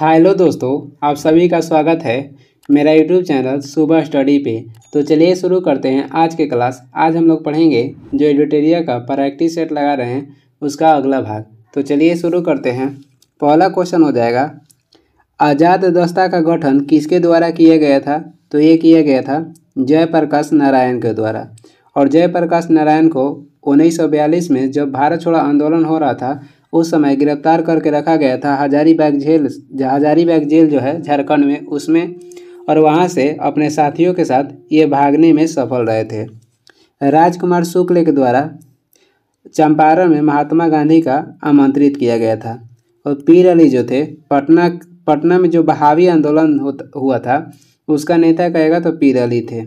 hello दोस्तों आप सभी का स्वागत है मेरा यूट्यूब चैनल सुबह स्टडी पे तो चलिए शुरू करते हैं आज के क्लास आज हम लोग पढ़ेंगे जो एडिटेरिया का प्रैक्टिस सेट लगा रहे हैं उसका अगला भाग तो चलिए शुरू करते हैं पहला क्वेश्चन हो जाएगा आज़ाद दस्ता का गठन किसके द्वारा किया गया था तो ये किया गया था जयप्रकाश नारायण के द्वारा और जयप्रकाश नारायण को उन्नीस में जब भारत छोड़ा आंदोलन हो रहा था उस समय गिरफ्तार करके रखा गया था हजारीबाग जेल हजारीबाग जेल जो है झारखंड में उसमें और वहाँ से अपने साथियों के साथ ये भागने में सफल रहे थे राजकुमार शुक्ल के द्वारा चंपारण में महात्मा गांधी का आमंत्रित किया गया था और पीर अली जो थे पटना पटना में जो बहावी आंदोलन हुआ था उसका नेता कहेगा तो पीर अली थे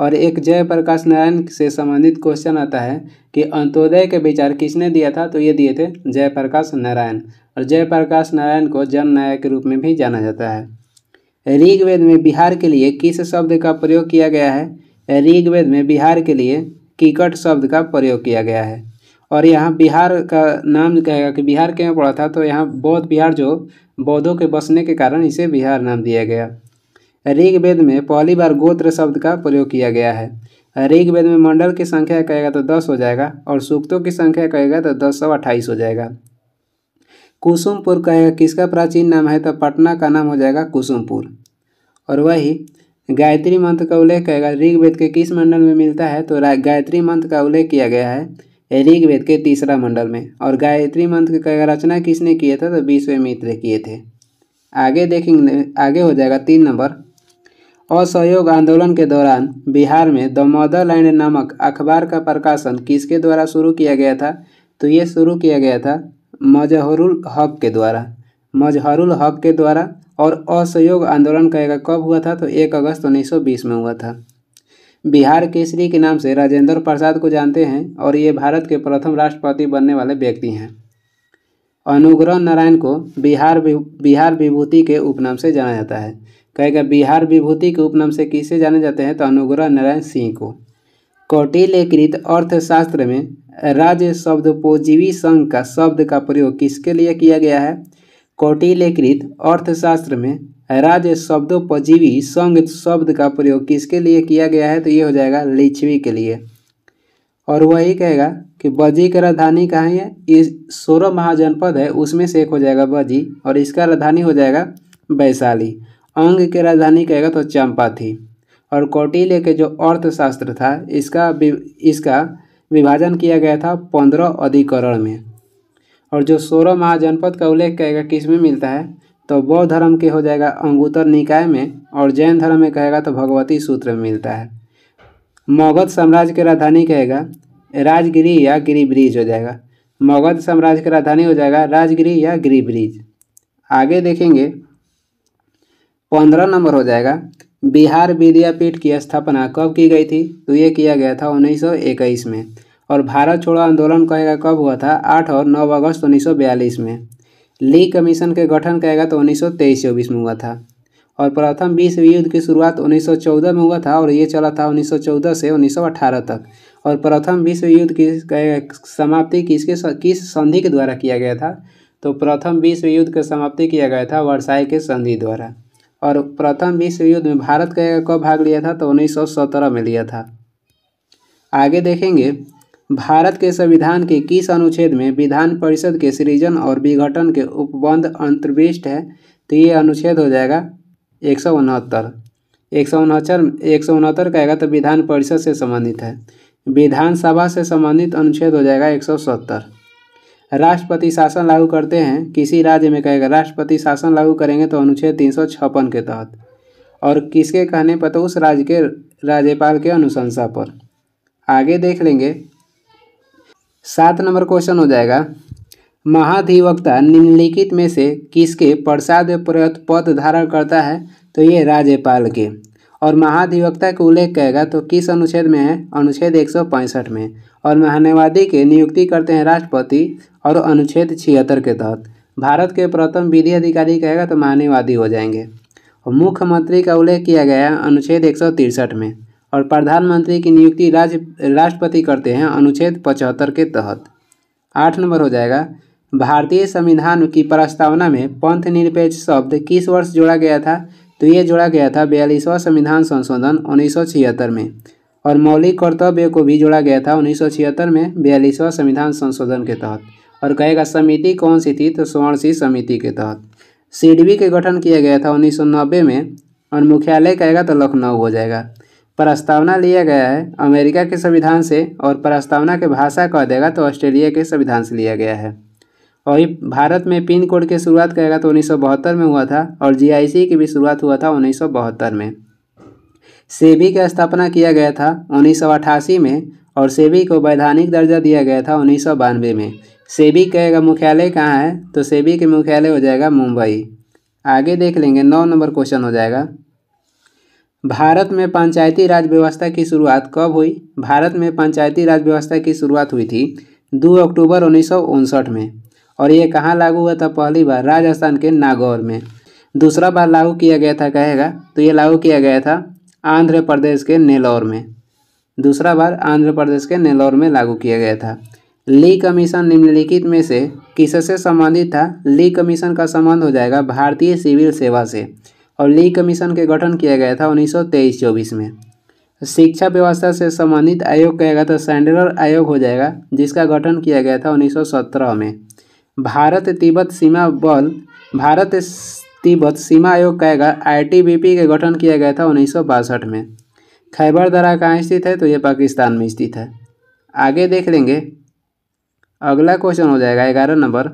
और एक जयप्रकाश नारायण से संबंधित क्वेश्चन आता है कि अंत्योदय के विचार किसने दिया था तो ये दिए थे जयप्रकाश नारायण और जयप्रकाश नारायण को नायक के रूप में भी जाना जाता है ऋग्वेद में बिहार के लिए किस शब्द का प्रयोग किया गया है ऋग्वेद में बिहार के लिए किकट शब्द का प्रयोग किया गया है और यहाँ बिहार का नाम कहेगा कि बिहार क्यों पड़ा था तो यहाँ बौद्ध बिहार जो बौद्धों के बसने के कारण इसे बिहार नाम दिया गया ऋग्वेद में पहली बार गोत्र शब्द का प्रयोग किया गया है ऋग्वेद में मंडल की संख्या कहेगा तो दस हो जाएगा और सूक्तों की संख्या कहेगा तो दस सौ अट्ठाईस हो जाएगा कुसुमपुर कहेगा किसका प्राचीन नाम है तो पटना का नाम हो जाएगा कुसुमपुर और वही गायत्री मंत्र का उल्लेख कहेगा ऋग्वेद के किस मंडल में मिलता है तो गायत्री मंत्र का उल्लेख किया गया है ऋग्वेद के तीसरा मंडल में और गायत्री मंत्र का रचना किसने किए थे तो विश्वमित्र किए थे आगे देखेंगे आगे हो जाएगा तीन नंबर असहयोग आंदोलन के दौरान बिहार में द लैंड नामक अखबार का प्रकाशन किसके द्वारा शुरू किया गया था तो ये शुरू किया गया था मजहरुल हक के द्वारा मजहरुल हक के द्वारा और असहयोग आंदोलन का कब हुआ था तो एक अगस्त उन्नीस में हुआ था बिहार केसरी के नाम से राजेंद्र प्रसाद को जानते हैं और ये भारत के प्रथम राष्ट्रपति बनने वाले व्यक्ति हैं अनुग्रह नारायण को बिहार बिहार विभूति के उपनाम से जाना जाता है कहेगा बिहार विभूति के उपनाम से किसे जाने जाते हैं तो अनुग्रह नारायण सिंह को कौटिल्यकृत अर्थशास्त्र में राज्य शब्द पोजीवी संघ का शब्द का प्रयोग किसके लिए किया गया है कौटिल्यकृत अर्थशास्त्र में राज्य शब्दोपजीवी संघ शब्द का प्रयोग किसके लिए किया गया है तो ये हो जाएगा लिच्छवी के लिए और वही कहेगा कि बजी का राजधानी कहाँ है ये सोलह महाजनपद है उसमें से एक हो जाएगा बजी और इसका राजधानी हो जाएगा वैशाली अंग के राजधानी कहेगा तो चंपा थी और कौटिल्य के जो अर्थशास्त्र था इसका इसका विभाजन किया गया था पंद्रह अधिकरण में और जो सोलह महाजनपद का उल्लेख कहेगा किस में मिलता है तो बौद्ध धर्म के हो जाएगा अंगुतर निकाय में और जैन धर्म में कहेगा तो भगवती सूत्र में मिलता है मगध साम्राज्य की राजधानी कहेगा राजगिरी या गिरिब्रिज हो जाएगा मगध साम्राज्य की राजधानी हो जाएगा राजगिरी या गिरिब्रिज आगे देखेंगे पंद्रह नंबर हो जाएगा बिहार विद्यापीठ की स्थापना कब की गई थी तो ये किया गया था उन्नीस में और भारत छोड़ो आंदोलन कहेगा कब हुआ था आठ और नौ अगस्त उन्नीस में ली कमीशन के गठन कहेगा तो उन्नीस 24 में हुआ था और प्रथम विश्व युद्ध की शुरुआत 1914 में हुआ था और ये चला था 1914 से 1918 तक और प्रथम विश्व युद्ध की समाप्ति किसके किस संधि के द्वारा किया गया था तो प्रथम विश्व युद्ध की समाप्ति किया गया था वर्षाई के संधि द्वारा और प्रथम विश्व युद्ध में भारत का कब भाग लिया था तो 1917 में लिया था आगे देखेंगे भारत के संविधान के किस अनुच्छेद में विधान परिषद के सृजन और विघटन के उपबंध अंतर्विष्ट है तो ये अनुच्छेद हो जाएगा एक सौ उनहत्तर एक सौ उनहत्तर एक सौ उनहत्तर कहेगा तो विधान परिषद से संबंधित है विधानसभा से संबंधित अनुच्छेद हो जाएगा एक सौ सत्तर राष्ट्रपति शासन लागू करते हैं किसी राज्य में कहेगा राष्ट्रपति शासन लागू करेंगे तो अनुच्छेद तीन के तहत और किसके कहने पर तो उस राज्य के राज्यपाल के अनुशंसा पर आगे देख लेंगे सात नंबर क्वेश्चन हो जाएगा महाधिवक्ता निम्नलिखित में से किसके प्रसाद प्रयत पद धारण करता है तो ये राज्यपाल के और महाधिवक्ता का उल्लेख कहेगा तो किस अनुच्छेद में है अनुच्छेद एक में और महान्यवादी के नियुक्ति करते हैं राष्ट्रपति और अनुच्छेद छिहत्तर के तहत भारत के प्रथम विधि अधिकारी कहेगा तो मान्यवादी हो जाएंगे और मुख्यमंत्री का उल्लेख किया गया है अनुच्छेद एक में और प्रधानमंत्री की नियुक्ति राज्य राष्ट्रपति करते हैं अनुच्छेद पचहत्तर के तहत आठ नंबर हो जाएगा भारतीय संविधान की प्रस्तावना में पंथ निरपेक्ष शब्द किस वर्ष जोड़ा गया था तो ये जोड़ा गया था बयालीसवां संविधान संशोधन उन्नीस में और मौलिक कर्तव्य को भी जोड़ा गया था उन्नीस में बयालीसवां संविधान संशोधन के तहत और कहेगा समिति कौन सी थी तो सी समिति के तहत सीडवी के गठन किया गया था उन्नीस में और मुख्यालय कहेगा तो लखनऊ हो जाएगा प्रस्तावना लिया गया है अमेरिका के संविधान से और प्रस्तावना के भाषा कह देगा तो ऑस्ट्रेलिया के संविधान से लिया गया है और भारत में पिन कोड की शुरुआत कहेगा तो उन्नीस में हुआ था और जीआईसी की भी शुरुआत हुआ था उन्नीस में सेबी की स्थापना किया गया था उन्नीस में और सेबी को वैधानिक दर्जा दिया गया था उन्नीस में सेबी कहेगा मुख्यालय कहाँ है तो सेबी के मुख्यालय हो जाएगा मुंबई आगे देख लेंगे नौ नंबर क्वेश्चन हो जाएगा भारत में पंचायती राज व्यवस्था की शुरुआत कब हुई भारत में पंचायती राज व्यवस्था की शुरुआत हुई थी दो अक्टूबर उन्नीस में और ये कहाँ लागू हुआ था पहली बार राजस्थान के नागौर में दूसरा बार लागू किया गया था कहेगा तो ये लागू किया गया था आंध्र प्रदेश के नेलौर में दूसरा बार आंध्र प्रदेश के नेलौर में लागू किया गया था ली कमीशन निम्नलिखित में से किससे संबंधित था ली कमीशन का संबंध हो जाएगा भारतीय सिविल सेवा से और ली कमीशन के गठन किया गया था उन्नीस सौ तेईस चौबीस में शिक्षा व्यवस्था से संबंधित आयोग कहेगा गया तो था आयोग हो जाएगा जिसका गठन किया गया था 1917 में भारत तिब्बत सीमा बल भारत तिब्बत सीमा आयोग कहेगा आईटीबीपी के गठन किया गया था उन्नीस में खैबर दरा कहाँ स्थित है तो ये पाकिस्तान में स्थित है आगे देख लेंगे अगला क्वेश्चन हो जाएगा ग्यारह नंबर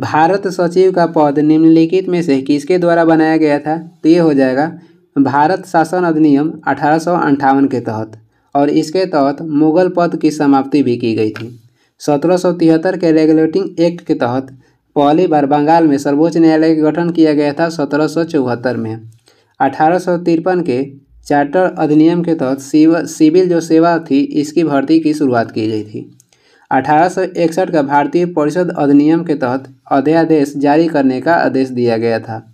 भारत सचिव का पद निम्नलिखित में से किसके द्वारा बनाया गया था तो ये हो जाएगा भारत शासन अधिनियम अठारह के तहत और इसके तहत मुगल पद की समाप्ति भी की गई थी सत्रह के रेगुलेटिंग एक्ट के तहत पहली बार बंगाल में सर्वोच्च न्यायालय का गठन किया गया था सत्रह में अठारह के चार्टर अधिनियम के तहत सिविल जो सेवा थी इसकी भर्ती की शुरुआत की गई थी अठारह का भारतीय परिषद अधिनियम के तहत अध्यादेश जारी करने का आदेश दिया गया था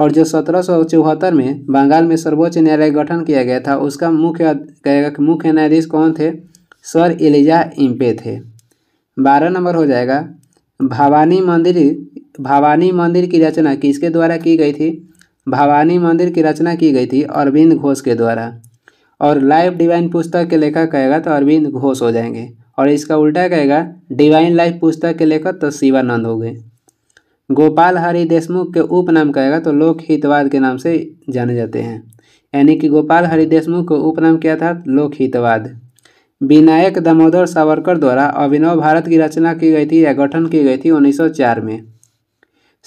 और जो सत्रह में बंगाल में सर्वोच्च न्यायालय गठन किया गया था उसका मुख्य मुख्य न्यायाधीश कौन थे सर एलिजा इम्पे थे बारह नंबर हो जाएगा भवानी मंदिर भवानी मंदिर की रचना किसके द्वारा की गई थी भवानी मंदिर की रचना की गई थी अरविंद घोष के द्वारा और लाइव डिवाइन पुस्तक के लेखक कहेगा तो अरविंद घोष हो जाएंगे और इसका उल्टा कहेगा डिवाइन लाइफ पुस्तक के लेखक तो शिवानंद हो गए गोपाल हरि देशमुख के उपनाम कहेगा तो लोक हितवाद के नाम से जाने जाते हैं यानी कि गोपाल हरि देशमुख को उपनाम किया था लोक हितवाद विनायक दामोदर सावरकर द्वारा अभिनव भारत की रचना की गई थी या गठन की गई थी 1904 में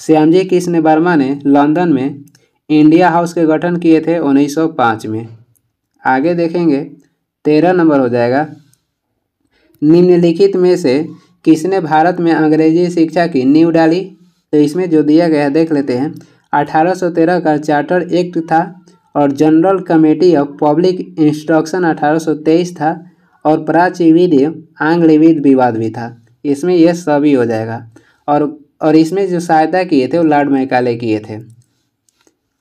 श्यामजी कृष्ण वर्मा ने लंदन में इंडिया हाउस के गठन किए थे 1905 में आगे देखेंगे तेरह नंबर हो जाएगा निम्नलिखित में से किसने भारत में अंग्रेजी शिक्षा की नींव डाली तो इसमें जो दिया गया है देख लेते हैं 1813 का चार्टर एक्ट था और general committee of public instruction 1823 था और प्राचीविद आंग्लविद विवाद भी था इसमें यह सभी हो जाएगा और और इसमें जो सहायता किए थे वो लॉर्ड मैकाले किए थे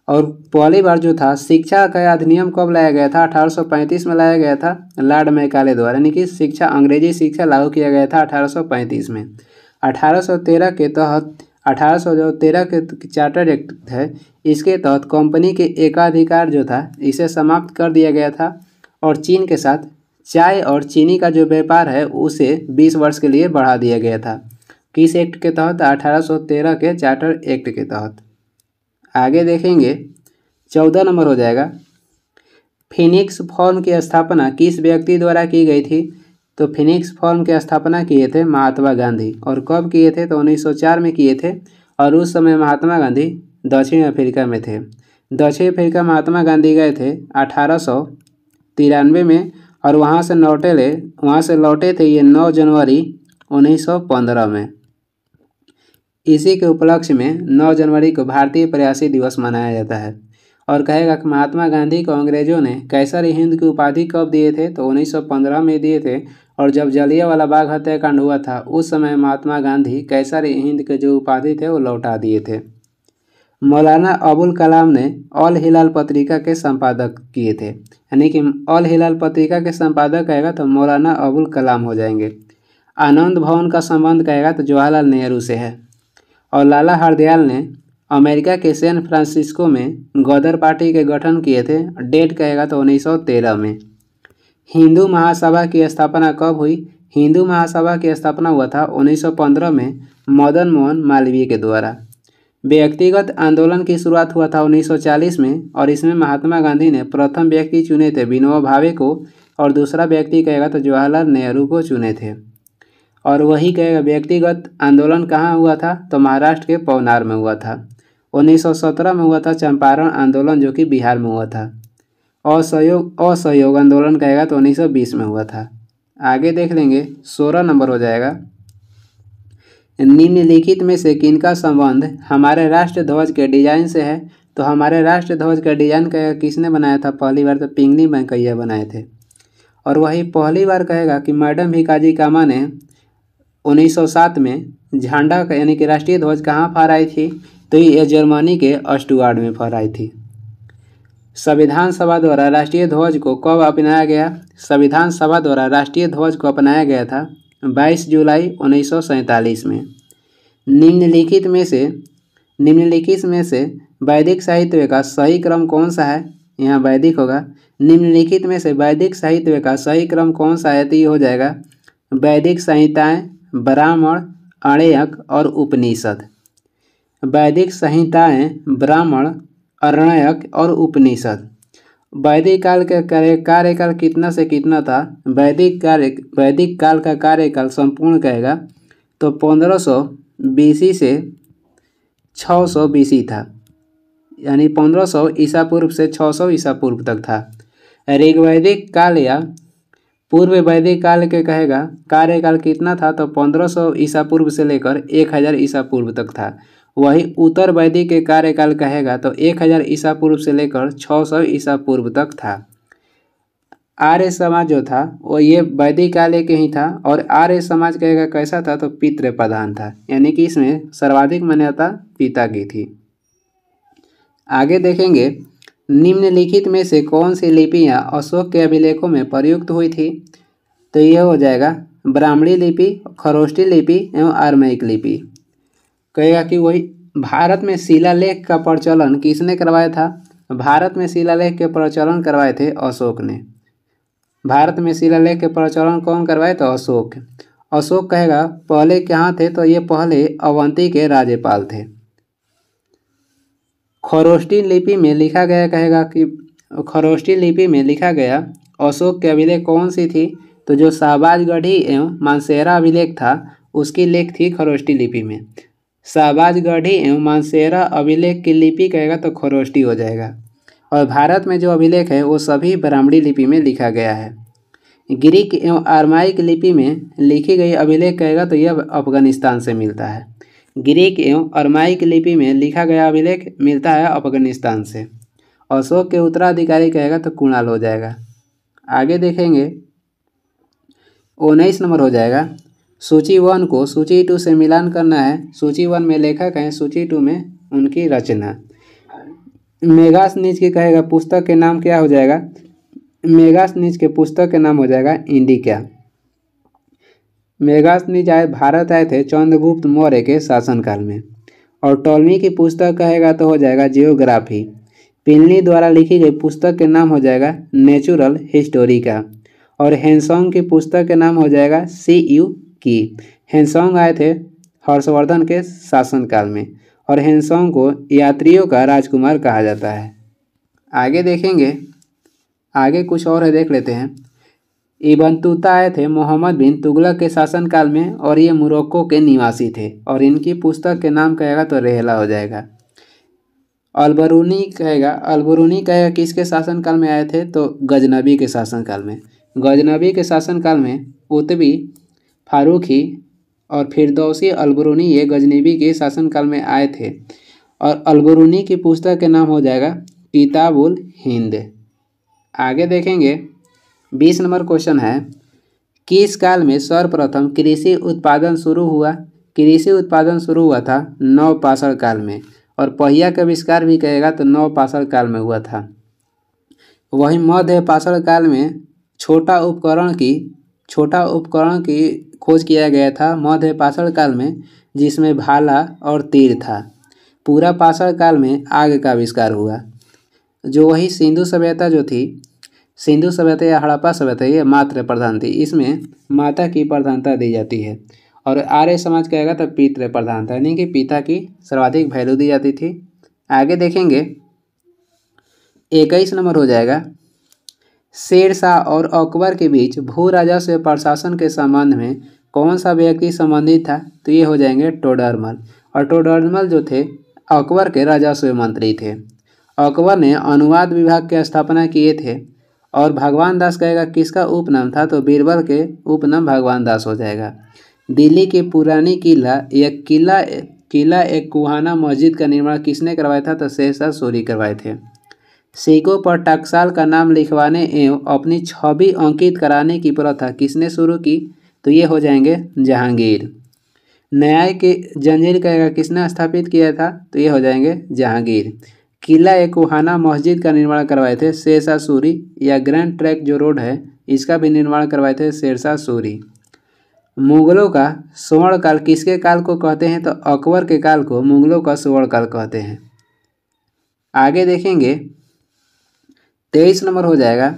और पहली बार जो था शिक्षा का अधिनियम कब लाया गया था 1835 में लाया गया था लॉर्ड मैकाले द्वारा यानी कि शिक्षा अंग्रेजी शिक्षा लागू किया गया था 1835 में 1813 के तहत अठारह जो तेरह के चार्टर एक्ट है इसके तहत कंपनी के एकाधिकार जो था इसे समाप्त कर दिया गया था और चीन के साथ चाय और चीनी का जो व्यापार है उसे बीस वर्ष के लिए बढ़ा दिया गया था किस एक्ट के तहत अठारह के चार्टर एक्ट के तहत आगे देखेंगे चौदह नंबर हो जाएगा फिनिक्स फॉर्म की स्थापना किस व्यक्ति द्वारा की गई थी तो फिनिक्स फॉर्म की स्थापना किए थे महात्मा गांधी और कब किए थे तो 1904 में किए थे और उस समय महात्मा गांधी दक्षिण अफ्रीका में थे दक्षिण अफ्रीका महात्मा गांधी गए थे अठारह में और वहाँ से लौटे ले वहाँ से लौटे थे ये 9 जनवरी 1915 में इसी के उपलक्ष्य में 9 जनवरी को भारतीय प्रयासी दिवस मनाया जाता है और कहेगा कि महात्मा गांधी को अंग्रेजों ने कैसर हिंद की उपाधि कब दिए थे तो 1915 में दिए थे और जब जलिया वाला बाघ हत्याकांड हुआ था उस समय महात्मा गांधी कैसर हिंद के जो उपाधि थे वो लौटा दिए थे मौलाना अबुल कलाम ने ऑल हिलाल पत्रिका के संपादक किए थे यानी कि ऑल हिलाल पत्रिका के संपादक कहेगा तो मौलाना अबुल कलाम हो जाएंगे आनंद भवन का संबंध कहेगा तो जवाहरलाल नेहरू से है और लाला हरदयाल ने अमेरिका के सैन फ्रांसिस्को में गदर पार्टी के गठन किए थे डेट कहेगा तो 1913 में हिंदू महासभा की स्थापना कब हुई हिंदू महासभा की स्थापना हुआ था 1915 में मदन मोहन मालवीय के द्वारा व्यक्तिगत आंदोलन की शुरुआत हुआ था 1940 में और इसमें महात्मा गांधी ने प्रथम व्यक्ति चुने थे विनोबा भावे को और दूसरा व्यक्ति कहेगा तो जवाहरलाल नेहरू को चुने थे और वही कहेगा व्यक्तिगत आंदोलन कहाँ हुआ था तो महाराष्ट्र के पवनार में हुआ था 1917 में हुआ था चंपारण आंदोलन जो कि बिहार में हुआ था असहयोग असहयोग आंदोलन कहेगा तो 1920 में हुआ था आगे देख लेंगे सोलह नंबर हो जाएगा निम्नलिखित में से किनका संबंध हमारे राष्ट्र ध्वज के डिजाइन से है तो हमारे राष्ट्र ध्वज का डिजाइन कहेगा किसने बनाया था पहली बार तो पिंगनी वेंकैया बनाए थे और वही पहली बार कहेगा कि मैडम भिकाजी कामा ने 1907 में झंडा यानी कि राष्ट्रीय ध्वज कहाँ फहराई थी तो ये जर्मनी के अस्टुआर्ड में फहराई थी संविधान सभा द्वारा राष्ट्रीय ध्वज को कब अपनाया गया संविधान सभा द्वारा राष्ट्रीय ध्वज को अपनाया गया था 22 जुलाई उन्नीस में निम्नलिखित में से निम्नलिखित में से वैदिक साहित्य का सही क्रम कौन सा है यहाँ वैदिक होगा निम्नलिखित में से वैदिक साहित्य का सही क्रम कौन सा है तो ये हो जाएगा वैदिक संहिताएँ ब्राह्मण अणेयक और उपनिषद वैदिक संहिताएं ब्राह्मण अरणयक और उपनिषद वैदिक काल का कार्यकाल कितना से कितना था वैदिक कार्य वैदिक काल का कार्यकाल संपूर्ण कहेगा तो पंद्रह सौ बीसी से छः सौ बीसी था यानी पंद्रह सौ ईसा पूर्व से छः सौ ईसा पूर्व तक था ऋग्वैदिक काल या पूर्व वैदिक काल के कहेगा कार्यकाल कितना था तो 1500 सौ ईसा पूर्व से लेकर 1000 हज़ार ईसा पूर्व तक था वही उत्तर वैदिक के कार्यकाल कहेगा तो 1000 हज़ार ईसा पूर्व से लेकर 600 सौ ईसा पूर्व तक था आर्य समाज जो था वो ये वैदिक काल के ही था और आर्य समाज कहेगा कैसा था तो पितृ प्रधान था यानी कि इसमें सर्वाधिक मान्यता पिता की थी आगे देखेंगे निम्नलिखित में से कौन सी लिपियाँ अशोक के अभिलेखों में प्रयुक्त हुई थी तो यह हो जाएगा ब्राह्मणी लिपि खरोष्टी लिपि एवं आर्मयिक लिपि कहेगा कि वही भारत में शिलालेख का प्रचलन किसने करवाया था भारत में शिलालेख के प्रचलन करवाए थे अशोक ने भारत में शिलालेख के प्रचलन कौन करवाए तो अशोक अशोक कहेगा पहले कहाँ थे तो ये पहले अवंती के राज्यपाल थे खरोष्टी लिपि में लिखा गया कहेगा कि खरोष्टी लिपि में लिखा गया अशोक के अभिलेख कौन सी थी तो जो शाहबाजगढ़ी एवं मानसेरा अभिलेख था उसकी लेख थी खरोष्टी लिपि में शाहबाजगढ़ी एवं मानसेरा अभिलेख की लिपि कहेगा तो खरोष्टी हो जाएगा और भारत में जो अभिलेख है वो सभी ब्राह्मणी लिपि में लिखा गया है ग्रीक एवं आरमाइक लिपि में लिखी गई अभिलेख कहेगा तो यह अफगानिस्तान से मिलता है ग्रीक एवं अरमाइक लिपि में लिखा गया अभिलेख मिलता है अफगानिस्तान से अशोक के उत्तराधिकारी कहेगा तो कुणाल हो जाएगा आगे देखेंगे उन्नीस नंबर हो जाएगा सूची वन को सूची टू से मिलान करना है सूची वन में लेखक हैं सूची टू में उनकी रचना मेघास नीच की कहेगा पुस्तक के नाम क्या हो जाएगा मेघास नीच के पुस्तक के नाम हो जाएगा इंडिका मेघास्नी आए भारत आए थे चंद्रगुप्त मौर्य के शासनकाल में और टॉलमी की पुस्तक कहेगा तो हो जाएगा जियोग्राफी पिनली द्वारा लिखी गई पुस्तक के नाम हो जाएगा नेचुरल हिस्टोरी का और हेनसोंग की पुस्तक के नाम हो जाएगा सी यू की हेनसोंग आए थे हर्षवर्धन के शासनकाल में और हेनसोंग को यात्रियों का राजकुमार कहा जाता है आगे देखेंगे आगे कुछ और है देख लेते हैं इबन तूता आए थे मोहम्मद बिन तुगलक के शासनकाल में और ये मुरक्को के निवासी थे और इनकी पुस्तक के नाम कहेगा तो रेहला हो जाएगा अलबरूनी कहेगा अलबरूनी कहेगा किसके शासनकाल में आए थे तो गजनबी के शासनकाल में गजनबी के शासनकाल में उतबी फारूखी और फिरदौसी अलबरूनी ये गजनबी के शासनकाल में आए थे और अलबरूनी की पुस्तक के नाम हो जाएगा किताबुल हिंद आगे देखेंगे बीस नंबर क्वेश्चन है किस काल में सर्वप्रथम कृषि उत्पादन शुरू हुआ कृषि उत्पादन शुरू हुआ था नवपाषण काल में और पहिया का आविष्कार भी कहेगा तो नवपाषण काल में हुआ था वही मध्य पाषण काल में छोटा उपकरण की छोटा उपकरण की खोज किया गया था मध्य पाषण काल में जिसमें भाला और तीर था पूरा पाषण काल में आग का आविष्कार हुआ जो वही सिंधु सभ्यता जो थी सिंधु सभ्यता या हड़प्पा सभ्यता ये मात्र प्रधान थी इसमें माता की प्रधानता दी जाती है और आर्य समाज कहेगा तो पितृ प्रधानता यानी कि पिता की सर्वाधिक वैल्यू दी जाती थी आगे देखेंगे इक्कीस नंबर हो जाएगा शेरशाह और अकबर के बीच भू राजस्व प्रशासन के संबंध में कौन सा व्यक्ति संबंधित था तो ये हो जाएंगे टोडरमल और टोडरमल जो थे अकबर के राजस्व मंत्री थे अकबर ने अनुवाद विभाग की स्थापना किए थे और भगवान दास कहेगा किसका उपनाम था तो बीरबल के उपनाम भगवान दास हो जाएगा दिल्ली के पुरानी किला या किला किला एक कुहाना मस्जिद का निर्माण किसने करवाया था तो शेरशाह सूरी करवाए थे सिक्कों पर टकसाल का नाम लिखवाने एवं अपनी छवि अंकित कराने की प्रथा किसने शुरू की तो ये हो जाएंगे जहांगीर न्याय के जंजीर कहेगा किसने स्थापित किया था तो ये हो जाएंगे जहांगीर किला एक उहाना मस्जिद का निर्माण करवाए थे शेरशाह सूरी या ग्रैंड ट्रैक जो रोड है इसका भी निर्माण करवाए थे शेरशाह सूरी मुगलों का स्वर्ण काल किसके काल को कहते हैं तो अकबर के काल को मुगलों का स्वर्ण काल कहते हैं आगे देखेंगे तेईस नंबर हो जाएगा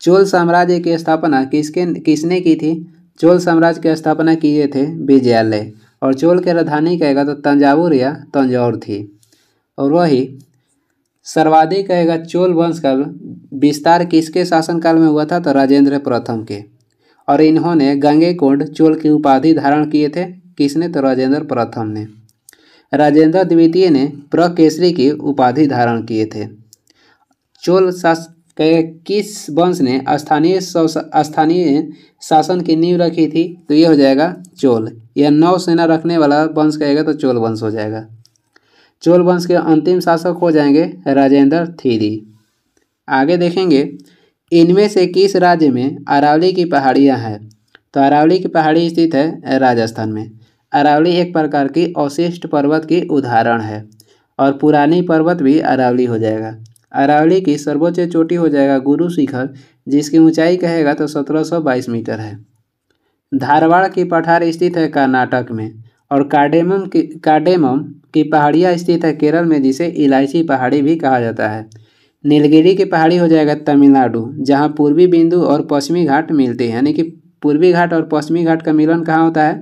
चोल साम्राज्य की स्थापना किसके किसने की थी चोल साम्राज्य की स्थापना किए थे विजयालय और चोल की राजधानी कहेगा तो तंजावुर या तंजौर थी और वही सर्वाधिक कहेगा चोल वंश का विस्तार किसके शासनकाल में हुआ था तो राजेंद्र प्रथम के और इन्होंने गंगे कोंड चोल की उपाधि धारण किए थे किसने तो राजेंद्र प्रथम ने राजेंद्र द्वितीय ने प्रकेसरी की उपाधि धारण किए थे चोल शास किस वंश ने स्थानीय स्थानीय शासन की नींव रखी थी तो ये हो जाएगा चोल या नौ सेना रखने वाला वंश कहेगा तो चोल वंश हो जाएगा चोल वंश के अंतिम शासक हो जाएंगे राजेंद्र थीरी आगे देखेंगे इनमें से किस राज्य में अरावली की पहाड़ियाँ हैं तो अरावली की पहाड़ी स्थित है राजस्थान में अरावली एक प्रकार की अवशिष्ट पर्वत की उदाहरण है और पुरानी पर्वत भी अरावली हो जाएगा अरावली की सर्वोच्च चोटी हो जाएगा गुरु शिखर जिसकी ऊंचाई कहेगा तो 1722 मीटर है धारवाड़ की पठार स्थित है कर्नाटक में और कार्डेमम की कार्डेमम की पहाड़ियाँ स्थित है केरल में जिसे इलायची पहाड़ी भी कहा जाता है नीलगिरी की पहाड़ी हो जाएगा तमिलनाडु जहाँ पूर्वी बिंदु और पश्चिमी घाट मिलते हैं यानी कि पूर्वी घाट और पश्चिमी घाट का मिलन कहाँ होता है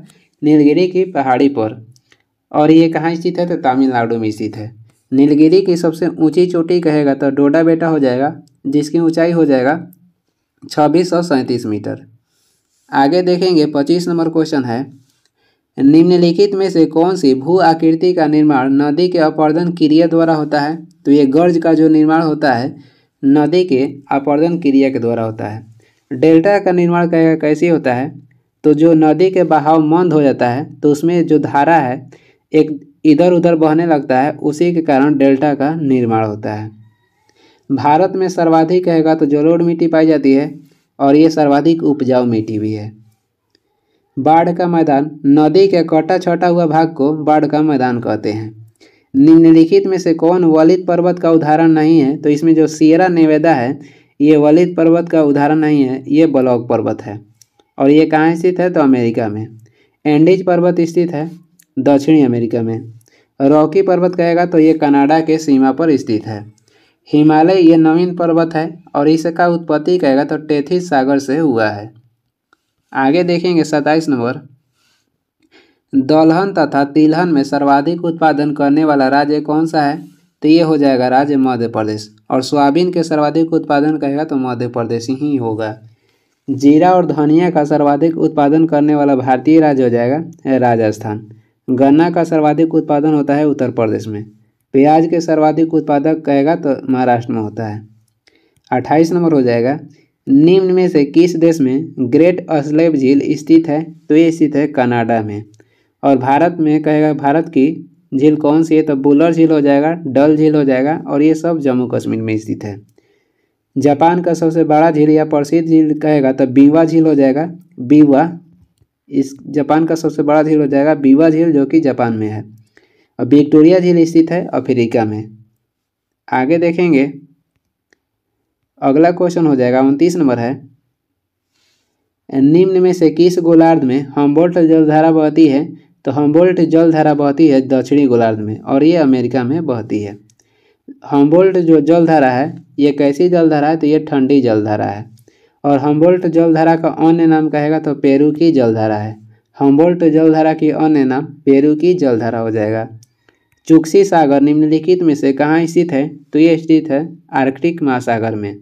नीलगिरी की पहाड़ी पर और ये कहाँ स्थित है तो तमिलनाडु में स्थित है नीलगिरी की सबसे ऊंची चोटी कहेगा तो डोडा बेटा हो जाएगा जिसकी ऊंचाई हो जाएगा छब्बीस सौ सैंतीस मीटर आगे देखेंगे पच्चीस नंबर क्वेश्चन है निम्नलिखित में से कौन सी भू आकृति का निर्माण नदी के अपर्दन क्रिया द्वारा होता है तो ये गर्ज का जो निर्माण होता है नदी के अपर्दन क्रिया के द्वारा होता है डेल्टा का निर्माण कैसे होता है तो जो नदी के बहाव मंद हो जाता है तो उसमें जो धारा है एक इधर उधर बहने लगता है उसी के कारण डेल्टा का निर्माण होता है भारत में सर्वाधिक कहेगा तो जलोढ़ मिट्टी पाई जाती है और ये सर्वाधिक उपजाऊ मिट्टी भी है बाढ़ का मैदान नदी के कटा छटा हुआ भाग को बाढ़ का मैदान कहते हैं निम्नलिखित में से कौन वलित पर्वत का उदाहरण नहीं है तो इसमें जो सियरा निवेदा है ये वलित पर्वत का उदाहरण नहीं है ये ब्लॉक पर्वत है और ये कहाँ स्थित है तो अमेरिका में एंडीज पर्वत स्थित है दक्षिणी अमेरिका में रॉकी पर्वत कहेगा तो ये कनाडा के सीमा पर स्थित है हिमालय ये नवीन पर्वत है और इसका उत्पत्ति कहेगा तो टेथिस सागर से हुआ है आगे देखेंगे सत्ताईस नंबर दलहन तथा तिलहन में सर्वाधिक उत्पादन करने वाला राज्य कौन सा है तो ये हो जाएगा राज्य मध्य प्रदेश और सोयाबीन के सर्वाधिक उत्पादन कहेगा तो मध्य प्रदेश ही होगा जीरा और धनिया का सर्वाधिक उत्पादन करने वाला भारतीय राज्य हो जाएगा राजस्थान गन्ना का सर्वाधिक उत्पादन होता है उत्तर प्रदेश में प्याज के सर्वाधिक उत्पादक कहेगा तो महाराष्ट्र में होता है अट्ठाईस नंबर हो जाएगा निम्न में से किस देश में ग्रेट अस्लेब झील स्थित है तो ये स्थित है कनाडा में और भारत में कहेगा भारत की झील कौन सी है तो बुलर झील हो जाएगा डल झील हो जाएगा और ये सब जम्मू कश्मीर में स्थित है जापान का सबसे बड़ा झील या प्रसिद्ध झील कहेगा तो बीवा झील हो जाएगा बीवा इस जापान का सबसे बड़ा झील हो जाएगा बीवा झील जो कि जापान में है और विक्टोरिया झील स्थित है अफ्रीका में आगे देखेंगे अगला क्वेश्चन हो जाएगा उनतीस नंबर है निम्न में से किस गोलार्ध में हम्बोल्ट जलधारा बहती है तो हम्बोल्ट जलधारा बहती है दक्षिणी गोलार्ध में और ये अमेरिका में बहती है हम्बोल्ट जो जलधारा है ये कैसी जलधारा है तो ये ठंडी जलधारा है और हम्बोल्ट जलधारा का अन्य नाम कहेगा तो पेरू की जलधारा है हम्बोल्ट जलधारा की अन्य नाम पेरू की जलधारा हो जाएगा चुक्सी सागर निम्नलिखित में से कहाँ स्थित है तो ये स्थित है आर्कटिक महासागर में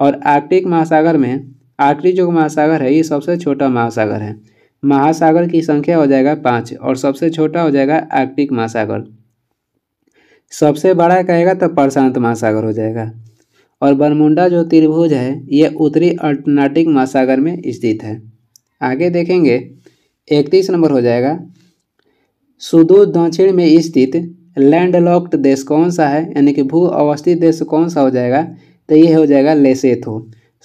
और आर्कटिक महासागर में आर्कटिक जो महासागर है ये सबसे छोटा महासागर है महासागर की संख्या हो जाएगा पाँच और सबसे छोटा हो जाएगा आर्कटिक महासागर सबसे बड़ा कहेगा तो प्रशांत महासागर हो जाएगा और बरमुंडा जो त्रिभुज है यह उत्तरी अटलांटिक महासागर में स्थित है आगे देखेंगे इकतीस नंबर हो जाएगा सुदूर दक्षिण में स्थित लैंडलॉक्ड देश कौन सा है यानी कि भू अवस्थित देश कौन सा हो जाएगा तो ये हो जाएगा लेसेथो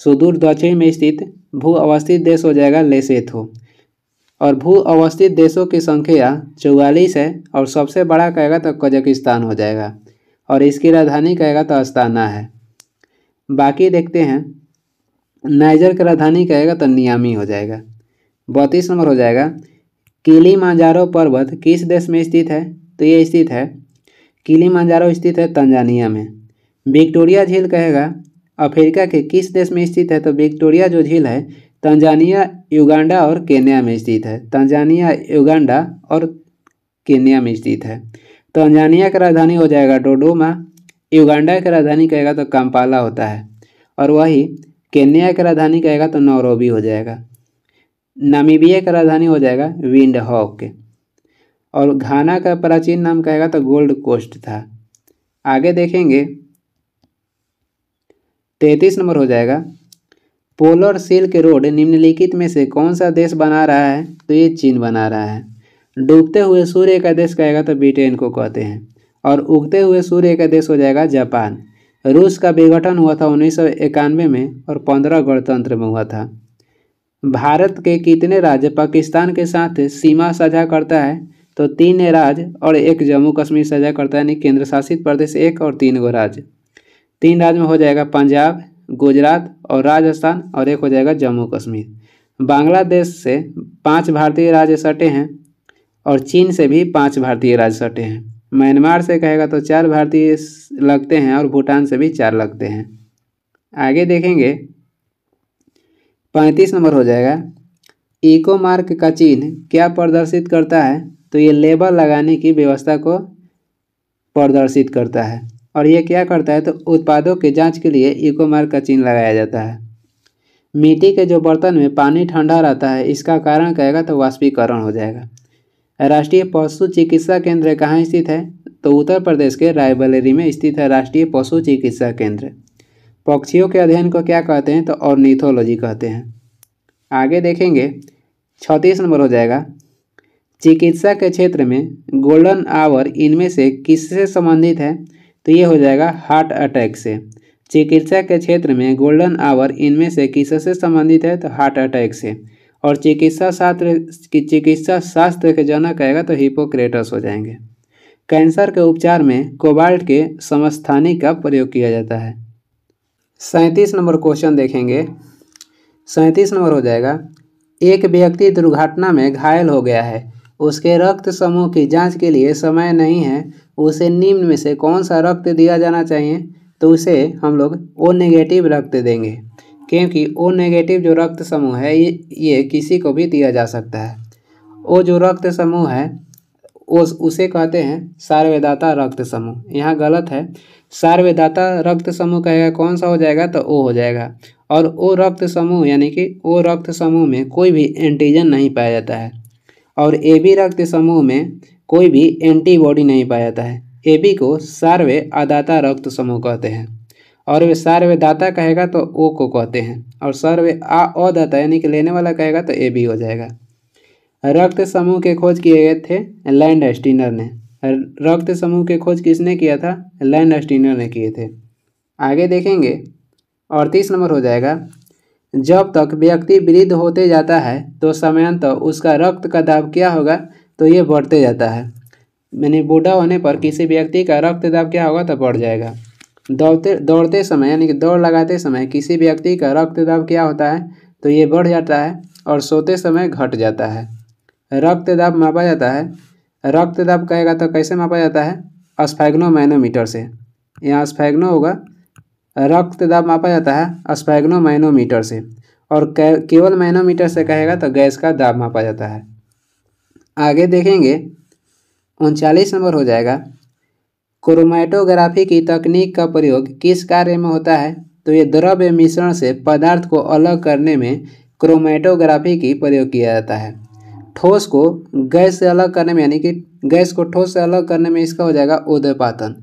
सुदूर दक्षिण में स्थित भू अवस्थित देश हो जाएगा लेसेथो और भू अवस्थित देशों की संख्या चौवालीस है और सबसे बड़ा कहेगा तो कजाकिस्तान हो जाएगा और इसकी राजधानी कहेगा तो अस्ताना है बाकी देखते हैं नाइजर की राजधानी कहेगा तो नियामी हो जाएगा बत्तीस नंबर हो जाएगा किली मांजारो पर्वत किस देश में स्थित है तो ये स्थित है किली मांजारो स्थित है तंजानिया में विक्टोरिया झील कहेगा अफ्रीका के किस देश में स्थित है तो विक्टोरिया जो झील है तंजानिया युगांडा और केन्या में स्थित है तंजानिया युगांडा और केन्या में स्थित है तंजानिया का राजधानी हो जाएगा डोडोमा युगांडा की राजधानी कहेगा तो कंपाला होता है और वही केन्या की राजधानी कहेगा तो नौरोबी हो जाएगा नामीबिया का राजधानी हो जाएगा विंड हॉक और घाना का प्राचीन नाम कहेगा तो गोल्ड कोस्ट था आगे देखेंगे तैंतीस नंबर हो जाएगा पोलर सिल्क रोड निम्नलिखित में से कौन सा देश बना रहा है तो ये चीन बना रहा है डूबते हुए सूर्य का देश कहेगा तो ब्रिटेन को कहते हैं और उगते हुए सूर्य का देश हो जाएगा जापान रूस का विघटन हुआ था उन्नीस में और पंद्रह गणतंत्र में हुआ था भारत के कितने राज्य पाकिस्तान के साथ सीमा साझा करता है तो तीन राज्य और एक जम्मू कश्मीर साझा करता है यानी केंद्र शासित प्रदेश एक और तीन गो राज्य तीन राज्य में हो जाएगा पंजाब गुजरात और राजस्थान और एक हो जाएगा जम्मू कश्मीर बांग्लादेश से पांच भारतीय राज्य सटे हैं और चीन से भी पांच भारतीय राज्य सटे हैं म्यांमार से कहेगा तो चार भारतीय लगते हैं और भूटान से भी चार लगते हैं आगे देखेंगे पैंतीस नंबर हो जाएगा इको मार्क का चिन्ह क्या प्रदर्शित करता है तो ये लेबल लगाने की व्यवस्था को प्रदर्शित करता है और ये क्या करता है तो उत्पादों की जांच के लिए इकोमार्क का चिन्ह लगाया जाता है मिट्टी के जो बर्तन में पानी ठंडा रहता है इसका कारण कहेगा तो वाष्पीकरण हो जाएगा राष्ट्रीय पशु चिकित्सा केंद्र कहाँ स्थित है तो उत्तर प्रदेश के रायबरेली में स्थित है राष्ट्रीय पशु चिकित्सा केंद्र पक्षियों के अध्ययन को क्या कहते हैं तो ऑर्निथोलॉजी कहते हैं आगे देखेंगे छत्तीस नंबर हो जाएगा चिकित्सा के क्षेत्र में गोल्डन आवर इनमें से किससे संबंधित है तो ये हो जाएगा हार्ट अटैक से चिकित्सा के क्षेत्र में गोल्डन आवर इनमें से से संबंधित है तो हार्ट अटैक से और चिकित्सा शास्त्र की चिकित्सा शास्त्र के जनक आएगा तो हिपोक्रेटस हो जाएंगे कैंसर के उपचार में कोबाल्ट के समस्थानी का प्रयोग किया जाता है सैंतीस नंबर क्वेश्चन देखेंगे सैंतीस नंबर हो जाएगा एक व्यक्ति दुर्घटना में घायल हो गया है उसके रक्त समूह की जांच के लिए समय नहीं है उसे निम्न में से कौन सा रक्त दिया जाना चाहिए तो उसे हम लोग ओ नेगेटिव रक्त देंगे क्योंकि ओ नेगेटिव जो रक्त समूह है ये ये किसी को भी दिया जा सकता है ओ जो रक्त समूह है उस उसे कहते हैं सार्वदाता रक्त समूह यहाँ गलत है सार्वदाता रक्त समूह कहेगा कौन सा हो जाएगा तो ओ हो जाएगा और ओ रक्त समूह यानी कि ओ रक्त समूह में कोई भी एंटीजन नहीं पाया जाता है और ए बी रक्त समूह में कोई भी एंटीबॉडी नहीं पाया जाता है ए बी को सार्वे आदाता रक्त समूह कहते हैं और वे सार्वे दाता कहेगा तो ओ को कहते हैं और सर्वे आ अदाता यानी कि लेने वाला कहेगा तो ए बी हो जाएगा रक्त समूह के खोज किए गए थे लैंड स्टीनर ने रक्त समूह के खोज किसने किया था लैंड स्टीनर ने किए थे आगे देखेंगे अड़तीस नंबर हो जाएगा जब तक व्यक्ति वृद्ध होते जाता है तो समयांतर तो उसका रक्त का दाब क्या होगा तो ये बढ़ते जाता है यानी बूढ़ा होने पर किसी व्यक्ति का रक्तदाब क्या होगा तो बढ़ जाएगा दौड़ते दौड़ते समय यानी कि दौड़ लगाते समय किसी व्यक्ति का रक्तदाब क्या होता है तो ये बढ़ जाता है और सोते समय घट जाता है रक्तदाब मापा जाता है रक्तदाब कहेगा तो कैसे मापा जाता है स्फैग्नोमैनोमीटर से यहाँ स्फैग्नो होगा रक्तदाब मापा जाता है स्फैग्नोमैनोमीटर से और केवल मैनोमीटर से कहेगा तो गैस का दाब मापा जाता है आगे देखेंगे उनचालीस नंबर हो जाएगा क्रोमैटोग्राफी की तकनीक का प्रयोग किस कार्य में होता है तो ये द्रव्य मिश्रण से पदार्थ को अलग करने में क्रोमैटोग्राफी की प्रयोग किया जाता है ठोस को गैस से अलग करने में यानी कि गैस को ठोस से अलग करने में इसका हो जाएगा उद्यपातन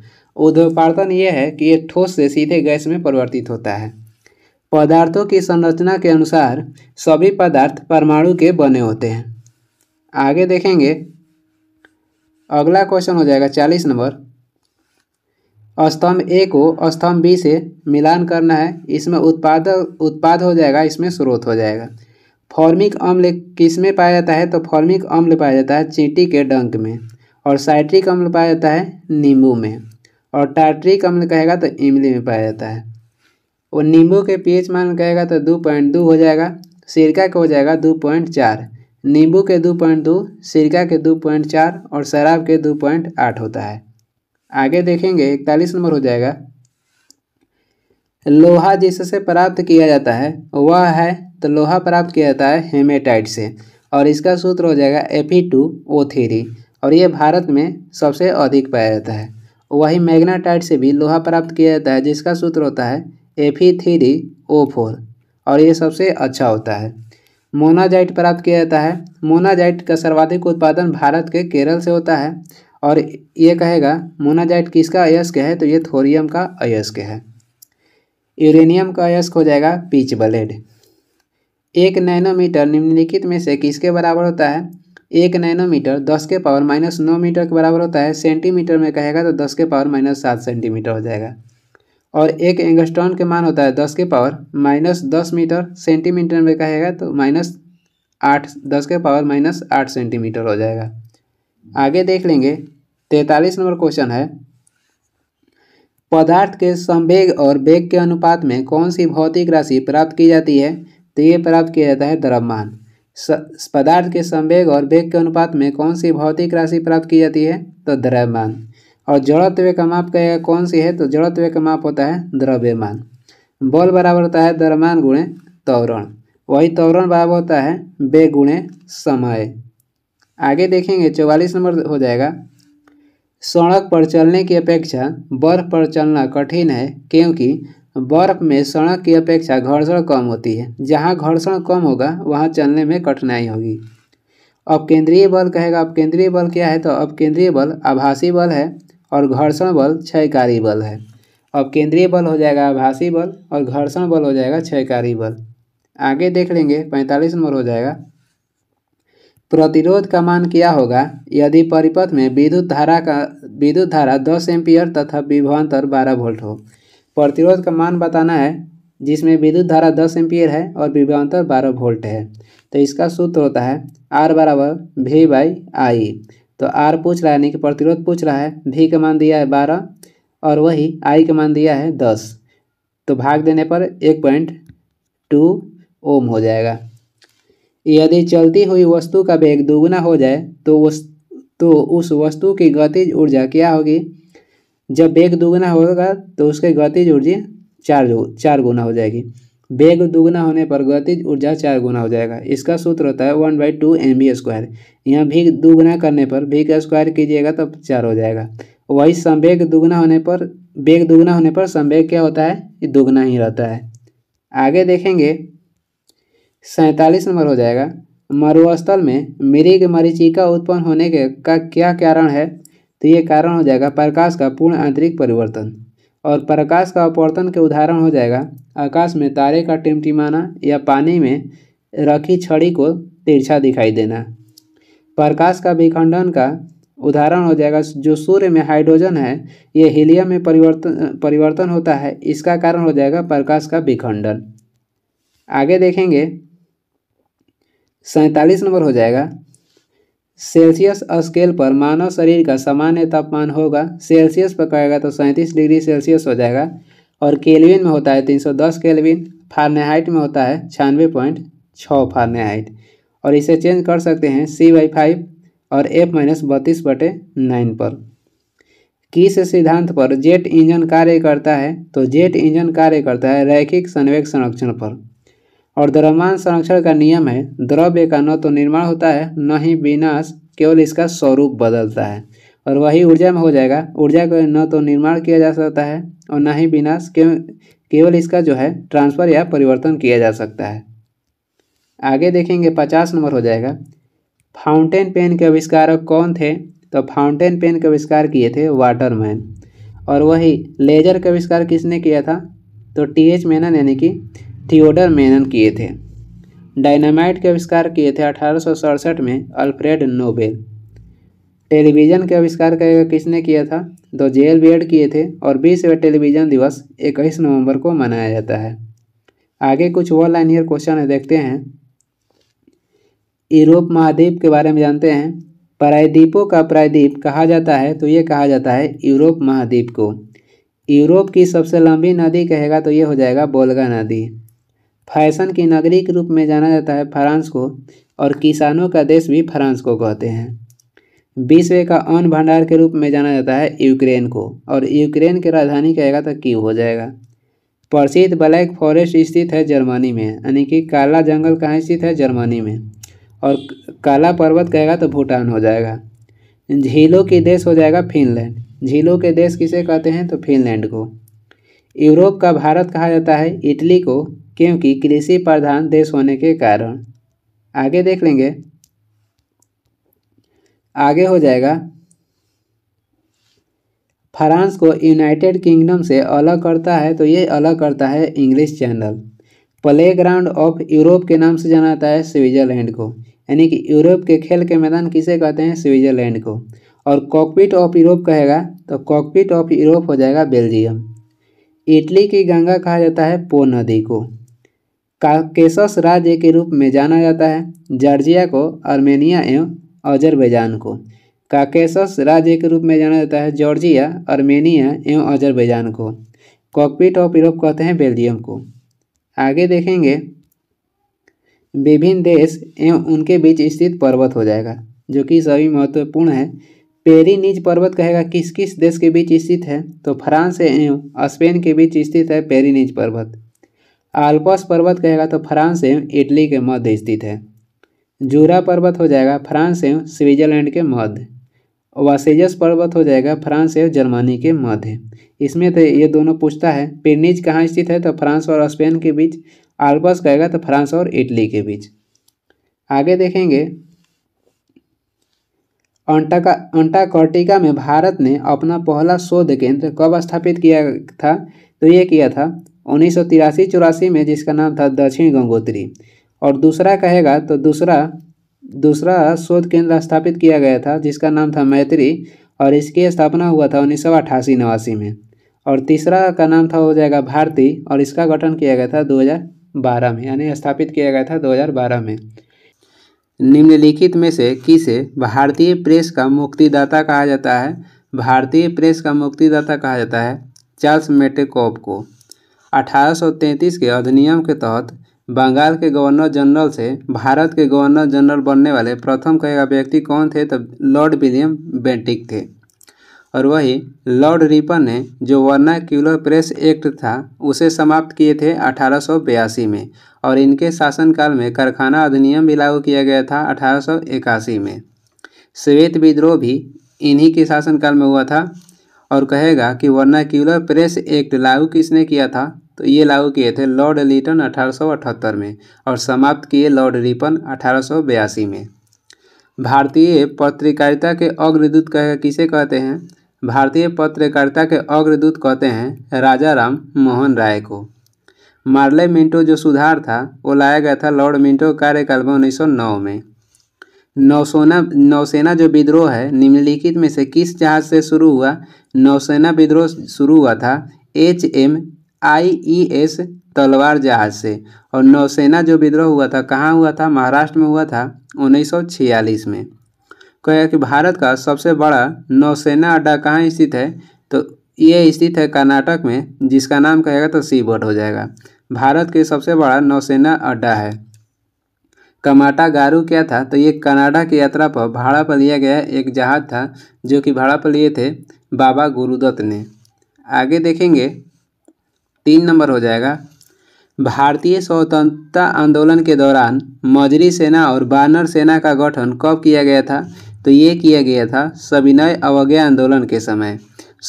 उद्यपातन ये है कि ये ठोस से सीधे गैस में परिवर्तित होता है पदार्थों की संरचना के अनुसार सभी पदार्थ परमाणु के बने होते हैं आगे देखेंगे अगला क्वेश्चन हो जाएगा चालीस नंबर स्तंभ ए को स्तंभ बी से मिलान करना है इसमें उत्पाद उत्पाद हो जाएगा इसमें स्रोत हो जाएगा फॉर्मिक अम्ल किस में पाया जाता है तो फॉर्मिक अम्ल पाया जाता है चींटी के डंक में और साइट्रिक अम्ल पाया जाता है नींबू में और टाइट्रिक अम्ल कहेगा तो इमली में पाया जाता है और नींबू के पीएच मान कहेगा तो दो पॉइंट दो हो जाएगा सिरका का हो जाएगा दो पॉइंट चार नींबू के दो पॉइंट दो सिरका के दो पॉइंट चार और शराब के दो पॉइंट आठ होता है आगे देखेंगे इकतालीस नंबर हो जाएगा लोहा जिससे प्राप्त किया जाता है वह है तो लोहा प्राप्त किया जाता है हेमेटाइट से और इसका सूत्र हो जाएगा एफी टू ओ थ्री और ये भारत में सबसे अधिक पाया जाता है वही मैग्नाटाइट से भी लोहा प्राप्त किया जाता है जिसका सूत्र होता है एफी थ्री ओ फोर और ये सबसे अच्छा होता है मोनाजाइट प्राप्त किया जाता है मोनाजाइट का सर्वाधिक उत्पादन भारत के केरल से होता है और ये कहेगा मोनाजाइट किसका अयस्क है तो ये थोरियम का अयस्क है यूरेनियम का अयस्क हो जाएगा पीच ब्लेड एक नैनोमीटर निम्नलिखित में से किसके बराबर होता है एक नैनोमीटर दस के पावर माइनस नौ मीटर के बराबर होता है सेंटीमीटर में कहेगा तो दस के पावर माइनस सात सेंटीमीटर हो जाएगा और एक एंगस्ट्रॉन के मान होता है दस के पावर माइनस दस मीटर सेंटीमीटर में कहेगा तो माइनस आठ दस के पावर माइनस आठ सेंटीमीटर हो जाएगा आगे देख लेंगे तैतालीस नंबर क्वेश्चन है पदार्थ के संवेग और वेग के अनुपात में कौन सी भौतिक राशि प्राप्त की जाती है तो ये प्राप्त किया जाता है द्रव्यमान पदार्थ के संवेग और वेग के अनुपात में कौन सी भौतिक राशि प्राप्त की जाती है तो द्रव्यमान और जड़त्व का माप का कौन सी है तो जड़त्व का माप होता है द्रव्यमान बल बराबर होता है द्रव्यमान गुणे त्वरण वही त्वरण बराबर होता है बे गुणे समय आगे देखेंगे चौवालीस नंबर हो जाएगा सड़क पर चलने की अपेक्षा बर्फ पर चलना कठिन है क्योंकि बर्फ में सड़क की अपेक्षा घर्षण कम होती है जहाँ घर्षण कम होगा वहाँ चलने में कठिनाई होगी अब केंद्रीय बल कहेगा अब केंद्रीय बल क्या है तो अब केंद्रीय बल आभासी बल है और घर्षण बल क्षयकारी बल है अब केंद्रीय बल हो जाएगा आभासी बल और घर्षण बल हो जाएगा क्षयकारी बल आगे देख लेंगे पैंतालीस नंबर हो जाएगा प्रतिरोध का मान क्या होगा यदि परिपथ में विद्युत धारा का विद्युत धारा दस एम्पियर तथा विभवान्तर बारह वोल्ट हो प्रतिरोध का मान बताना है जिसमें विद्युत धारा दस एम्पियर है और विभवान्तर बारह वोल्ट है तो इसका सूत्र होता है आर बराबर वी बाई आई तो आर पूछ रहा है यानी कि प्रतिरोध पूछ रहा है भी का मान दिया है बारह और वही आई का मान दिया है दस तो भाग देने पर एक पॉइंट टू ओम हो जाएगा यदि चलती हुई वस्तु का वेग दोगुना हो जाए तो उस तो उस वस्तु की गतिज ऊर्जा क्या होगी जब वेग दोगुना होगा तो उसके गतिज ऊर्जा चार चार गुना हो जाएगी वेग दुगुना होने पर गतिज ऊर्जा चार गुना हो जाएगा इसका सूत्र होता है one by two M B square यहाँ भी दुगुना करने पर भी का स्क्वायर कीजिएगा तो चार हो जाएगा वही संवेग दुगुना होने पर वेग दुगुना होने पर संवेग क्या होता है ये ही रहता है आगे देखेंगे सैंतालीस नंबर हो जाएगा मरुस्थल में मृग मरीचिका उत्पन्न होने के का क्या कारण है तो ये कारण हो जाएगा प्रकाश का पूर्ण आंतरिक परिवर्तन और प्रकाश का अपवर्तन के उदाहरण हो जाएगा आकाश में तारे का टिमटिमाना या पानी में रखी छड़ी को तिरछा दिखाई देना प्रकाश का विखंडन का उदाहरण हो जाएगा जो सूर्य में हाइड्रोजन है ये हीलियम में परिवर्तन परिवर्तन होता है इसका कारण हो जाएगा प्रकाश का विखंडन आगे देखेंगे सैंतालीस नंबर हो जाएगा सेल्सियस स्केल पर मानव शरीर का सामान्य तापमान होगा सेल्सियस पर कहेगा तो सैंतीस डिग्री सेल्सियस हो जाएगा और केल्विन में होता है 310 केल्विन फारनेहाइट में होता है छियानवे पॉइंट छः फारनेहाइट और इसे चेंज कर सकते हैं सी बाई फाइव और एफ माइनस बत्तीस बटे नाइन पर किस सिद्धांत पर जेट इंजन कार्य करता है तो जेट इंजन कार्य करता है रैखिक संवेग संरक्षण पर और द्रव्यमान संरक्षण का नियम है द्रव्य का न तो निर्माण होता है न ही विनाश केवल इसका स्वरूप बदलता है और वही ऊर्जा में हो जाएगा ऊर्जा का न तो निर्माण किया जा सकता है और न ही विनाश केवल इसका जो है ट्रांसफ़र या परिवर्तन किया जा सकता है आगे देखेंगे पचास नंबर हो जाएगा फाउंटेन पेन के आविष्कारक कौन थे तो फाउंटेन पेन का आविष्कार किए थे वाटरमैन और वही लेजर का आविष्कार किसने किया था तो टी एच मेनन यानी कि थियोडर मेनन किए थे डायनामाइट के आविष्कार किए थे अठारह में अल्फ्रेड नोबेल टेलीविज़न के आविष्कार किसने किया था दो जेल बी किए थे और बीसवें टेलीविज़न दिवस इक्कीस नवंबर को मनाया जाता है आगे कुछ वो लाइन ईयर क्वेश्चन है देखते हैं यूरोप महाद्वीप के बारे में जानते हैं प्रायद्वीपों का प्रायद्वीप कहा जाता है तो ये कहा जाता है यूरोप महाद्वीप को यूरोप की सबसे लंबी नदी कहेगा तो ये हो जाएगा बोलगा नदी फैशन की नगरी के रूप में जाना जाता है फ्रांस को और किसानों का देश भी फ्रांस को कहते हैं विश्व का अन्न भंडार के रूप में जाना जाता है यूक्रेन को और यूक्रेन की राजधानी कहेगा तो क्यों हो जाएगा प्रसिद्ध ब्लैक फॉरेस्ट स्थित है जर्मनी में यानी कि काला जंगल कहाँ स्थित है जर्मनी में और काला पर्वत कहेगा तो भूटान हो जाएगा झीलों के देश हो जाएगा फिनलैंड झीलों के देश किसे कहते हैं तो फिनलैंड को यूरोप का भारत कहा जाता है इटली को क्योंकि कृषि प्रधान देश होने के कारण आगे देख लेंगे आगे हो जाएगा फ्रांस को यूनाइटेड किंगडम से अलग करता है तो ये अलग करता है English channel playground of Europe के नाम से जाना जाता है स्विट्जरलैंड को यानी कि यूरोप के खेल के मैदान किसे कहते हैं स्विट्जरलैंड को और कॉकपिट ऑफ यूरोप कहेगा तो कॉकपिट ऑफ यूरोप हो जाएगा बेल्जियम इटली की गंगा कहा जाता है पो नदी को काकेसस राज्य के रूप में जाना जाता है जॉर्जिया को आर्मेनिया एवं अजरबैजान को काकेसस राज्य के रूप में जाना जाता है जॉर्जिया आर्मेनिया एवं अजरबैजान को कॉकपिट ऑफ यूरोप कहते हैं बेल्जियम को आगे देखेंगे विभिन्न देश एवं उनके बीच स्थित पर्वत हो जाएगा जो कि सभी महत्वपूर्ण है पेरी निज पर्वत कहेगा किस किस देश के बीच स्थित है तो फ्रांस एवं स्पेन के बीच स्थित है पेरी निज पर्वत आल्पस पर्वत कहेगा तो फ्रांस एवं इटली के मध्य स्थित है जूरा पर्वत हो जाएगा फ्रांस एवं स्विट्जरलैंड के मध्य वासेजस पर्वत हो जाएगा फ्रांस एवं जर्मनी के मध्य इसमें तो ये दोनों पूछता है पिरनीज कहाँ स्थित है तो फ्रांस और स्पेन के बीच आल्पस कहेगा तो फ्रांस और इटली के बीच आगे देखेंगे अंटाका अंटाकॉर्टिका में भारत ने अपना पहला शोध केंद्र कब स्थापित किया था तो ये किया था उन्नीस सौ तिरासी चौरासी में जिसका नाम था दक्षिण गंगोत्री और दूसरा कहेगा तो दूसरा दूसरा शोध केंद्र स्थापित किया गया था जिसका नाम था मैत्री और इसकी स्थापना हुआ था उन्नीस सौ अठासी नवासी में और तीसरा का नाम था हो जाएगा भारती और इसका गठन किया गया था बारह में यानी स्थापित किया गया था बारह में निम्नलिखित में से किसे भारतीय प्रेस का मुक्तिदाता कहा जाता है भारतीय प्रेस का मुक्तिदाता कहा जाता है चार्ल्स मेटेकॉप को 1833 के अधिनियम के तहत बंगाल के गवर्नर जनरल से भारत के गवर्नर जनरल बनने वाले प्रथम कहेगा व्यक्ति कौन थे तब लॉर्ड विलियम बेंटिक थे और वही लॉर्ड रिपर ने जो वर्नाक्यूलर प्रेस एक्ट था उसे समाप्त किए थे अठारह में और इनके शासनकाल में कारखाना अधिनियम भी लागू किया गया था अठारह में श्वेत विद्रोह भी इन्हीं के शासनकाल में हुआ था और कहेगा कि वर्नाक्यूलर प्रेस एक्ट लागू किसने किया था तो ये लागू किए थे लॉर्ड लिटन 1878 में और समाप्त किए लॉर्ड रिपन अठारह में भारतीय पत्रकारिता के अग्रदूत कह किसे कहते हैं भारतीय पत्रकारिता के अग्रदूत कहते हैं राजा राम मोहन राय को मार्ले मिंटो जो सुधार था वो लाया गया था लॉर्ड मिंटो कार्यकाल में उन्नीस में नौसेना नौसेना जो विद्रोह है निम्नलिखित में से किस जहाज से शुरू हुआ नौसेना विद्रोह शुरू हुआ था H M I E S Talwar जहाज से और नौसेना जो विद्रोह हुआ था कहाँ हुआ था महाराष्ट्र में हुआ था 1946 में कहा कि भारत का सबसे बड़ा नौसेना अड्डा कहाँ स्थित है तो ये स्थित है कर्नाटक में जिसका नाम कहेगा तो सी बोर्ड हो जाएगा भारत के सबसे बड़ा नौसेना अड्डा है कमाटा गारू क्या था तो ये कनाडा की यात्रा पर भाड़ा पर लिया गया एक जहाज़ था जो कि भाड़ा पर लिए थे बाबा गुरुदत्त ने आगे देखेंगे तीन नंबर हो जाएगा भारतीय स्वतंत्रता आंदोलन के दौरान मजरी सेना और बानर सेना का गठन कब किया गया था तो ये किया गया था सविनय अवज्ञा आंदोलन के समय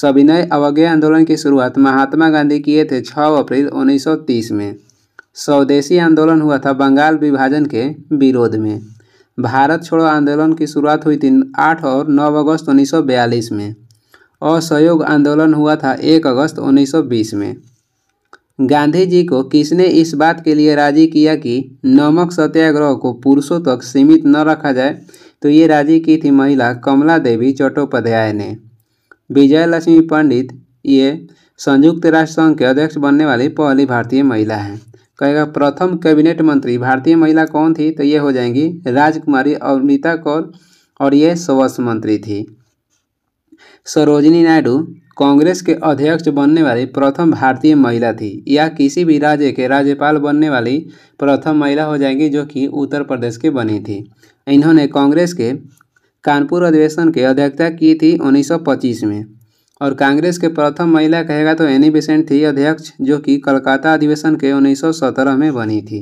सविनय अवज्ञा आंदोलन की शुरुआत महात्मा गांधी किए थे 6 अप्रैल 1930 में स्वदेशी आंदोलन हुआ था बंगाल विभाजन के विरोध में भारत छोड़ो आंदोलन की शुरुआत हुई थी आठ और नौ अगस्त उन्नीस में असहयोग आंदोलन हुआ था एक अगस्त उन्नीस में गांधी जी को किसने इस बात के लिए राजी किया कि नमक सत्याग्रह को पुरुषों तक सीमित न रखा जाए तो ये राजी की थी महिला कमला देवी चट्टोपाध्याय ने विजय लक्ष्मी पंडित ये संयुक्त राष्ट्र संघ के अध्यक्ष बनने वाली पहली भारतीय महिला हैं कहेगा प्रथम कैबिनेट मंत्री भारतीय महिला कौन थी तो ये हो जाएंगी राजकुमारी अमृता कौर और ये स्वस्थ मंत्री थी सरोजनी नायडू कांग्रेस के अध्यक्ष बनने वाली प्रथम भारतीय महिला थी या किसी भी राज्य के राज्यपाल बनने वाली प्रथम महिला हो जाएंगी जो कि उत्तर प्रदेश के बनी थी इन्होंने कांग्रेस के कानपुर अधिवेशन की अध्यक्षता की थी 1925 में और कांग्रेस के प्रथम महिला कहेगा तो एनी बेसेंट थी अध्यक्ष जो कि कलकाता अधिवेशन के 1917 में बनी थी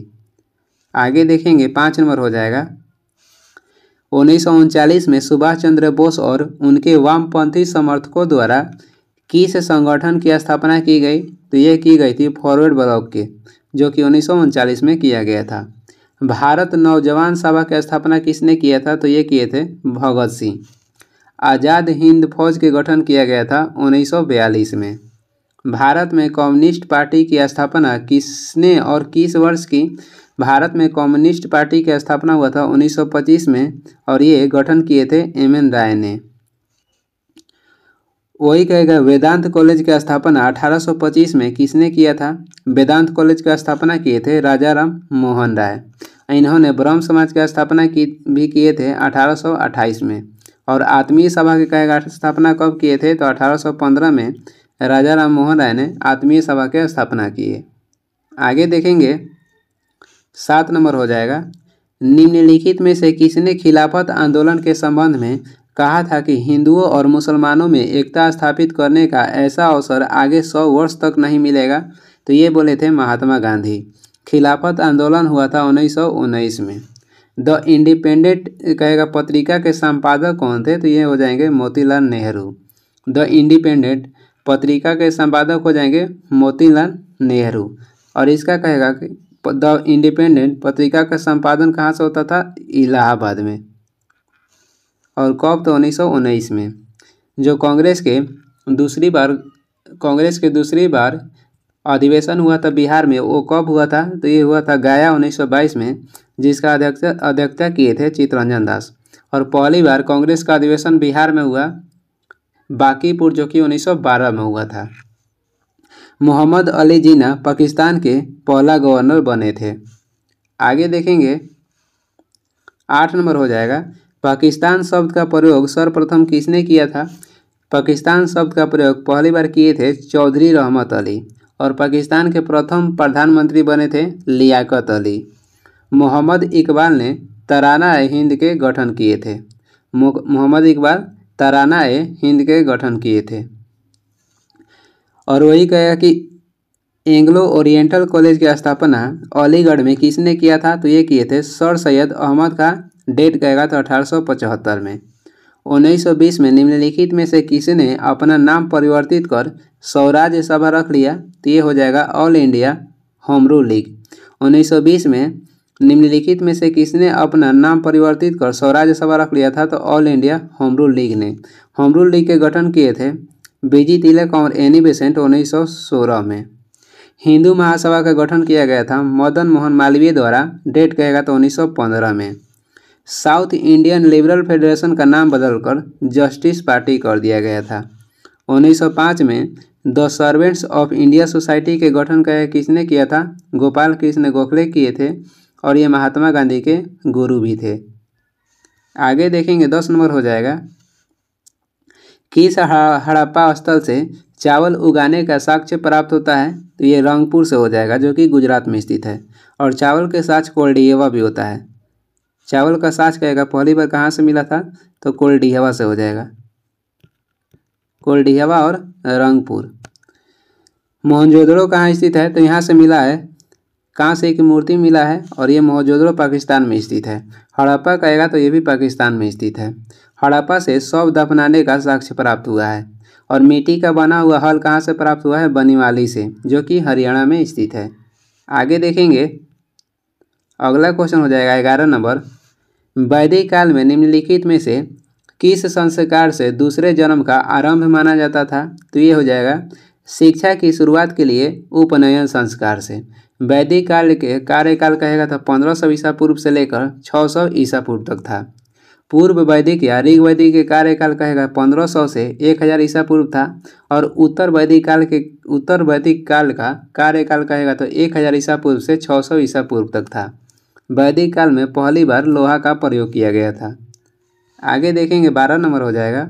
आगे देखेंगे पाँच नंबर हो जाएगा उन्नीस में सुभाष चंद्र बोस और उनके वामपंथी समर्थकों द्वारा किस संगठन की स्थापना की गई तो यह की गई थी फॉरवर्ड ब्लॉक के जो कि उन्नीस में किया गया था भारत नौजवान सभा की स्थापना किसने किया था तो ये किए थे भगत सिंह आज़ाद हिंद फौज के गठन किया गया था 1942 में भारत में कम्युनिस्ट पार्टी की स्थापना किसने और किस वर्ष की भारत में कम्युनिस्ट पार्टी की स्थापना हुआ था 1925 में और ये गठन किए थे एम एन राय ने वही कहेगा वेदांत कॉलेज की स्थापना 1825 में किसने किया था वेदांत कॉलेज की स्थापना किए थे राजा राम मोहन राय इन्होंने ब्रह्म समाज की स्थापना की भी किए थे अठारह में और आत्मीय सभा की कार्य स्थापना कब किए थे तो 1815 में राजा राम मोहन राय ने आत्मीय सभा की स्थापना की है आगे देखेंगे सात नंबर हो जाएगा निम्नलिखित में से किसने खिलाफत आंदोलन के संबंध में कहा था कि हिंदुओं और मुसलमानों में एकता स्थापित करने का ऐसा अवसर आगे सौ वर्ष तक नहीं मिलेगा तो ये बोले थे महात्मा गांधी खिलाफत आंदोलन हुआ था उन्नीस में द इंडिपेंडेंट कहेगा पत्रिका के संपादक कौन थे तो ये हो जाएंगे मोतीलाल नेहरू द इंडिपेंडेंट पत्रिका के संपादक हो जाएंगे मोतीलाल नेहरू और इसका कहेगा कि द इंडिपेंडेंट पत्रिका का संपादन कहाँ से होता था इलाहाबाद में और कब तो उन्नीस में जो कांग्रेस के दूसरी बार कांग्रेस के दूसरी बार अधिवेशन हुआ था बिहार में वो कब हुआ था तो ये हुआ था गया 1922 में जिसका अध्यक्ष अध्यक्षता किए थे चितरंजन दास और पहली बार कांग्रेस का अधिवेशन बिहार में हुआ बाकीपुर जो कि 1912 में हुआ था मोहम्मद अली जीना पाकिस्तान के पहला गवर्नर बने थे आगे देखेंगे आठ नंबर हो जाएगा पाकिस्तान शब्द का प्रयोग सर्वप्रथम किसने किया था पाकिस्तान शब्द का प्रयोग पहली बार किए थे चौधरी रहमत अली और पाकिस्तान के प्रथम प्रधानमंत्री बने थे लियाकत अली मोहम्मद इकबाल ने तराना ए हिंद के गठन किए थे मोहम्मद इकबाल तराना ए हिंद के गठन किए थे और वही कहेगा कि एंग्लो ओरिएंटल कॉलेज की स्थापना अलीगढ़ में किसने किया था तो ये किए थे सर सैयद अहमद का डेट कहेगा तो अठारह में 1920 में निम्नलिखित में से किसने अपना नाम परिवर्तित कर स्वराज्य सभा रख लिया तो ये हो जाएगा all India home rule league 1920 में निम्नलिखित में से किसने अपना नाम परिवर्तित कर स्वराज्य सभा रख लिया था तो all India home rule league ने होम रूल लीग के गठन किए थे बीजी तिलक और एनी बेसेंट उन्नीस सौ सोलह में हिंदू महासभा का गठन किया गया था मदन मोहन मालवीय द्वारा डेट कहेगा तो 1915 में साउथ इंडियन लिबरल फेडरेशन का नाम बदलकर जस्टिस पार्टी कर दिया गया था 1905 में the servants of India society के गठन का किसने किया था गोपाल कृष्ण गोखले किए थे और ये महात्मा गांधी के गुरु भी थे आगे देखेंगे दस नंबर हो जाएगा किस हड़प्पा स्थल से चावल उगाने का साक्ष्य प्राप्त होता है तो ये रंगपुर से हो जाएगा जो कि गुजरात में स्थित है और चावल के साथ कोलडीवा भी होता है चावल का साच कहेगा पहली बार कहाँ से मिला था तो कोलडीवा से हो जाएगा कोलडीवा और रंगपुर मोहनजोदड़ो कहाँ स्थित है तो यहाँ से मिला है से एक मूर्ति मिला है और ये मौजूदा पाकिस्तान में स्थित है हड़प्पा कहेगा तो ये भी पाकिस्तान में स्थित है हड़प्पा से शव दफनाने का साक्ष्य प्राप्त हुआ है और मिट्टी का बना हुआ हल कहाँ से प्राप्त हुआ है बनीवाली से जो कि हरियाणा में स्थित है आगे देखेंगे अगला क्वेश्चन हो जाएगा ग्यारह नंबर वैदिक काल में निम्नलिखित में से किस संस्कार से दूसरे जन्म का आरंभ माना जाता था तो ये हो जाएगा शिक्षा की शुरुआत के लिए उपनयन संस्कार से वैदिक काल के कार्यकाल कहेगा तो पंद्रह सौ ईसा पूर्व से लेकर छः सौ ईसा पूर्व तक था पूर्व वैदिक या ऋग वैदिक के कार्यकाल कहेगा पंद्रह सौ से एक हज़ार ईसा पूर्व था और उत्तर वैदिक काल के उत्तर वैदिक काल का कार्यकाल कहेगा तो एक हज़ार ईसा पूर्व से छः सौ ईसा पूर्व तक था वैदिक काल में पहली बार लोहा का प्रयोग किया गया था आगे देखेंगे बारह नंबर हो जाएगा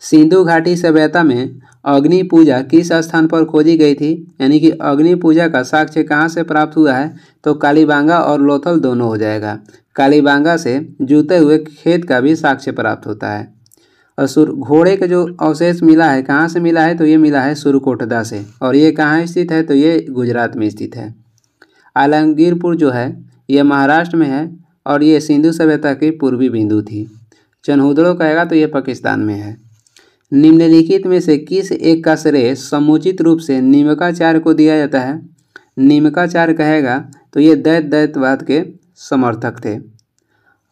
सिंधु घाटी सभ्यता में अग्नि पूजा किस स्थान पर खोजी गई थी यानी कि अग्नि पूजा का साक्ष्य कहाँ से प्राप्त हुआ है तो कालीबांगा और लोथल दोनों हो जाएगा कालीबांगा से जूते हुए खेत का भी साक्ष्य प्राप्त होता है और सुर घोड़े का जो अवशेष मिला है कहाँ से मिला है तो ये मिला है सुरकोटदा से और ये कहाँ स्थित है तो ये गुजरात में स्थित है आलमगीरपुर जो है ये महाराष्ट्र में है और ये सिंधु सभ्यता की पूर्वी बिंदु थी चनहुदड़ो कहेगा तो ये पाकिस्तान में है निम्नलिखित में से किस एक का श्रेय समुचित रूप से निमकाचार्य को दिया जाता है निमकाचार्य कहेगा तो ये दैत दैतवाद के समर्थक थे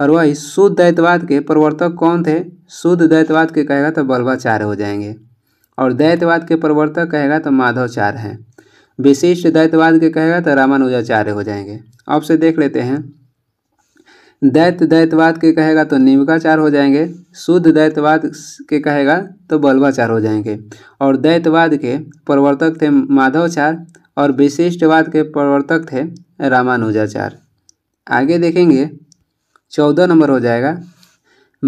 और वही शुद्ध दैतवाद के प्रवर्तक कौन थे शुद्ध दैतवाद के कहेगा तो बल्वाचार्य हो जाएंगे और दैतवाद के प्रवर्तक कहेगा तो माधवाचार्य हैं विशिष्ट दैतवाद के कहेगा तो रामानुजाचार्य हो जाएंगे अब से देख लेते हैं दैत दैतवाद के कहेगा तो निम्बकाचार हो जाएंगे शुद्ध दैतवाद के कहेगा तो बल्वाचार हो जाएंगे और दैतवाद के प्रवर्तक थे माधवाचार और विशिष्टवाद के प्रवर्तक थे रामानुजाचार आगे देखेंगे चौदह नंबर हो जाएगा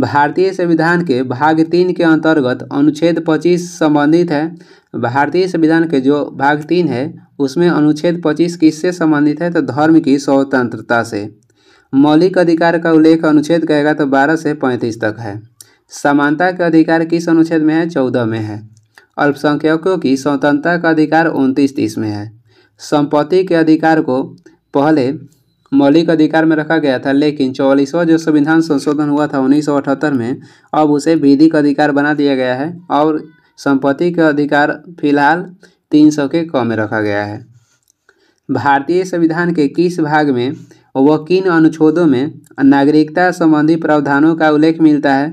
भारतीय संविधान के भाग तीन के अंतर्गत अनुच्छेद पच्चीस संबंधित है भारतीय संविधान के जो भाग तीन है उसमें अनुच्छेद पच्चीस किससे संबंधित है तो धर्म की स्वतंत्रता से मौलिक अधिकार का उल्लेख अनुच्छेद कहेगा तो बारह से पैंतीस तक है समानता का अधिकार किस अनुच्छेद में है चौदह में है अल्पसंख्यकों की स्वतंत्रता का अधिकार उनतीस तीस में है संपत्ति के अधिकार को पहले मौलिक अधिकार में रखा गया था लेकिन चौवालीसवां जो संविधान संशोधन हुआ था उन्नीस में अब उसे विधिक अधिकार बना दिया गया है और संपत्ति का अधिकार फिलहाल तीन सौ के कम में रखा गया है भारतीय संविधान के किस भाग में और वह किन अनुच्छेदों में नागरिकता संबंधी प्रावधानों का उल्लेख मिलता है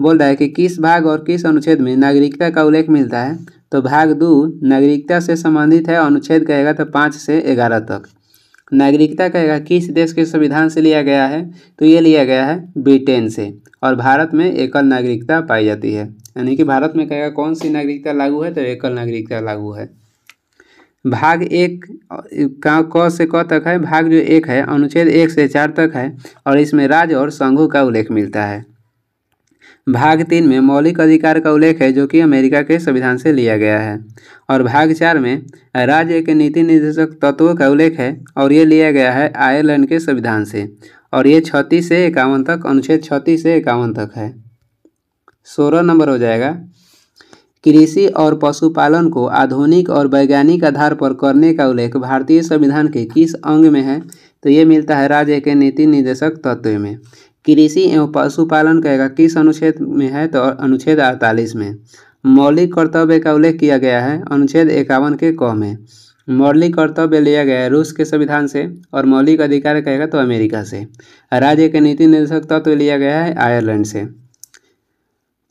बोल रहा है कि किस भाग और किस अनुच्छेद में नागरिकता का उल्लेख मिलता है तो भाग दो नागरिकता से संबंधित है अनुच्छेद कहेगा तो पाँच से ग्यारह तक नागरिकता कहेगा किस देश के संविधान से लिया गया है तो ये लिया गया है ब्रिटेन से और भारत में एकल नागरिकता पाई जाती है यानी कि भारत में कहेगा कौन सी नागरिकता लागू है तो एकल नागरिकता लागू है भाग एक का क से क तक है भाग जो एक है अनुच्छेद एक से चार तक है और इसमें राज्य और संघों का उल्लेख मिलता है भाग तीन में मौलिक अधिकार का उल्लेख है जो कि अमेरिका के संविधान से लिया गया है और भाग चार में राज्य के नीति निर्देशक तत्वों का उल्लेख है और ये लिया गया है आयरलैंड के संविधान से और ये छत्तीस से इक्यावन तक अनुच्छेद छत्तीस से इक्यावन तक है सोलह नंबर हो जाएगा कृषि और पशुपालन को आधुनिक और वैज्ञानिक आधार पर करने का उल्लेख भारतीय संविधान के किस अंग में है तो ये मिलता है राज्य के नीति निर्देशक तत्व में कृषि एवं पशुपालन का किस अनुच्छेद में है तो अनुच्छेद अड़तालीस में मौलिक कर्तव्य का उल्लेख किया गया है अनुच्छेद इक्यावन के क में मौलिक कर्तव्य लिया गया है रूस के संविधान से और मौलिक अधिकार कहेगा तो अमेरिका से राज्य के नीति निर्देशक तत्व तो लिया गया है आयरलैंड से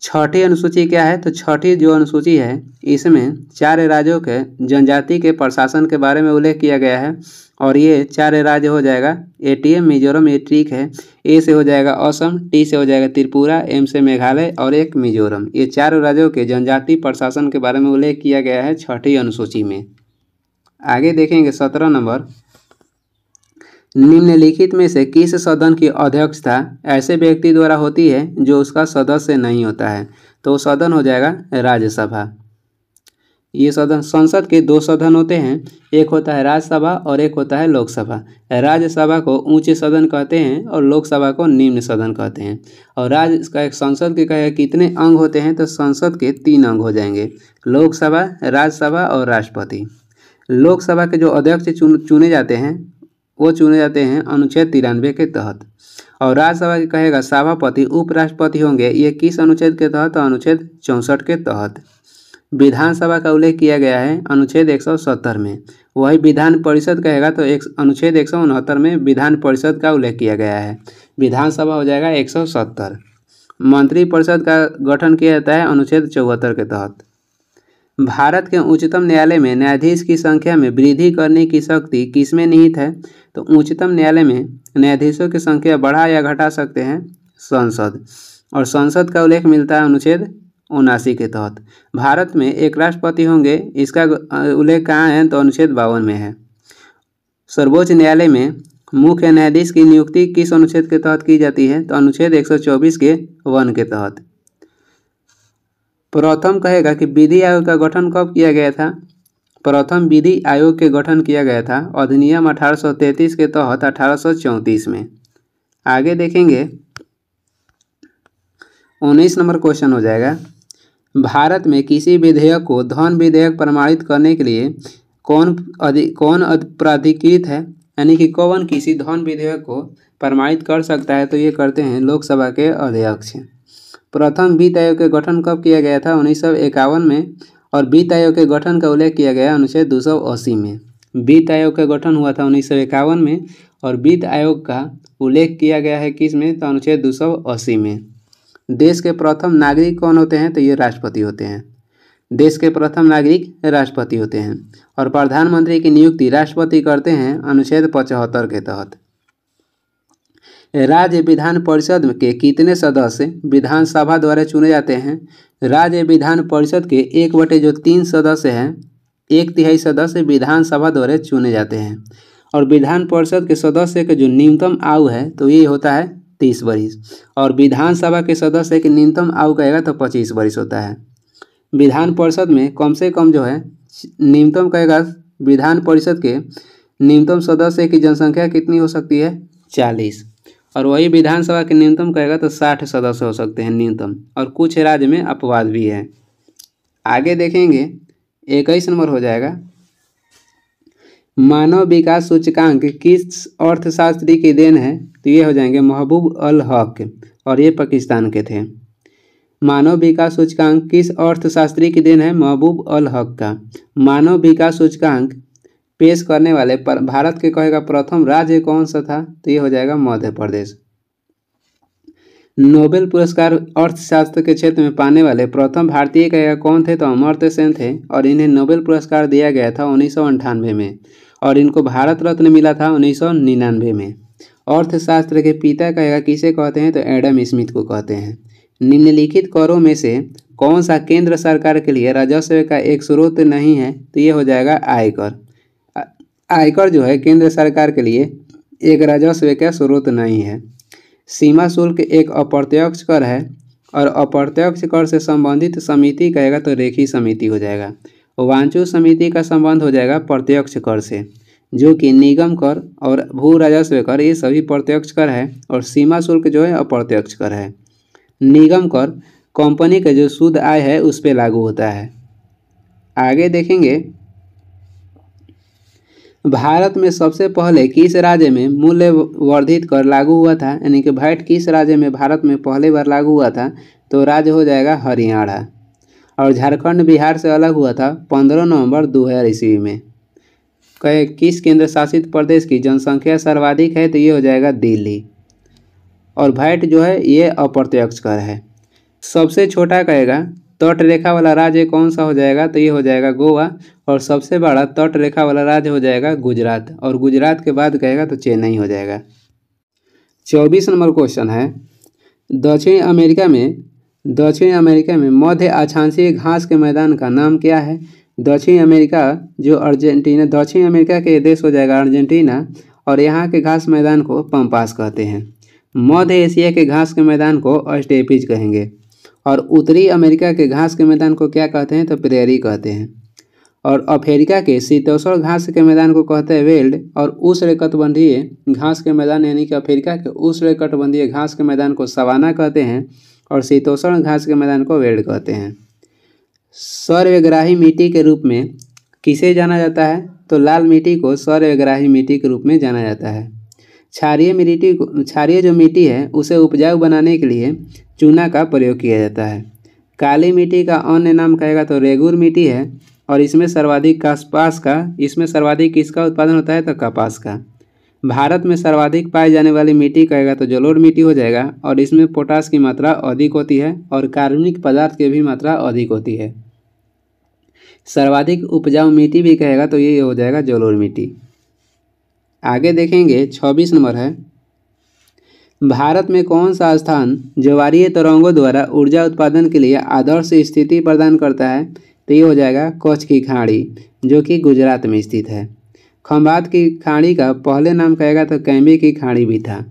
छठी अनुसूची क्या है तो छठी जो अनुसूची है इसमें चार राज्यों के जनजाति के प्रशासन के बारे में उल्लेख किया गया है और ये चार राज्य हो जाएगा ए टी एम मिजोरम ये ठीक है ए से हो जाएगा असम टी से हो जाएगा त्रिपुरा एम से मेघालय और एक मिजोरम ये चार राज्यों के जनजाति प्रशासन के बारे में उल्लेख किया गया है छठी अनुसूची में आगे देखेंगे सत्रह नंबर निम्नलिखित में से किस सदन की अध्यक्षता ऐसे व्यक्ति द्वारा होती है जो उसका सदस्य नहीं होता है तो सदन हो जाएगा राज्यसभा ये सदन संसद के दो सदन होते हैं एक होता है राज्यसभा और एक होता है लोकसभा राज्यसभा को ऊंचे सदन कहते हैं और लोकसभा को निम्न सदन कहते हैं और राज्य का एक संसद के कहे कितने अंग होते हैं तो संसद के तीन अंग हो जाएंगे लोकसभा राज्यसभा और राष्ट्रपति लोकसभा के जो अध्यक्ष चुन चुने जाते हैं वो चुने जाते हैं अनुच्छेद तिरानवे के तहत और राज्यसभा कहेगा सभापति उपराष्ट्रपति होंगे ये किस अनुच्छेद के तहत अनुच्छेद चौंसठ के तहत विधानसभा का उल्लेख किया गया है अनुच्छेद सत्तर में वही विधान परिषद कहेगा तो एक अनुच्छेद एक में विधान परिषद का उल्लेख किया गया है विधानसभा हो जाएगा सत्तर मंत्रिपरिषद का गठन किया जाता है अनुच्छेद चौहत्तर के तहत भारत के उच्चतम न्यायालय में न्यायाधीश की संख्या में वृद्धि करने की शक्ति किसमें निहित है तो उच्चतम न्यायालय में न्यायाधीशों की संख्या बढ़ा या घटा सकते हैं संसद और संसद का उल्लेख मिलता है अनुच्छेद उनासी के तहत भारत में एक राष्ट्रपति होंगे इसका उल्लेख कहाँ है तो अनुच्छेद बावन में है सर्वोच्च न्यायालय में मुख्य न्यायाधीश की नियुक्ति किस अनुच्छेद के तहत की जाती है तो अनुच्छेद 124 के वन के तहत प्रथम कहेगा कि विधि आयोग का गठन कब किया गया था प्रथम विधि आयोग के गठन किया गया था अधिनियम 1833 के तहत अठारह में आगे देखेंगे उन्नीस नंबर क्वेश्चन हो जाएगा भारत में किसी विधेयक को धन विधेयक प्रमाणित करने के लिए कौन अधि कौन प्राधिकृत है यानी कि कौन किसी धन विधेयक को प्रमाणित कर सकता है तो ये करते हैं लोकसभा के अध्यक्ष प्रथम वित्त आयोग के गठन कब किया गया था उन्नीस में और वित्त आयोग के गठन का उल्लेख किया गया अनुच्छेद दो में वित्त आयोग का गठन हुआ था उन्नीस में और वित्त आयोग का उल्लेख किया गया है किस में तो अनुच्छेद दो में देश के प्रथम नागरिक कौन होते हैं तो ये राष्ट्रपति होते हैं देश के प्रथम नागरिक राष्ट्रपति होते हैं और प्रधानमंत्री की नियुक्ति राष्ट्रपति करते हैं अनुच्छेद पचहत्तर के तहत राज्य विधान परिषद के कितने सदस्य विधानसभा द्वारा चुने जाते हैं राज्य विधान परिषद के एक बटे जो तीन सदस्य हैं एक तिहाई सदस्य विधानसभा द्वारा चुने जाते हैं और विधान परिषद के सदस्य का जो न्यूनतम आयु है तो ये होता है तीस वर्ष और विधानसभा के सदस्य के न्यूनतम आयु कहेगा तो पच्चीस वर्ष होता है विधान परिषद में कम से कम जो है न्यूनतम कहेगा विधान परिषद के न्यूनतम सदस्य की जनसंख्या कितनी हो सकती है चालीस और वही विधानसभा के न्यूनतम कहेगा तो साठ सदस्य हो सकते हैं न्यूनतम और कुछ राज्य में अपवाद भी है आगे देखेंगे इक्कीस नंबर हो जाएगा मानव विकास सूचकांक किस अर्थशास्त्री की देन है तो ये हो जाएंगे महबूब अल हक और ये पाकिस्तान के थे मानव विकास सूचकांक किस अर्थशास्त्री की देन है महबूब अल हक का मानव विकास सूचकांक पेश करने वाले पर भारत के कहेगा प्रथम राज्य कौन सा था तो ये हो जाएगा मध्य प्रदेश नोबेल पुरस्कार अर्थशास्त्र के क्षेत्र में पाने वाले प्रथम भारतीय कहेगा कौन थे तो अमर्त्य सेन थे और इन्हें नोबेल पुरस्कार दिया गया था उन्नीस में और इनको भारत रत्न मिला था उन्नीस में अर्थशास्त्र के पिता कहेगा किसे कहते हैं तो एडम स्मिथ को कहते हैं निम्नलिखित करों में से कौन सा केंद्र सरकार के लिए राजस्व का एक स्रोत नहीं है तो ये हो जाएगा आयकर आयकर जो है केंद्र सरकार के लिए एक राजस्व का स्रोत नहीं है सीमा शुल्क एक अप्रत्यक्ष कर है और अप्रत्यक्ष कर से संबंधित समिति कहेगा तो रेखी समिति हो जाएगा वांचु समिति का संबंध हो जाएगा प्रत्यक्ष कर से जो कि निगम कर और भू राजस्व कर ये सभी प्रत्यक्ष कर है और सीमा शुल्क जो है अप्रत्यक्ष कर है निगम कर कंपनी का जो शुद्ध आय है उस पर लागू होता है आगे देखेंगे भारत में सबसे पहले किस राज्य में मूल्य वर्धित कर लागू हुआ था यानी कि वैट किस राज्य में भारत में पहली बार लागू हुआ था तो राज्य हो जाएगा हरियाणा और झारखंड बिहार से अलग हुआ था पंद्रह नवंबर दो हज़ार ईस्वी में कहे किस केंद्र शासित प्रदेश की जनसंख्या सर्वाधिक है तो ये हो जाएगा दिल्ली और वैट जो है ये अप्रत्यक्ष कर है सबसे छोटा कहेगा तट रेखा वाला राज्य कौन सा हो जाएगा तो ये हो जाएगा गोवा और सबसे बड़ा तट रेखा वाला राज्य हो जाएगा गुजरात और गुजरात के बाद कहेगा तो चेन्नई हो जाएगा चौबीस नंबर क्वेश्चन है दक्षिण अमेरिका में दक्षिण अमेरिका में मध्य आछांसीय घास के मैदान का नाम क्या है दक्षिण अमेरिका जो अर्जेंटीना दक्षिण अमेरिका के देश हो जाएगा अर्जेंटीना और यहाँ के घास मैदान को पंपास कहते हैं मध्य एशिया के घास के मैदान को अस्टेपिज कहेंगे और उत्तरी अमेरिका के घास के मैदान को क्या कहते हैं तो प्रेरी कहते हैं और अफ्रीका के शीतोषण घास के मैदान को कहते हैं वेल्ड और उष्ण कटबंधीय घास के मैदान यानी कि अफ्रीका के उष्ण कटबंधीय घास के मैदान को सवाना कहते हैं और शीतोषण घास के मैदान को वेल्ड कहते हैं सर्वग्राही मिट्टी के रूप में किसे जाना जाता है तो लाल मिट्टी को सर्वग्राही मिट्टी के रूप में जाना जाता है क्षारीय मिट्टी क्षारीय जो मिट्टी है उसे उपजाऊ बनाने के लिए चूना का प्रयोग किया जाता है काली मिट्टी का अन्य नाम कहेगा तो रेगुर मिट्टी है और इसमें सर्वाधिक कपास का इसमें सर्वाधिक किसका उत्पादन होता है तो कपास का भारत में सर्वाधिक पाई जाने वाली मिट्टी कहेगा तो जलोढ़ मिट्टी हो जाएगा और इसमें पोटास की मात्रा अधिक होती है और कार्बनिक पदार्थ की भी मात्रा अधिक होती है सर्वाधिक उपजाऊ मिट्टी भी कहेगा तो ये हो जाएगा जलोर मिट्टी आगे देखेंगे छब्बीस नंबर है भारत में कौन सा स्थान ज्वारीय तरंगों द्वारा ऊर्जा उत्पादन के लिए आदर्श स्थिति प्रदान करता है तो ये हो जाएगा कच्छ की खाड़ी जो कि गुजरात में स्थित है खम्बात की खाड़ी का पहले नाम कहेगा तो कैम्बे की खाड़ी भी था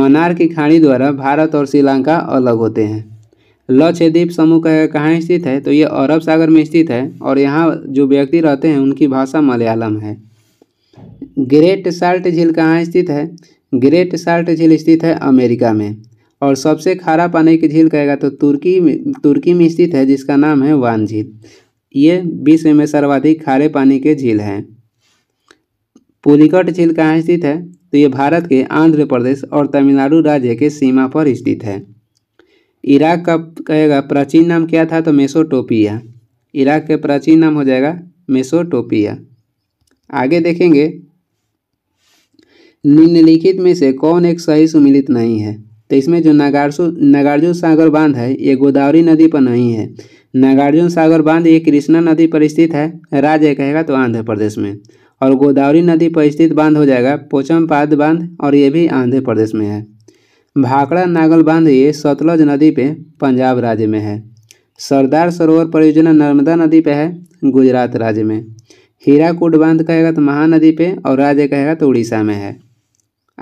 मनार की खाड़ी द्वारा भारत और श्रीलंका अलग होते हैं लक्षद्वीप समूह का कहाँ स्थित है तो ये अरब सागर में स्थित है और यहाँ जो व्यक्ति रहते हैं उनकी भाषा मलयालम है ग्रेट साल्ट झील कहाँ स्थित है ग्रेट साल्ट झील स्थित है अमेरिका में और सबसे खारा पानी की झील कहेगा तो तुर्की में तुर्की में स्थित है जिसका नाम है वान झील ये विश्व में सर्वाधिक खारे पानी के झील हैं पुलिकट झील कहाँ स्थित है तो ये भारत के आंध्र प्रदेश और तमिलनाडु राज्य के सीमा पर स्थित है इराक का कहेगा प्राचीन नाम क्या था तो मेसोटोपिया इराक के प्राचीन नाम हो जाएगा मेसोटोपिया आगे देखेंगे निम्नलिखित में से कौन एक सही सुमिलित नहीं है तो इसमें जो नगार्सु नगार्जुन सागर बांध है ये गोदावरी नदी पर नहीं है नागार्जुन सागर बांध ये कृष्णा नदी पर स्थित है राज्य कहेगा तो आंध्र प्रदेश में और गोदावरी नदी पर स्थित बांध हो जाएगा पोचमपाद बांध और ये भी आंध्र प्रदेश में है भाखड़ा नागल बांध ये सतलज नदी पे पंजाब राज्य में है सरदार सरोवर परियोजना नर्मदा नदी पे है गुजरात राज्य में हीराकूट बांध कहेगा तो महानदी पे और राज्य कहेगा तो उड़ीसा में है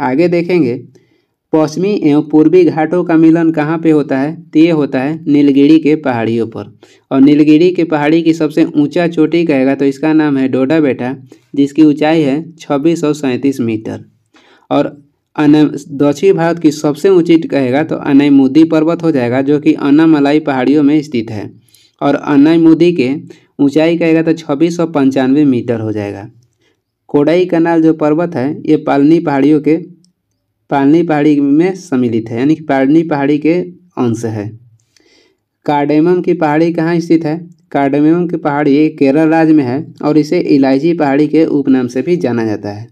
आगे देखेंगे पश्चिमी एवं पूर्वी घाटों का मिलन कहाँ पे होता है तो ये होता है नीलगिरी के पहाड़ियों पर और नीलगिरी के पहाड़ी की सबसे ऊंचा चोटी कहेगा तो इसका नाम है डोडा बेटा जिसकी ऊंचाई है छब्बीस मीटर और दक्षिण भारत की सबसे ऊँची कहेगा तो अनयमुदी पर्वत हो जाएगा जो कि अनामलाई पहाड़ियों में स्थित है और अन्नई मोदी के ऊंचाई कहेगा तो छब्बीस सौ पंचानवे मीटर हो जाएगा कोडाई कनाल जो पर्वत है ये पालनी पहाड़ियों के पालनी पहाड़ी में सम्मिलित है यानी कि पालनी पहाड़ी के अंश है कार्डेमम की पहाड़ी कहाँ स्थित है कार्डेमम की पहाड़ी केरल राज्य में है और इसे इलायची पहाड़ी के उपनाम से भी जाना जाता है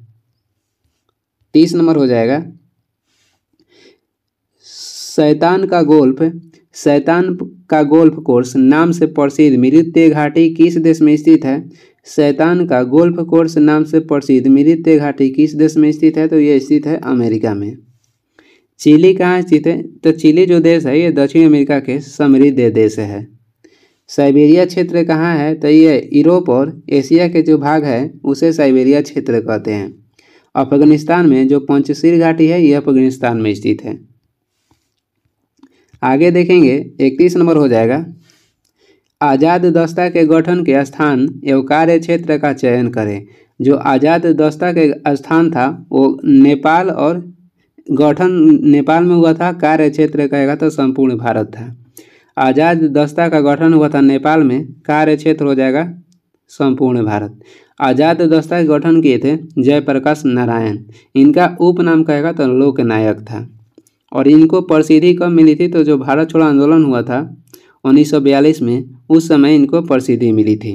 तीस नंबर हो जाएगा सैतान का गोल्फ शैतान का गोल्फ कोर्स नाम से प्रसिद्ध मृत्य घाटी किस देश में स्थित है शैतान का गोल्फ कोर्स नाम से प्रसिद्ध मृत्य घाटी किस देश में स्थित है तो ये स्थित है अमेरिका में चिली कहाँ स्थित है तो चिली जो देश है ये दक्षिण अमेरिका के समृद्ध देश है साइबेरिया क्षेत्र कहाँ है तो ये यूरोप और एशिया के जो भाग है उसे साइबेरिया क्षेत्र कहते हैं अफगानिस्तान में जो पंचशीर घाटी है ये अफगानिस्तान में स्थित है आगे देखेंगे इकतीस नंबर हो जाएगा आज़ाद दस्ता के गठन के स्थान एवं कार्य क्षेत्र का चयन करें जो आज़ाद दस्ता के स्थान था वो नेपाल और गठन नेपाल में हुआ था कार्य क्षेत्र कहेगा तो संपूर्ण भारत था आज़ाद दस्ता का गठन हुआ था नेपाल में कार्य क्षेत्र हो जाएगा संपूर्ण भारत आज़ाद दस्ता के गठन किए थे जयप्रकाश नारायण इनका उपनाम कहेगा तो लोकनायक था और इनको प्रसिद्धि कब मिली थी तो जो भारत छोड़ो आंदोलन हुआ था 1942 में उस समय इनको प्रसिद्धि मिली थी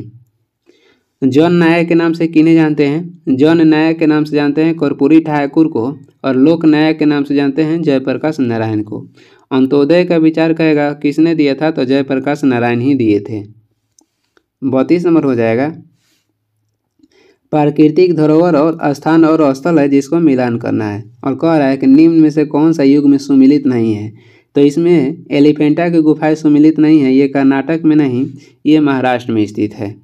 जॉन नायक के नाम से किन्हें जानते हैं जॉन नायक के नाम से जानते हैं कर्पूरी ठाकुर को और लोक नायक के नाम से जानते हैं जयप्रकाश नारायण को अंत्योदय का विचार कहेगा किसने दिया था तो जयप्रकाश नारायण ही दिए थे बत्तीस नंबर हो जाएगा प्राकृतिक धरोहर और स्थान और स्थल है जिसको मिलान करना है और कह रहा है कि निम्न में से कौन सा युग में सुमिलित नहीं है तो इसमें एलिफेंटा की गुफाएं सुमिलित नहीं है ये कर्नाटक में नहीं ये महाराष्ट्र में स्थित है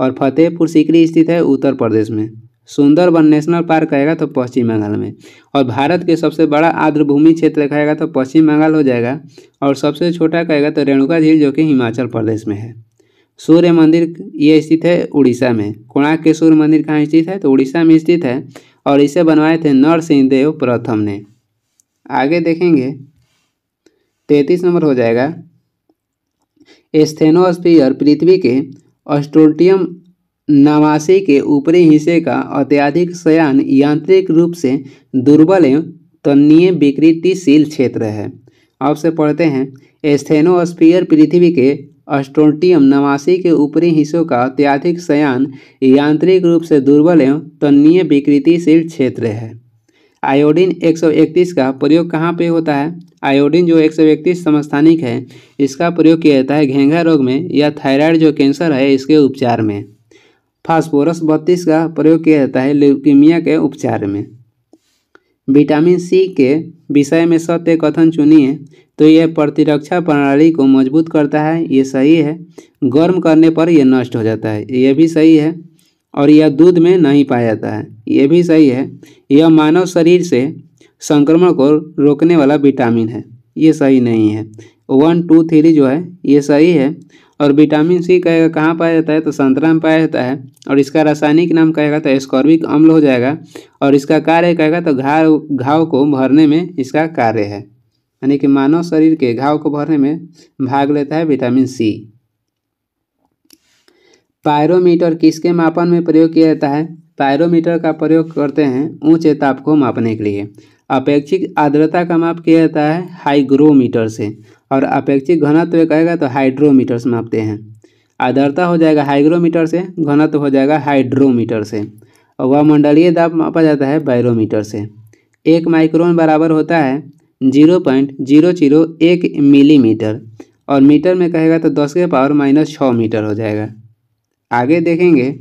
और फतेहपुर सीकरी स्थित है उत्तर प्रदेश में सुंदरबन नेशनल पार्क आएगा तो पश्चिम बंगाल में और भारत के सबसे बड़ा आर्द्रभूमि क्षेत्र कहेगा तो पश्चिम बंगाल हो जाएगा और सबसे छोटा कहेगा तो रेणुका झील जो कि हिमाचल प्रदेश में है सूर्य मंदिर ये स्थित है उड़ीसा में कोणार्क के सूर्य मंदिर कहाँ स्थित है तो उड़ीसा में स्थित है और इसे बनवाए थे नरसिंहदेव प्रथम ने आगे देखेंगे तैतीस नंबर हो जाएगा एस्थेनोस्फीयर पृथ्वी के ऑस्ट्रोटियम नवासी के ऊपरी हिस्से का अत्याधिक शयान यांत्रिक रूप से दुर्बल एवं तन्नीय विकृतिशील क्षेत्र है अब से पढ़ते हैं एस्थेनोस्फीयर पृथ्वी के अस्ट्रोटियम नवासी के ऊपरी हिस्सों का अत्याधिक सयान यांत्रिक रूप से दुर्बल एवं तन्नीय विकृतिशील क्षेत्र है आयोडीन 131 का प्रयोग कहाँ पे होता है आयोडीन जो 131 समस्थानिक है इसका प्रयोग किया जाता है घेंघा रोग में या थायराइड जो कैंसर है इसके उपचार में फास्फोरस बत्तीस का प्रयोग किया जाता है ल्यूकीमिया के उपचार में विटामिन सी के विषय में सत्य कथन चुनिए तो यह प्रतिरक्षा प्रणाली को मजबूत करता है ये सही है गर्म करने पर यह नष्ट हो जाता है यह भी सही है और यह दूध में नहीं पाया जाता है यह भी सही है यह मानव शरीर से संक्रमण को रोकने वाला विटामिन है ये सही नहीं है वन टू थ्री जो है ये सही है और विटामिन सी कहेगा कहाँ पाया जाता है तो संतरा में पाया जाता है और इसका रासायनिक नाम कहेगा तो स्कॉर्बिक अम्ल हो जाएगा और इसका कार्य कहेगा तो घाव घाव को भरने में इसका कार्य है यानी कि मानव शरीर के घाव को भरने में भाग लेता है विटामिन सी पायरोमीटर किसके मापन में प्रयोग किया जाता है पायरोमीटर का प्रयोग करते हैं ऊंचे ताप को मापने के लिए अपेक्षित आर्द्रता का माप किया जाता है हाइग्रोमीटर से और अपेक्षित घनत्व कहेगा तो हाइड्रोमीटर से मापते हैं आदरता हो जाएगा हाइग्रोमीटर से घनत्व हो जाएगा हाइड्रोमीटर से और वह मंडलीय दाब मापा जाता है बायरोमीटर से एक माइक्रोन बराबर होता है जीरो पॉइंट जीरो जीरो एक मिलीमीटर और मीटर में कहेगा तो दस के पावर माइनस छः मीटर हो जाएगा आगे देखेंगे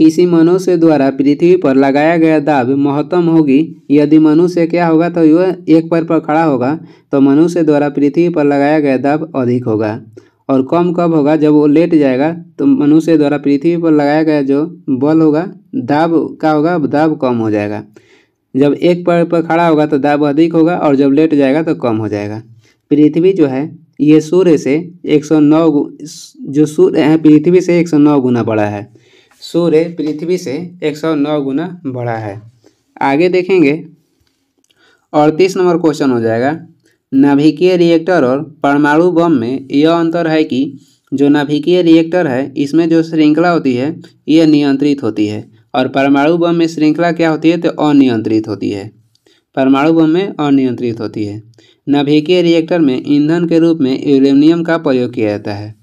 किसी मनुष्य द्वारा पृथ्वी पर लगाया गया दाब महत्तम होगी यदि मनुष्य क्या होगा तो यह एक पैर पर खड़ा होगा तो मनुष्य द्वारा पृथ्वी पर लगाया गया दाब अधिक होगा और कम कब होगा जब वो लेट जाएगा तो मनुष्य द्वारा पृथ्वी पर लगाया गया जो बल होगा दाब का होगा दाब कम हो जाएगा जब एक पैर पर खड़ा होगा तो दाब अधिक होगा और जब लेट जाएगा तो कम हो जाएगा पृथ्वी जो है ये सूर्य से 109 जो सूर्य है पृथ्वी से 109 गुना बड़ा है सूर्य पृथ्वी से 109 गुना बड़ा है आगे देखेंगे अड़तीस नंबर क्वेश्चन हो जाएगा नाभिकीय रिएक्टर और परमाणु बम में यह अंतर है कि जो नाभिकीय रिएक्टर है इसमें जो श्रृंखला होती है यह नियंत्रित होती है और परमाणु बम में श्रृंखला क्या होती है तो अनियंत्रित होती है परमाणु बम में अनियंत्रित होती है नाभिकीय रिएक्टर में ईंधन के रूप में यूरेनियम का प्रयोग किया जाता है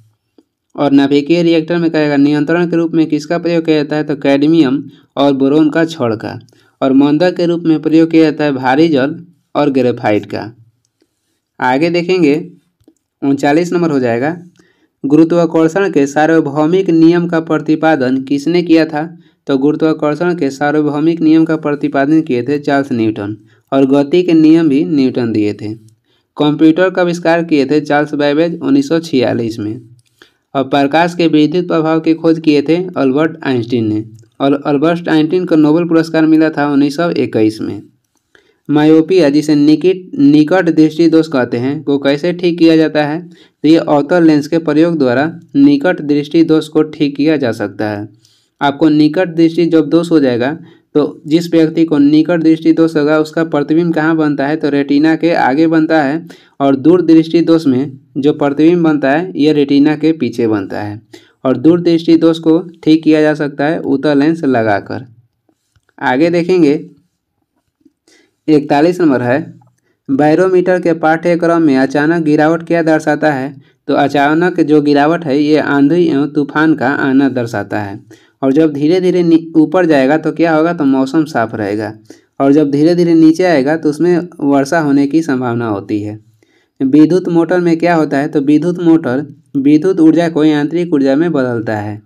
और नाभिकीय रिएक्टर में कहेगा नियंत्रण के रूप में किसका प्रयोग किया जाता है तो कैडमियम और बोरोन का छड़ का और मंदा के रूप में प्रयोग किया जाता है भारी जल और ग्रेफाइट का आगे देखेंगे उनचालीस नंबर हो जाएगा गुरुत्वाकर्षण के सार्वभौमिक नियम का प्रतिपादन किसने किया था तो गुरुत्वाकर्षण के सार्वभौमिक नियम का प्रतिपादन किए थे चार्ल्स न्यूटन और गति के नियम भी न्यूटन दिए थे कंप्यूटर का आविष्कार किए थे चार्ल्स बैबेज 1946 में और प्रकाश के विद्युत प्रभाव की खोज किए थे अल्बर्ट आइंस्टीन ने और अल्बर्ट आइंस्टीन को नोबेल पुरस्कार मिला था उन्नीस में मायोपिया जिसे निकट निकट दृष्टि दोष कहते हैं को कैसे ठीक किया जाता है तो ये अवतल लेंस के प्रयोग द्वारा निकट दृष्टि दोष को ठीक किया जा सकता है आपको निकट दृष्टि जब दोष हो जाएगा तो जिस व्यक्ति को निकट दृष्टि दोष होगा उसका प्रतिबिंब कहाँ बनता है तो रेटिना के आगे बनता है और दूर दृष्टि दोष में जो प्रतिबिंब बनता है ये रेटिना के पीछे बनता है और दूर दृष्टि दोष को ठीक किया जा सकता है उतर लेंस लगाकर आगे देखेंगे इकतालीस नंबर है बैरोमीटर के पाठ्यक्रम में अचानक गिरावट क्या दर्शाता है तो अचानक जो गिरावट है ये आंधी एवं तूफान का आना दर्शाता है और जब धीरे धीरे ऊपर जाएगा तो क्या होगा तो मौसम साफ रहेगा और जब धीरे धीरे नीचे आएगा तो उसमें वर्षा होने की संभावना होती है विद्युत मोटर में क्या होता है तो विद्युत मोटर विद्युत ऊर्जा को यांत्रिक ऊर्जा में बदलता है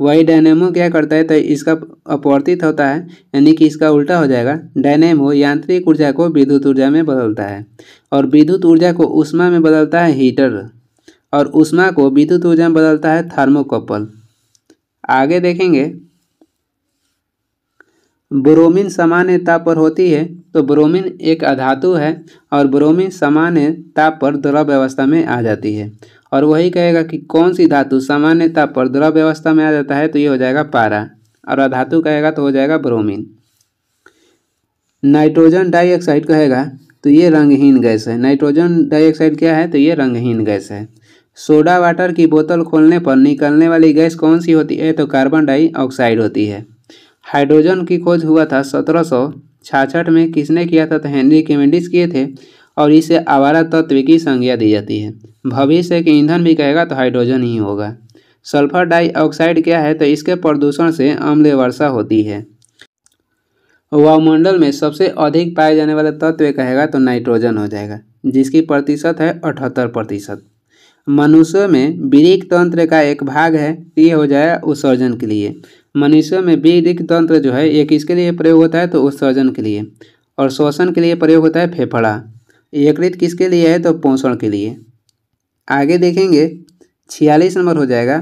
वही डायनेमो क्या करता है तो इसका अपवर्तित होता है यानी कि इसका उल्टा हो जाएगा डायनेमो यांत्रिक ऊर्जा को विद्युत ऊर्जा में बदलता है और विद्युत ऊर्जा को उष्मा में बदलता है हीटर और उष्मा को विद्युत ऊर्जा में बदलता है थर्मोकपल आगे देखेंगे ब्रोमीन सामान्य ताप पर होती है तो ब्रोमीन एक अधातु है और ब्रोमीन सामान्य ताप पर द्रव अवस्था में आ जाती है और वही कहेगा कि कौन सी धातु सामान्य ताप पर द्रव अवस्था में आ जाता है तो ये हो जाएगा पारा और अधातु कहेगा तो हो जाएगा ब्रोमीन नाइट्रोजन डाइऑक्साइड कहेगा तो ये रंगहीन गैस है नाइट्रोजन डाइऑक्साइड क्या है तो ये रंगहीन गैस है सोडा वाटर की बोतल खोलने पर निकलने वाली गैस कौन सी होती है तो कार्बन डाइऑक्साइड होती है हाइड्रोजन की खोज हुआ था सत्रह में किसने किया था तो हेनरी केमेंडिस किए थे और इसे आवारा तत्व की संज्ञा दी जाती है भविष्य के ईंधन भी कहेगा तो हाइड्रोजन ही होगा सल्फर डाइऑक्साइड क्या है तो इसके प्रदूषण से अम्ल वर्षा होती है वायुमंडल में सबसे अधिक पाए जाने वाले तत्व कहेगा तो नाइट्रोजन हो जाएगा जिसकी प्रतिशत है अठहत्तर प्रतिशत मनुष्यों में विरिक तंत्र का एक भाग है ये हो जाए उत्सर्जन के लिए मनुष्यों में विरिक तंत्र जो है एक इसके लिए प्रयोग होता है तो उत्सर्जन के लिए और शोषण के लिए प्रयोग होता है फेफड़ा एकृत किसके लिए है तो पोषण के लिए आगे देखेंगे छियालीस नंबर हो जाएगा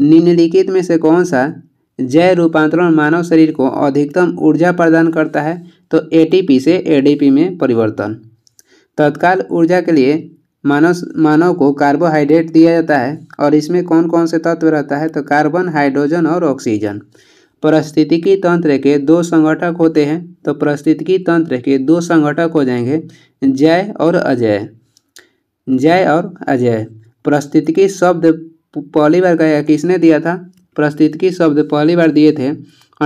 निम्नलिखित में से कौन सा जय रूपांतरण मानव शरीर को अधिकतम ऊर्जा प्रदान करता है तो एटीपी से एडीपी में परिवर्तन तत्काल ऊर्जा के लिए मानव मानव को कार्बोहाइड्रेट दिया जाता है और इसमें कौन कौन से तत्व रहता है तो कार्बन हाइड्रोजन और ऑक्सीजन परिस्थितिकी तंत्र के दो संगठक होते हैं तो परिस्थितिकी तंत्र के दो संगठक हो जाएंगे जय और अजय जय और अजय परिस्थितिकी शब्द पहली बार गया किसने दिया था परिस्थितिकी शब्द पहली बार दिए थे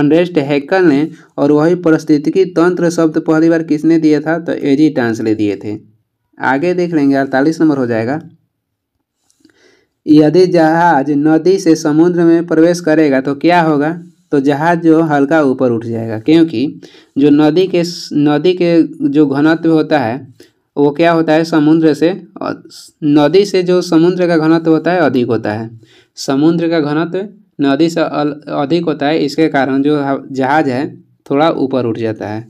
अनरेस्ट हैकल ने और वही परिस्थितिकी तंत्र शब्द पहली बार किसने दिया था तो एजी टांस ने दिए थे आगे देख लेंगे अड़तालीस नंबर हो जाएगा यदि जहाज नदी से समुद्र में प्रवेश करेगा तो क्या होगा तो जहाज जो हल्का ऊपर उठ जाएगा क्योंकि जो नदी के नदी के जो घनत्व होता है वो क्या होता है समुद्र से नदी से जो समुद्र का घनत्व होता है अधिक होता है समुद्र का घनत्व नदी से अधिक होता है इसके कारण जो जहाज है थोड़ा ऊपर उठ जाता है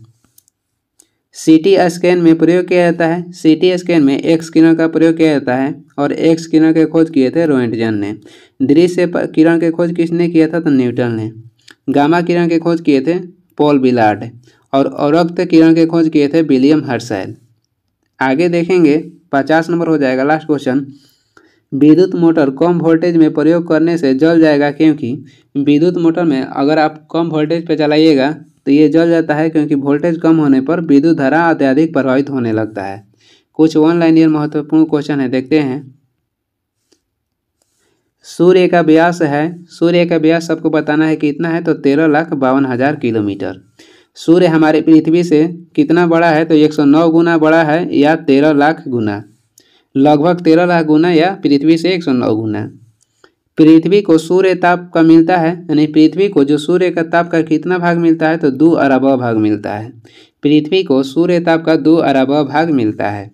सीटी स्कैन में प्रयोग किया जाता है सीटी स्कैन में एक्स किरण का प्रयोग किया जाता है और एक्स किरण के खोज किए थे रोइंटजन ने दृश्य किरण के खोज किसने किया था तो न्यूटन ने गामा किरण के खोज किए थे पॉल बिलार्ड और औरक्त किरण के खोज किए थे विलियम हर्सैल आगे देखेंगे पचास नंबर हो जाएगा लास्ट क्वेश्चन विद्युत मोटर कम वोल्टेज में प्रयोग करने से जल जाएगा क्योंकि विद्युत मोटर में अगर आप कम वोल्टेज पर चलाइएगा तो ये जल जाता है क्योंकि वोल्टेज कम होने पर विद्युत धारा अत्यधिक प्रभावित होने लगता है कुछ वन ये महत्वपूर्ण क्वेश्चन है देखते हैं सूर्य का व्यास है सूर्य का व्यास सबको बताना है कि इतना है तो तेरह लाख बावन हज़ार किलोमीटर सूर्य हमारे पृथ्वी से कितना बड़ा है तो एक सौ नौ गुना बड़ा है या तेरह लाख गुना लगभग तेरह लाख गुना या पृथ्वी से एक सौ नौ गुना पृथ्वी को सूर्य ताप का मिलता है यानी पृथ्वी को जो सूर्य का ताप का कितना भाग मिलता है तो दो अरब भाग मिलता है पृथ्वी को सूर्य ताप का दो अरब भाग मिलता है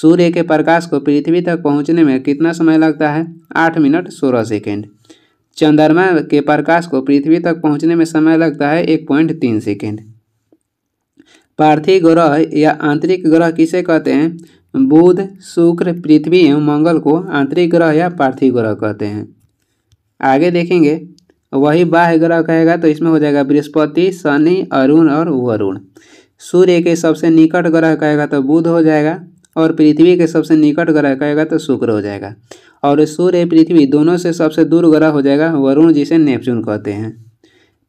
सूर्य के प्रकाश को पृथ्वी तक पहुंचने में कितना समय लगता है आठ मिनट सोलह सेकेंड चंद्रमा के प्रकाश को पृथ्वी तक पहुंचने में समय लगता है एक पॉइंट तीन सेकेंड पार्थिव ग्रह या आंतरिक ग्रह किसे कहते हैं बुध शुक्र पृथ्वी एवं मंगल को आंतरिक ग्रह या पार्थिव ग्रह कहते हैं आगे देखेंगे वही बाह्य ग्रह कहेगा तो इसमें हो जाएगा बृहस्पति शनि अरुण और वरुण सूर्य के सबसे निकट ग्रह कहेगा तो बुध हो जाएगा और पृथ्वी के सबसे निकट ग्रह कहेगा तो शुक्र हो जाएगा और सूर्य पृथ्वी दोनों से सबसे दूर ग्रह हो जाएगा वरुण जिसे नेपच्यून कहते हैं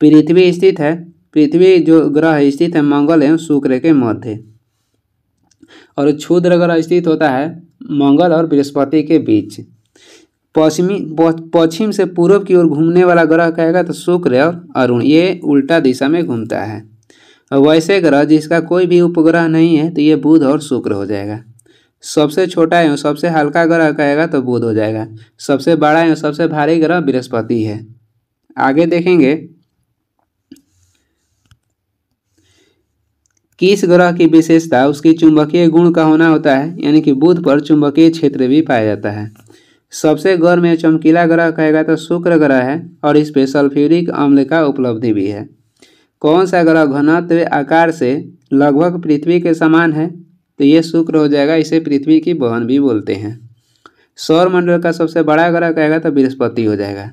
पृथ्वी स्थित है पृथ्वी जो ग्रह स्थित है मंगल एवं शुक्र के मध्य और क्षुद्र ग्रह स्थित होता है मंगल और बृहस्पति के बीच पश्चिमी पश्चिम से पूर्व की ओर घूमने वाला ग्रह कहेगा तो शुक्र और अरुण ये उल्टा दिशा में घूमता है और वैसे ग्रह जिसका कोई भी उपग्रह नहीं है तो ये बुध और शुक्र हो जाएगा सबसे छोटा एवं सबसे हल्का ग्रह कहेगा तो बुध हो जाएगा सबसे बड़ा एवं सबसे भारी ग्रह बृहस्पति है आगे देखेंगे किस ग्रह की विशेषता उसकी चुंबकीय गुण का होना होता है यानी कि बुध पर चुंबकीय क्षेत्र भी पाया जाता है सबसे गौर में चमकीला ग्रह कहेगा तो शुक्र ग्रह है और इस पे सल्फ्यूरिक अम्ल का उपलब्धि भी है कौन सा ग्रह घनत्व आकार से लगभग पृथ्वी के समान है तो ये शुक्र हो जाएगा इसे पृथ्वी की बहन भी बोलते हैं सौरमंडल का सबसे बड़ा ग्रह कहेगा तो बृहस्पति हो जाएगा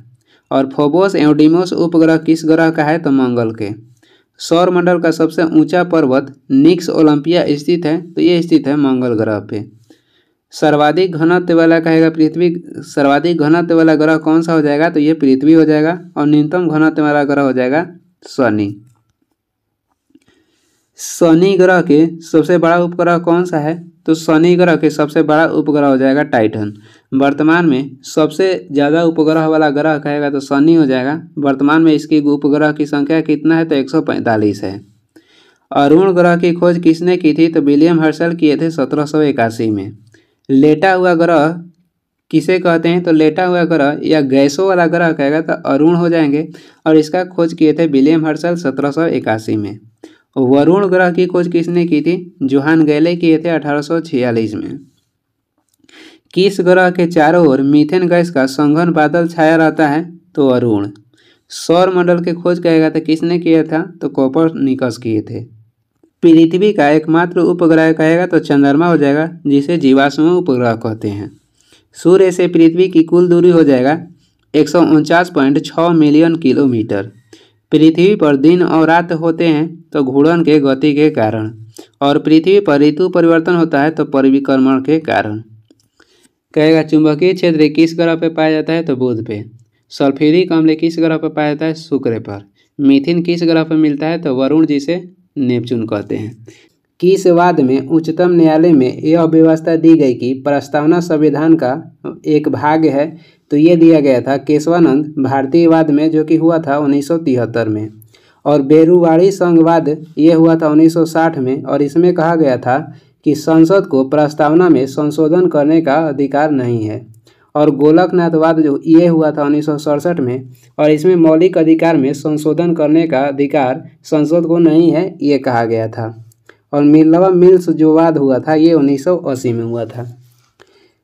और फोबोस एवडिमोस उपग्रह किस ग्रह का है तो मंगल के सौरमंडल का सबसे ऊंचा पर्वत निक्स ओलंपिया स्थित है तो ये स्थित है मंगल ग्रह पे सर्वाधिक घनत्व वाला कहेगा पृथ्वी सर्वाधिक घनत्व वाला ग्रह कौन सा हो जाएगा तो ये पृथ्वी हो जाएगा और न्यूनतम घनत्व वाला ग्रह हो जाएगा शनि शनि ग्रह के सबसे बड़ा उपग्रह कौन सा है तो शनि ग्रह के सबसे बड़ा उपग्रह हो जाएगा टाइटन वर्तमान में सबसे ज़्यादा उपग्रह वाला ग्रह कहेगा तो शनि हो जाएगा वर्तमान में इसकी उपग्रह की संख्या कितना है तो एक है अरुण ग्रह की खोज किसने की थी तो विलियम हर्सल किए थे सत्रह में लेटा हुआ ग्रह किसे कहते हैं तो लेटा हुआ ग्रह या गैसों वाला ग्रह कहेगा तो अरुण हो जाएंगे और इसका खोज किए थे विलियम हर्सल सत्रह में वरुण ग्रह की खोज किसने की थी जोहान गैले किए थे अठारह में किस ग्रह के चारों ओर मीथेन गैस का संघन बादल छाया रहता है तो अरुण सौर मंडल के खोज कहेगा तो किसने किया था तो कॉपर निकस किए थे पृथ्वी का एकमात्र उपग्रह कहेगा तो चंद्रमा हो जाएगा जिसे जीवाश्म उपग्रह कहते हैं सूर्य से पृथ्वी की कुल दूरी हो जाएगा एक मिलियन किलोमीटर पृथ्वी पर दिन और रात होते हैं तो घूर्णन के गति के कारण और पृथ्वी पर ऋतु परिवर्तन होता है तो परिविक्रमण के कारण कहेगा चुंबकीय क्षेत्र किस ग्रह पर पाया जाता है तो बुध पे सल्फ्यूरिक अम्ल किस ग्रह पर पाया जाता है शुक्र पर मिथिन किस ग्रह पर मिलता है तो वरुण जी से नेपचून कहते हैं कि इस वाद में उच्चतम न्यायालय में यह व्यवस्था दी गई कि प्रस्तावना संविधान का एक भाग है तो ये दिया गया था केशवानंद भारतीय वाद में जो कि हुआ था उन्नीस में और बेरुवाड़ी संघवाद ये हुआ था 1960 में और इसमें कहा गया था कि संसद को प्रस्तावना में संशोधन करने का अधिकार नहीं है और गोलकनाथवाद जो ये हुआ था उन्नीस में और इसमें मौलिक अधिकार में संशोधन करने का अधिकार संसद को नहीं है ये कहा गया था और मिलवा मिल्स जो वाद हुआ था ये 1980 में हुआ था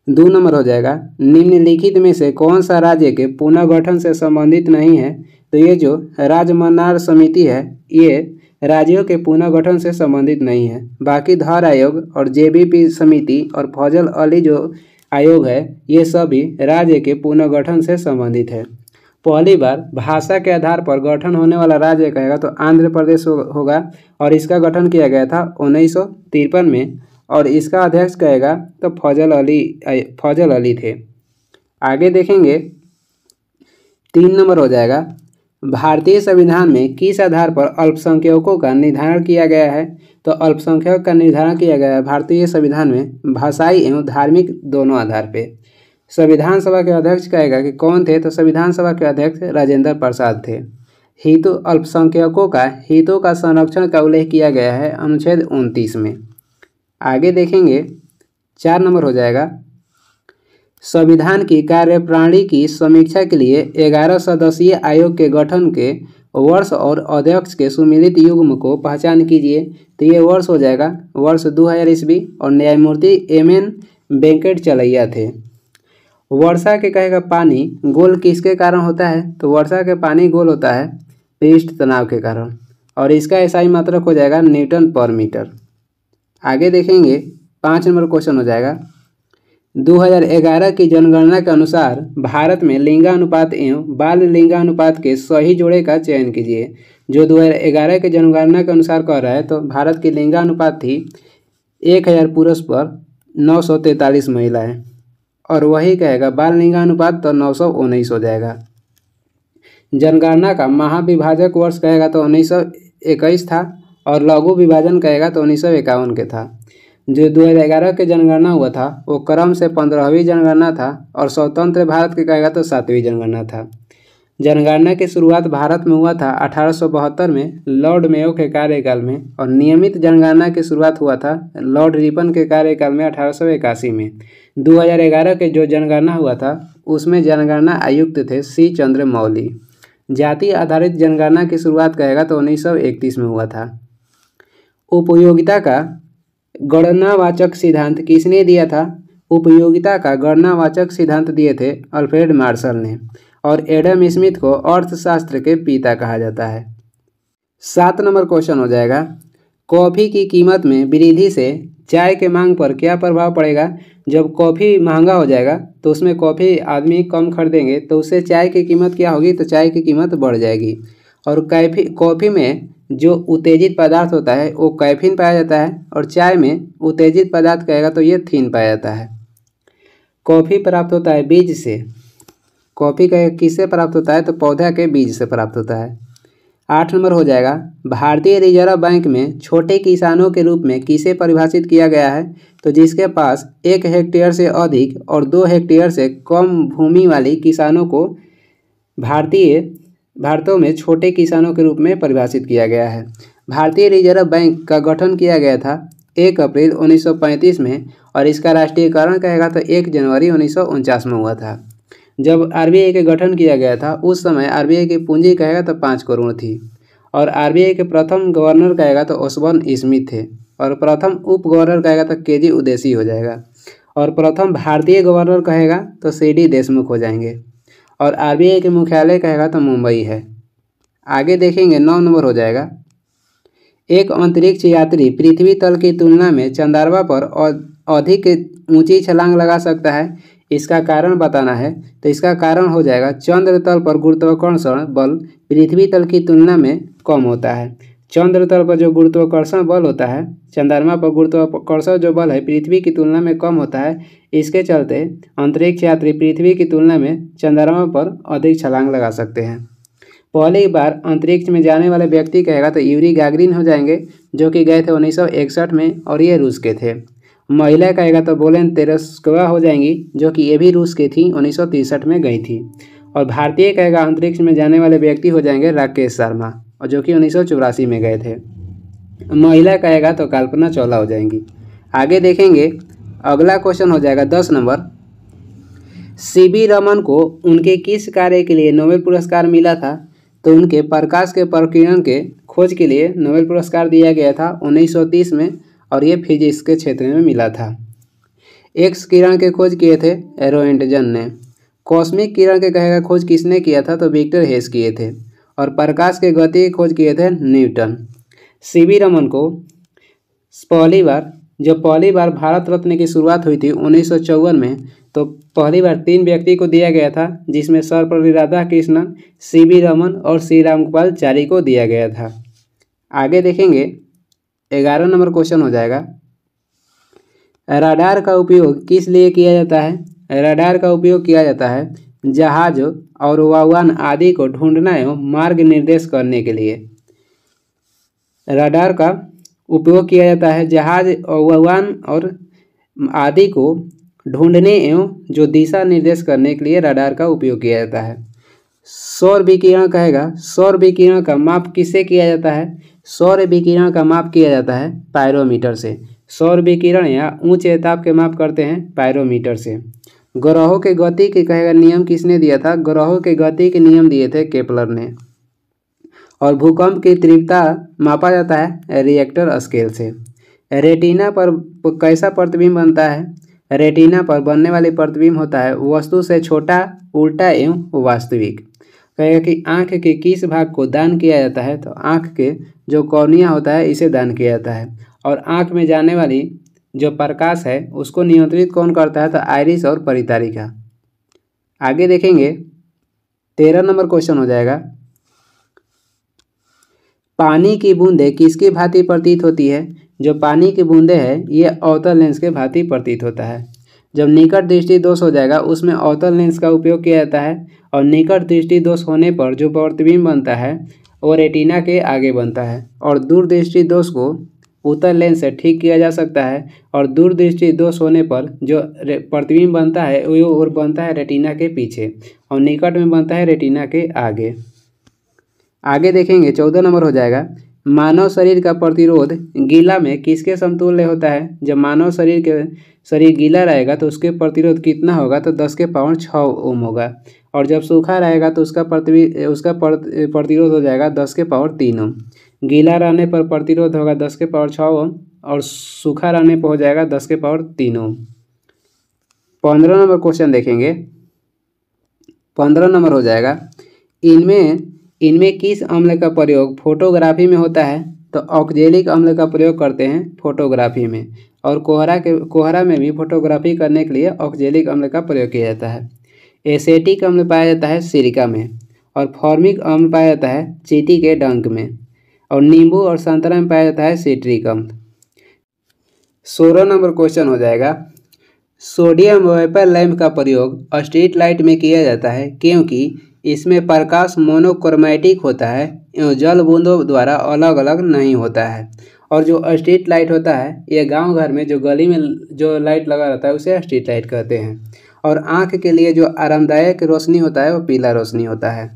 दो नंबर हो जाएगा निम्नलिखित में से कौन सा राज्य के पुनर्गठन से संबंधित नहीं है तो ये जो राजमनार समिति है ये राज्यों के पुनर्गठन से संबंधित नहीं है बाकी धार आयोग और जेबीपी समिति और फजल अली जो आयोग है ये सभी राज्य के पुनर्गठन से संबंधित है पहली बार भाषा के आधार पर गठन होने वाला राज्य कहेगा तो आंध्र प्रदेश होगा और इसका गठन किया गया था उन्नीस में और इसका अध्यक्ष कहेगा तो फजल अली फजल अली थे आगे देखेंगे तीन नंबर हो जाएगा भारतीय संविधान में किस आधार पर अल्पसंख्यकों का निर्धारण किया गया है तो अल्पसंख्यक का निर्धारण किया गया है भारतीय संविधान में भाषाई एवं धार्मिक दोनों आधार पर संविधान सभा के अध्यक्ष कहेगा कि कौन थे तो संविधान सभा के अध्यक्ष राजेंद्र प्रसाद थे हितों अल्पसंख्यकों का हितों का संरक्षण का उल्लेख किया गया है अनुच्छेद उनतीस में आगे देखेंगे चार नंबर हो जाएगा संविधान की कार्यप्रणाली की समीक्षा के लिए ग्यारह सदस्यीय आयोग के गठन के वर्ष और अध्यक्ष के सुमिलित युग्म को पहचान कीजिए तो ये वर्ष हो जाएगा वर्ष दो हज़ार ईस्वी और न्यायमूर्ति एम एन वेंकट चलैया थे वर्षा के कहेगा पानी गोल किसके कारण होता है तो वर्षा के पानी गोल होता है पृष्ठ तनाव के कारण और इसका ही मात्रक हो जाएगा न्यूटन पर मीटर आगे देखेंगे पाँच नंबर क्वेश्चन हो जाएगा 2011 की जनगणना के अनुसार भारत में लिंगानुपात एवं बाल लिंगानुपात के सही जोड़े का चयन कीजिए जो 2011 के जनगणना के अनुसार कह रहा है तो भारत की लिंगानुपात थी एक हज़ार पुरुष पर नौ सौ तैंतालीस महिलाएँ और वही कहेगा बाल लिंगानुपात तो नौ सौ उन्नीस हो जाएगा जनगणना का महाविभाजक वर्ष कहेगा तो उन्नीस सौ इक्कीस था और लघु विभाजन कहेगा तो उन्नीस सौ इक्यावन के था जो 2011 के जनगणना हुआ था वो क्रम से पंद्रहवीं जनगणना था और स्वतंत्र भारत की कहेगा तो सातवीं जनगणना था जनगणना की शुरुआत भारत में हुआ था अठारह में लॉर्ड मेयो के कार्यकाल में और नियमित जनगणना की शुरुआत हुआ था लॉर्ड रिपन के कार्यकाल में अठारह में 2011 के जो जनगणना हुआ था उसमें जनगणना आयुक्त थे सी चंद्र मौली जाति आधारित जनगणना की शुरुआत कहेगा तो 1931 में हुआ था उपयोगिता का गणनावाचक सिद्धांत किसने दिया था उपयोगिता का गणनावाचक सिद्धांत दिए थे अल्फ्रेड मार्शल ने और एडम स्मिथ को अर्थशास्त्र के पिता कहा जाता है सात नंबर क्वेश्चन हो जाएगा कॉफ़ी की कीमत में वृद्धि से चाय के मांग पर क्या प्रभाव पड़ेगा जब कॉफ़ी महंगा हो जाएगा तो उसमें कॉफ़ी आदमी कम खरीदेंगे तो उससे चाय की कीमत क्या होगी तो चाय की कीमत बढ़ जाएगी और कैफी कॉफ़ी में जो उत्तेजित पदार्थ होता है वो कैफिन पाया जाता है और चाय में उत्तेजित पदार्थ कहेगा तो ये थीन पाया जाता है कॉफ़ी प्राप्त होता है बीज से कॉफ़ी का किससे प्राप्त होता है तो पौधा के बीज से प्राप्त होता है आठ नंबर हो जाएगा भारतीय रिजर्व बैंक में छोटे किसानों के रूप में किसे परिभाषित किया गया है तो जिसके पास एक हेक्टेयर से अधिक और दो हेक्टेयर से कम भूमि वाली किसानों को भारतीय भारतों में छोटे किसानों के रूप में परिभाषित किया गया है भारतीय रिजर्व बैंक का गठन किया गया था एक अप्रैल 1935 में और इसका राष्ट्रीयकरण कहेगा तो एक जनवरी उन्नीस में हुआ था जब आर का गठन किया गया था उस समय आर की पूंजी कहेगा तो पाँच करोड़ थी और आर के प्रथम गवर्नर कहेगा तो ओसबर्न स्मिथ थे और प्रथम उप गवर्नर कहेगा तो के जी उदेशी हो जाएगा और प्रथम भारतीय गवर्नर कहेगा तो सी डी देशमुख हो जाएंगे और आर के मुख्यालय कहेगा तो मुंबई है आगे देखेंगे नौ नंबर हो जाएगा एक अंतरिक्ष यात्री पृथ्वी तल की तुलना में चंद्रमा पर अधिक ऊंची छलांग लगा सकता है इसका कारण बताना है तो इसका कारण हो जाएगा चंद्र तल पर गुरुत्वाकर्षण बल पृथ्वी तल की तुलना में कम होता है चंद्र तल पर जो गुरुत्वाकर्षण बल होता है चंद्रमा पर गुरुत्वाकर्षण जो बल है पृथ्वी की तुलना में कम होता है इसके चलते अंतरिक्ष यात्री पृथ्वी की तुलना में चंद्रमा पर अधिक छलांग लगा सकते हैं पहली बार अंतरिक्ष में जाने वाले व्यक्ति कहेगा तो यूरी गैगरिन हो जाएंगे जो कि गए थे उन्नीस में और ये रूस के थे महिला कहेगा तो बोलेन तेरस्कवा हो जाएंगी जो कि ये भी रूस की थी उन्नीस में गई थी और भारतीय कहेगा अंतरिक्ष में जाने वाले व्यक्ति हो जाएंगे राकेश शर्मा और जो कि उन्नीस में गए थे महिला कहेगा तो कल्पना चौला हो जाएंगी आगे देखेंगे अगला क्वेश्चन हो जाएगा दस नंबर सी बी रमन को उनके किस कार्य के लिए नोबेल पुरस्कार मिला था तो उनके प्रकाश के प्रकीर्णन के खोज के लिए नोबेल पुरस्कार दिया गया था 1930 में और ये फिजिक्स के क्षेत्र में मिला था एक्स किरण के खोज किए थे एरो ने कॉस्मिक किरण के कहेगा खोज किसने किया था तो विक्टर हेस किए थे और प्रकाश के गति की खोज किए थे न्यूटन सी रमन को पहली बार जब पहली बार भारत रत्न की शुरुआत हुई थी उन्नीस में तो पहली बार तीन व्यक्ति को दिया गया था जिसमें सर्वपल्ली राधा कृष्णन सी रमन और श्री रामगोपाल चारी को दिया गया था आगे देखेंगे ग्यारह नंबर क्वेश्चन हो जाएगा राडार का उपयोग किस लिए किया जाता है राडार का उपयोग किया जाता है जहाज और वाहन आदि को ढूंढना एवं मार्ग निर्देश करने के लिए रडार का उपयोग किया जाता है जहाज और वाहन और आदि को ढूंढने एवं जो दिशा निर्देश करने के लिए रडार का उपयोग किया जाता है सौर विकिरण कहेगा सौर विकिरण का माप किससे किया जाता है सौर विकिरण का माप किया जाता है पायरोमीटर से सौर विकिरण या ऊंचे ताप के माप करते हैं पायरोमीटर से ग्रहों के गति के कहेगा नियम किसने दिया था ग्रहों के गति के नियम दिए थे केपलर ने और भूकंप की तीव्रता मापा जाता है रिएक्टर स्केल से रेटिना पर कैसा प्रतिबिंब बनता है रेटिना पर बनने वाली प्रतिबिंब होता है वस्तु से छोटा उल्टा एवं वास्तविक कहेगा कि आँख के किस भाग को दान किया जाता है तो आँख के जो कौनिया होता है इसे दान किया जाता है और आँख में जाने वाली जो प्रकाश है उसको नियंत्रित कौन करता है तो आयरिस और परितारिका आगे देखेंगे तेरह नंबर क्वेश्चन हो जाएगा पानी की बूंदें किसकी भांति प्रतीत होती है जो पानी की बूंदें हैं ये अवतल लेंस के भांति प्रतीत होता है जब निकट दृष्टि दोष हो जाएगा उसमें अवतल लेंस का उपयोग किया जाता है और निकट दृष्टि दोष होने पर जो प्रतिबिंब बनता है वो रेटिना के आगे बनता है और दूर दृष्टि दोष को उत्तर लेंस से ठीक किया जा सकता है और दूरदृष्टि दोष होने पर जो प्रतिबिंब बनता है वो और बनता है रेटिना के पीछे और निकट में बनता है रेटिना के आगे आगे देखेंगे चौदह नंबर हो जाएगा मानव शरीर का प्रतिरोध गीला में किसके समतुल्य होता है जब मानव शरीर के शरीर गीला रहेगा तो उसके प्रतिरोध कितना होगा तो दस के पावर छः ओम होगा और जब सूखा रहेगा तो उसका प्रति उसका प्रतिरोध हो जाएगा दस के पावर तीन ओम गीला रहने पर प्रतिरोध होगा दस के पावर छः ओम और सूखा रहने पर हो जाएगा दस के पावर तीन ओम पंद्रह नंबर क्वेश्चन देखेंगे पंद्रह नंबर हो जाएगा इनमें इनमें किस अम्ल का प्रयोग फोटोग्राफी में होता है तो ऑक्जेलिक अम्ल का प्रयोग करते हैं फोटोग्राफी में और कोहरा के कोहरा में भी फोटोग्राफी करने के लिए ऑक्जेलिक अम्ल का प्रयोग किया जाता है एसेटिक अम्ल पाया जाता है सिरिका में और फॉर्मिक अम्ल पाया जाता है चीटी के डंक में और नींबू और संतरा में पाया जाता है सिट्रिक अम्ल सोलह नंबर क्वेश्चन हो जाएगा सोडियम वेपर लैम्प का प्रयोग स्ट्रीट लाइट में किया जाता है क्योंकि इसमें प्रकाश मोनोक्रोमेटिक होता है एवं जल बूंदों द्वारा अलग अलग नहीं होता है और जो स्ट्रीट लाइट होता है ये गांव घर में जो गली में जो लाइट लगा रहता है उसे स्ट्रीट लाइट कहते हैं और आँख के लिए जो आरामदायक रोशनी होता है वो पीला रोशनी होता है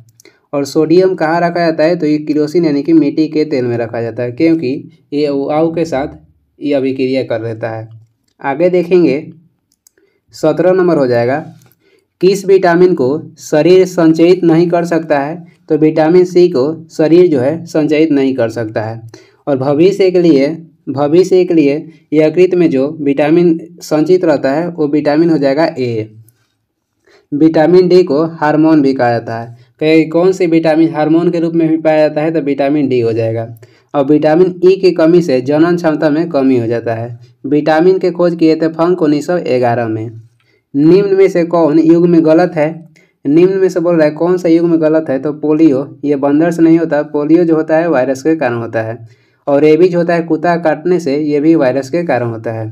और सोडियम कहाँ रखा जाता है तो ये किरोसिन यानी कि मिट्टी के तेल में रखा जाता है क्योंकि ये उओ के साथ ये अभिक्रिया कर देता है आगे देखेंगे सत्रह नंबर हो जाएगा किस विटामिन को शरीर संचयित नहीं कर सकता है तो विटामिन सी को शरीर जो है संचयित नहीं कर सकता है और भविष्य के लिए भविष्य के लिए यकृत में जो विटामिन संचित रहता है वो विटामिन हो जाएगा ए विटामिन डी को हार्मोन भी कहा जाता है कई कौन से विटामिन हार्मोन के रूप में भी पाया जाता है तो विटामिन डी हो जाएगा और विटामिन ई e की कमी से जनन क्षमता में कमी हो जाता है विटामिन के खोज किए थे फंक उन्नीस में निम्न में से कौन युग में गलत है निम्न में से बोल रहा है कौन सा युग में गलत है तो पोलियो ये बंदर से नहीं होता पोलियो जो होता है वायरस के कारण होता है और ये भी जो होता है कुत्ता काटने से ये भी वायरस के कारण होता है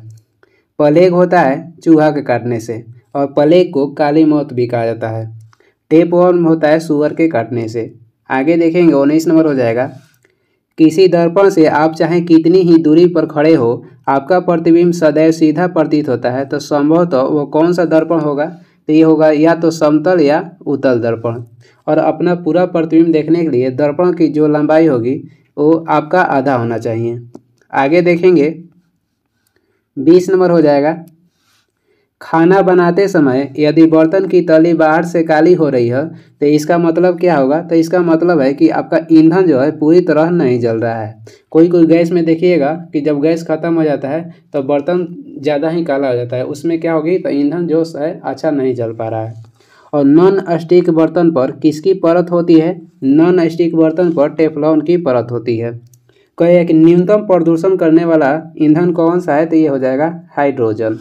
प्लेग होता है चूहा के काटने से और प्लेग को काली मौत भी कहा जाता है टेप वर्म होता है सुअर के काटने से आगे देखेंगे उन्नीस नंबर हो जाएगा किसी दर्पण से आप चाहे कितनी ही दूरी पर खड़े हो आपका प्रतिबिंब सदैव सीधा प्रतीत होता है तो संभवतः तो वो कौन सा दर्पण होगा तो ये होगा या तो समतल या उतल दर्पण और अपना पूरा प्रतिबिंब देखने के लिए दर्पण की जो लंबाई होगी वो आपका आधा होना चाहिए आगे देखेंगे बीस नंबर हो जाएगा खाना बनाते समय यदि बर्तन की तली बाहर से काली हो रही है तो इसका मतलब क्या होगा तो इसका मतलब है कि आपका ईंधन जो है पूरी तरह नहीं जल रहा है कोई कोई गैस में देखिएगा कि जब गैस खत्म हो जाता है तो बर्तन ज़्यादा ही काला हो जाता है उसमें क्या होगी तो ईंधन जो है अच्छा नहीं जल पा रहा है और नॉन स्टिक बर्तन पर किसकी परत होती है नॉन स्टिक बर्तन पर टेफलॉन की परत होती है कहे कि न्यूनतम प्रदूषण करने वाला ईंधन कौन सा है तो ये हो जाएगा हाइड्रोजन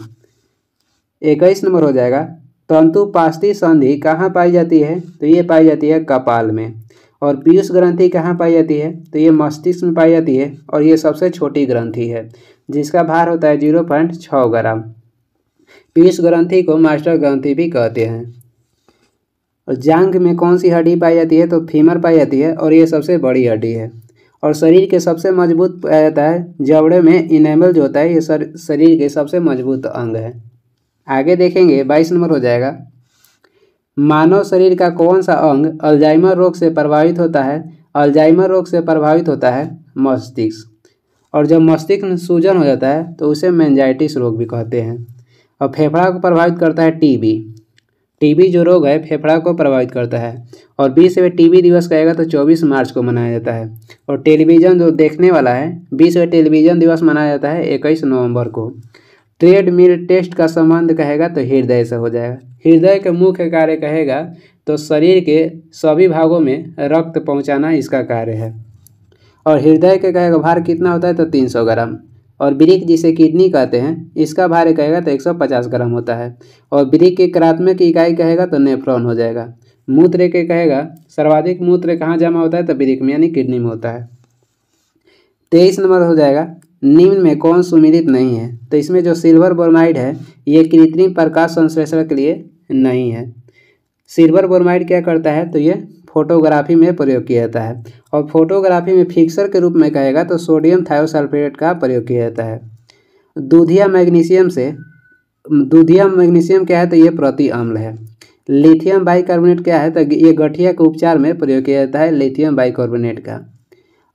इक्कीस नंबर हो जाएगा तंतु पास्ती संधि कहाँ पाई जाती है तो ये पाई जाती है कपाल में और पीयूष ग्रंथि कहाँ पाई जाती है तो ये मस्तिष्क में पाई जाती है और ये सबसे छोटी ग्रंथि है जिसका भार होता है जीरो पॉइंट छः ग्राम पीयूष ग्रंथि को मास्टर ग्रंथि भी कहते हैं और जांग में कौन सी हड्डी पाई जाती है तो फीमर पाई जाती है और ये सबसे बड़ी हड्डी है और शरीर के सबसे मजबूत पाया जाता है जबड़े में इनेमल जो होता है ये शरीर के सबसे मजबूत अंग है आगे देखेंगे बाईस नंबर हो जाएगा मानव शरीर का कौन सा अंग अल्जाइमर रोग से प्रभावित होता है अल्जाइमर रोग से प्रभावित होता है मस्तिष्क और जब मस्तिष्क में सूजन हो जाता है तो उसे मैंजाइटिस रोग भी कहते हैं और फेफड़ा को प्रभावित करता है टीबी टीबी जो रोग है फेफड़ा को प्रभावित करता है और बीसवें टीबी दिवस कहेगा तो 24 मार्च को मनाया जाता है और टेलीविज़न जो देखने वाला है बीसवें टेलीविज़न दिवस मनाया जाता है इक्कीस नवंबर को ट्रेडमिल टेस्ट का संबंध कहेगा तो हृदय से हो जाएगा हृदय के मुख्य कार्य कहेगा तो शरीर के सभी भागों में रक्त पहुंचाना इसका कार्य है और हृदय के कहेगा भार कितना होता है तो 300 ग्राम और ब्रिक जिसे किडनी कहते हैं इसका भार कहेगा तो 150 ग्राम होता है और ब्रिक की क्रात्मक इकाई कहेगा तो नेफ्रॉन हो जाएगा मूत्र के कहेगा सर्वाधिक मूत्र कहाँ जमा होता है तो ब्रिक में यानी किडनी में होता है तेईस नंबर हो जाएगा निम्न में कौन सुमिलित नहीं है तो इसमें जो सिल्वर ब्रोमाइड है ये कृत्रिम प्रकाश संश्लेषण के लिए नहीं है सिल्वर ब्रोमाइड क्या करता है तो ये फोटोग्राफी में प्रयोग किया जाता है और फोटोग्राफी में फिक्सर के रूप में कहेगा तो सोडियम थायोसल्फेट का प्रयोग किया जाता है दूधिया मैग्नीशियम से दूधिया मैग्नीशियम क्या है तो ये प्रति अम्ल है लिथियम बाइकार्बोनेट क्या है तो ये गठिया के उपचार में प्रयोग किया जाता है लिथियम बाइकार्बोनेट का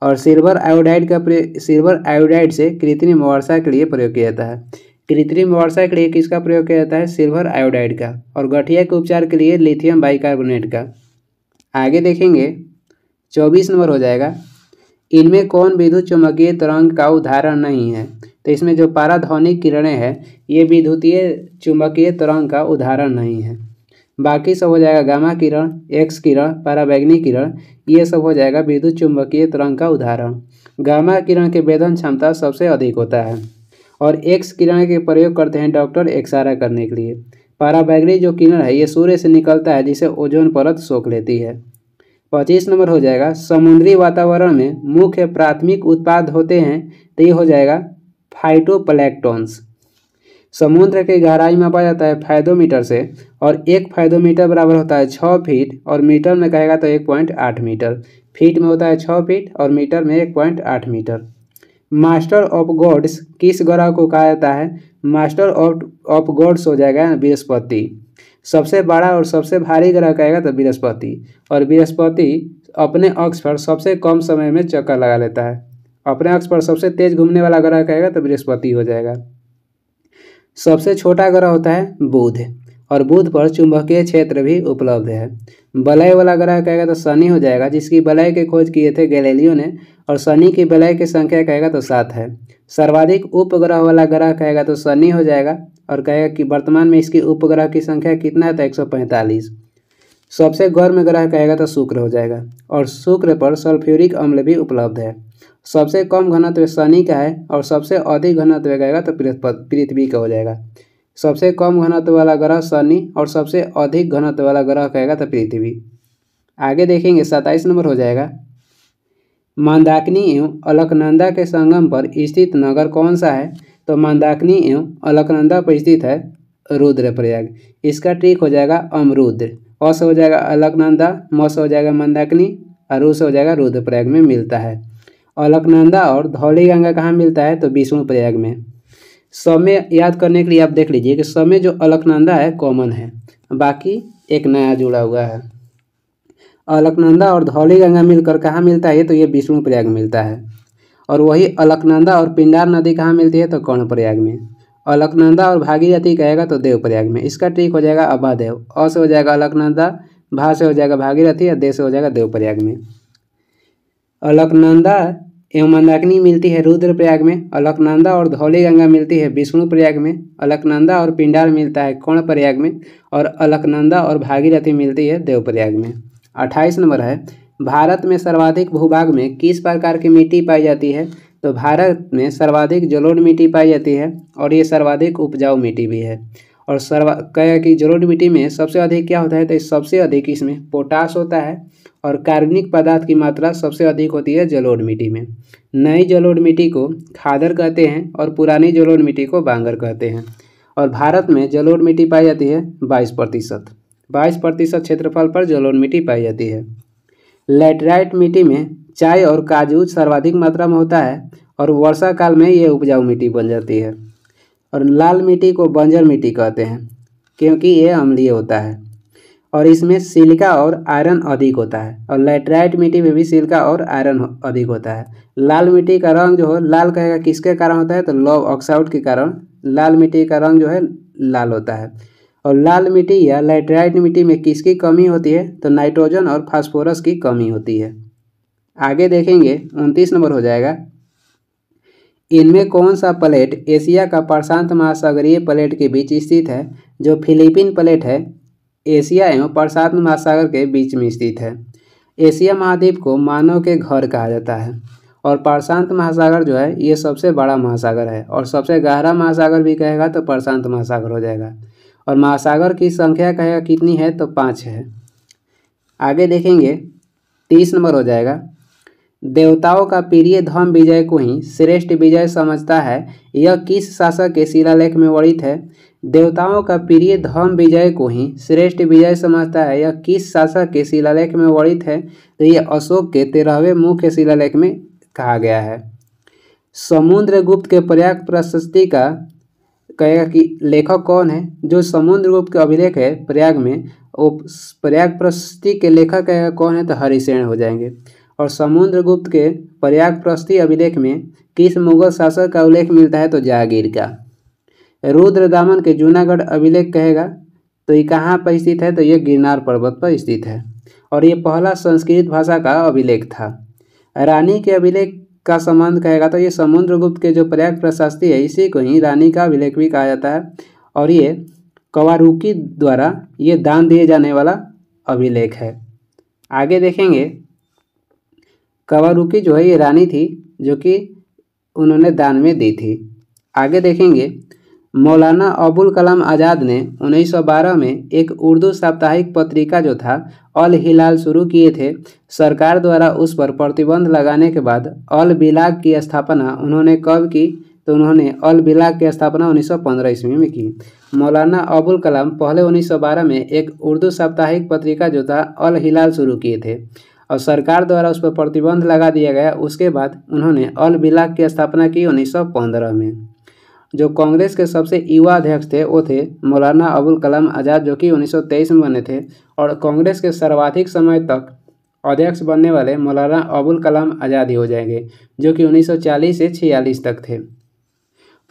और सिल्वर आयोडाइड का प्रयोग सिल्वर आयोडाइड से कृत्रिम वर्षा के लिए प्रयोग किया जाता है कृत्रिम वर्षा के लिए किसका प्रयोग किया जाता है सिल्वर आयोडाइड का और गठिया के उपचार के लिए लिथियम बाइकार्बोनेट का आगे देखेंगे चौबीस नंबर हो जाएगा इनमें कौन विद्युत चुम्बकीय तरंग का उदाहरण नहीं है तो इसमें जो पाराधौनिक किरणें हैं ये विद्युतीय चुम्बकीय तरंग का उदाहरण नहीं है बाकी सब हो जाएगा गामा किरण एक्स किरण पराबैग्नी किरण ये सब हो जाएगा विद्युत चुंबकीय तरंग का उदाहरण गामा किरण के वेदन क्षमता सबसे अधिक होता है और एक्स किरण के प्रयोग करते हैं डॉक्टर एक्सारा करने के लिए पराबैग्नी जो किरण है ये सूर्य से निकलता है जिसे ओजोन परत सोख लेती है पच्चीस नंबर हो जाएगा समुद्री वातावरण में मुख्य प्राथमिक उत्पाद होते हैं तो ये हो जाएगा फाइटोप्लैक्टॉन्स समुद्र के गहराई मापा जाता है मीटर से और एक मीटर बराबर होता है छः फीट और मीटर में कहेगा तो एक पॉइंट आठ मीटर फीट में होता है छः फीट और मीटर में एक पॉइंट आठ मीटर मास्टर ऑफ गॉड्स किस ग्रह को कहा जाता है मास्टर ऑफ ऑफ गॉड्स हो जाएगा बृहस्पति सबसे बड़ा और सबसे भारी ग्रह कहेगा तो बृहस्पति और बृहस्पति अपने अक्ष पर सबसे कम समय में चक्कर लगा लेता है अपने अक्ष पर सबसे तेज घूमने वाला ग्रह कहेगा तो बृहस्पति हो जाएगा सबसे छोटा ग्रह होता है बुध और बुध पर चुंबकीय क्षेत्र भी उपलब्ध है बलय वाला ग्रह कहेगा तो शनि हो जाएगा जिसकी बलय के खोज किए थे गैलेलियो ने और शनि की बलय की संख्या कहेगा तो सात है सर्वाधिक उपग्रह वाला ग्रह कहेगा तो शनि हो जाएगा और कहेगा कि वर्तमान में इसकी उपग्रह की संख्या कितना है तो एक सबसे गर्म ग्रह कहेगा तो शुक्र हो जाएगा और शुक्र पर सल्फ्यूरिक अम्ल भी उपलब्ध है सबसे कम घनत्व शनि का है और सबसे अधिक घनत्व गएगा तो पृथ्वी का हो जाएगा सबसे कम घनत्व वाला ग्रह शनि और सबसे अधिक घनत्व वाला ग्रह कहेगा तो पृथ्वी आगे देखेंगे सत्ताईस नंबर हो जाएगा मंदाकिनी एवं अलकनंदा के संगम पर स्थित नगर कौन सा है तो मंदाकिनी एवं अलकनंदा पर स्थित है रुद्रप्रयाग इसका ट्रिक हो जाएगा अमरुद्र अस हो जाएगा अलकनंदा मस हो जाएगा मंदाकिनी और उस हो जाएगा रुद्रप्रयाग में मिलता है अलकनंदा और धौली गंगा कहाँ मिलता है तो विष्णु प्रयाग में समय याद करने के लिए आप देख लीजिए कि समय जो अलकनंदा है कॉमन है बाकी एक नया जुड़ा हुआ है अलकनंदा और धौली गंगा मिलकर कहाँ मिलता है तो ये विष्णु प्रयाग मिलता है और वही अलकनंदा और पिंडार नदी कहाँ मिलती है तो कौन प्रयाग में अलकनंदा और भागीरथी कहेगा तो देव प्रयाग में इसका ट्रिक हो जाएगा अबादेव अ से हो जाएगा अलकनंदा भा से हो जाएगा भागीरथी और दे से हो जाएगा देव प्रयाग में अलकनंदा एवं मंदाकिनी मिलती है रुद्रप्रयाग में अलकनंदा और धौली गंगा मिलती है विष्णु प्रयाग में अलकनंदा और पिंडार मिलता है प्रयाग में और अलकनंदा और भागीरथी मिलती है देवप्रयाग में अट्ठाईस नंबर है भारत में सर्वाधिक भूभाग में किस प्रकार की मिट्टी पाई जाती है तो भारत में सर्वाधिक जलोढ़ मिट्टी पाई जाती है और ये सर्वाधिक उपजाऊ मिट्टी भी है और सर्व क्या कि जलोढ़ मिट्टी में सबसे अधिक क्या होता है तो सबसे अधिक इसमें पोटास होता है और कार्बनिक पदार्थ की मात्रा सबसे अधिक होती है जलोढ़ मिट्टी में नई जलोढ़ मिट्टी को खादर कहते हैं और पुरानी जलोढ़ मिट्टी को बांगर कहते हैं और भारत में जलोढ़ मिट्टी पाई जाती है बाईस प्रतिशत बाईस प्रतिशत क्षेत्रफल पर जलोढ़ मिट्टी पाई जाती है लेटराइट मिट्टी में चाय और काजू सर्वाधिक मात्रा में होता है और वर्षा काल में ये उपजाऊ मिट्टी बन जाती है और लाल मिट्टी को बंजर मिट्टी कहते हैं क्योंकि ये अम्लीय होता है और इसमें सिलिका और आयरन अधिक होता है और लेटराइट मिट्टी में भी सिलिका और आयरन अधिक होता है लाल मिट्टी का रंग जो हो लाल कहेगा किसके कारण होता है तो लॉ ऑक्साउड के कारण लाल मिट्टी का रंग जो है लाल होता है और लाल मिट्टी या लेटराइट मिट्टी में किसकी कमी होती है तो नाइट्रोजन और फास्फोरस की कमी होती है आगे देखेंगे उनतीस नंबर हो जाएगा इनमें कौन सा प्लेट एशिया का प्रशांत महासागरीय प्लेट के बीच स्थित है जो फिलीपीन प्लेट है एशिया एवं प्रशांत महासागर के बीच में स्थित है एशिया महाद्वीप को मानव के घर कहा जाता है और प्रशांत महासागर जो है ये सबसे बड़ा महासागर है और सबसे गहरा महासागर भी कहेगा तो प्रशांत महासागर हो जाएगा और महासागर की संख्या कहेगा कितनी है तो पाँच है आगे देखेंगे तीस नंबर हो जाएगा देवताओं का प्रिय धम विजय को ही श्रेष्ठ विजय समझता है यह किस शासक के शिलालेख में वर्णित है देवताओं का प्रिय धम विजय को ही श्रेष्ठ विजय समझता है यह किस शासक के शिलालेख में वर्णित है तो यह अशोक के तेरहवें मुख्य शिलालेख में कहा गया है समुद्रगुप्त के प्रयाग प्रशस्ति का कहेगा कि लेखक कौन है जो समुद्रगुप्त के अभिलेख है प्रयाग में वो प्रयाग प्रशस्ति के लेखक कहेगा कौन है तो हरिसेण हो जाएंगे और समुद्रगुप्त के प्रयागप्रस्थी अभिलेख में किस मुगल शासक का उल्लेख मिलता है तो जागीर का रुद्र दामन के जूनागढ़ अभिलेख कहेगा तो ये कहाँ पर स्थित है तो ये गिरनार पर्वत पर स्थित है और ये पहला संस्कृत भाषा का अभिलेख था रानी के अभिलेख का संबंध कहेगा तो ये समुद्रगुप्त के जो प्रयाग प्रशास्ती है इसी को ही रानी का अभिलेख भी कहा जाता है और ये कवारूकी द्वारा ये दान दिए जाने वाला अभिलेख है आगे देखेंगे कवारुकी जो है ये रानी थी जो कि उन्होंने दान में दी थी आगे देखेंगे मौलाना अबुल कलाम आज़ाद ने 1912 में एक उर्दू साप्ताहिक पत्रिका जो था अल हिलाल शुरू किए थे सरकार द्वारा उस पर प्रतिबंध लगाने के बाद अल बिलाग की स्थापना उन्होंने कब की तो उन्होंने अल बिलाग की स्थापना 1915 ईस्वी में की मौलाना अबुल कलाम पहले 1912 में एक उर्दू साप्ताहिक पत्रिका जो था अल हिलाल शुरू किए थे और सरकार द्वारा उस पर प्रतिबंध लगा दिया गया उसके बाद उन्होंने अल बिलाक की स्थापना की उन्नीस में जो कांग्रेस के सबसे युवा अध्यक्ष थे वो थे मौलाना अबुल कलाम आज़ाद जो कि 1923 में बने थे और कांग्रेस के सर्वाधिक समय तक अध्यक्ष बनने वाले मौलाना अबुल कलाम आज़ाद ही हो जाएंगे जो कि 1940 से 46 तक थे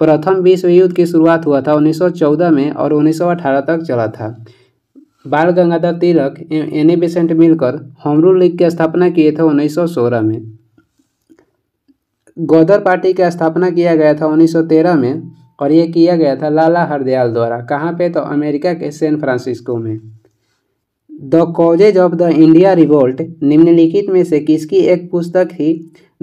प्रथम विश्व युद्ध की शुरुआत हुआ था 1914 में और 1918 तक चला था बाल गंगाधर तिलक एवं एन बेसेंट मिलकर होमरू लीग की स्थापना किए थे 1916 में गोदर पार्टी की स्थापना किया गया था 1913 में और ये किया गया था लाला हरदयाल द्वारा कहाँ पे तो अमेरिका के सैन फ्रांसिस्को में the causes of the India revolt निम्नलिखित में से किसकी एक पुस्तक थी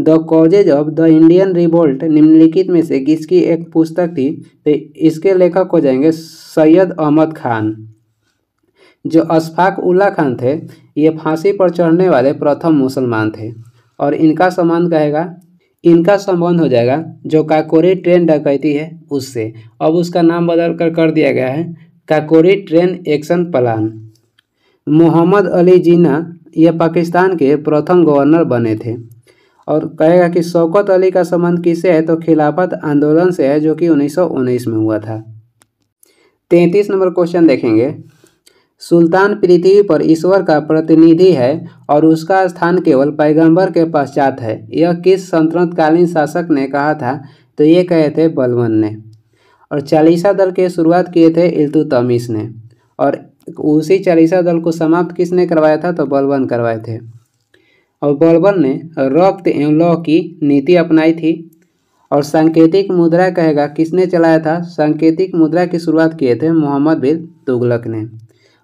the causes of the Indian revolt निम्नलिखित में से किसकी एक पुस्तक थी तो इसके लेखक हो जाएंगे सैयद अहमद खान जो अशफाक उल्ला खान थे ये फांसी पर चढ़ने वाले प्रथम मुसलमान थे और इनका संबंध कहेगा इनका संबंध हो जाएगा जो काकोरी ट्रेन डकैती है उससे अब उसका नाम बदल कर कर दिया गया है Kakori train action plan Mohammad Ali Jinnah ये पाकिस्तान के प्रथम गवर्नर बने थे और कहेगा कि शौकत अली का संबंध किससे है तो खिलाफत आंदोलन से है जो कि 1919 में हुआ था तैंतीस नंबर क्वेश्चन देखेंगे सुल्तान पृथ्वी पर ईश्वर का प्रतिनिधि है और उसका स्थान केवल पैगंबर के पश्चात है यह किस संतकालीन शासक ने कहा था तो ये कहे थे बलवन ने और चालीसा दल के शुरुआत किए थे इल्तु ने और उसी चालीसा दल को समाप्त किसने करवाया था तो बलवन करवाए थे और बलबन ने रक्त एवं लौ की नीति अपनाई थी और सांकेतिक मुद्रा कहेगा किसने चलाया था सांकेतिक मुद्रा की शुरुआत किए थे मोहम्मद बिन तुगलक ने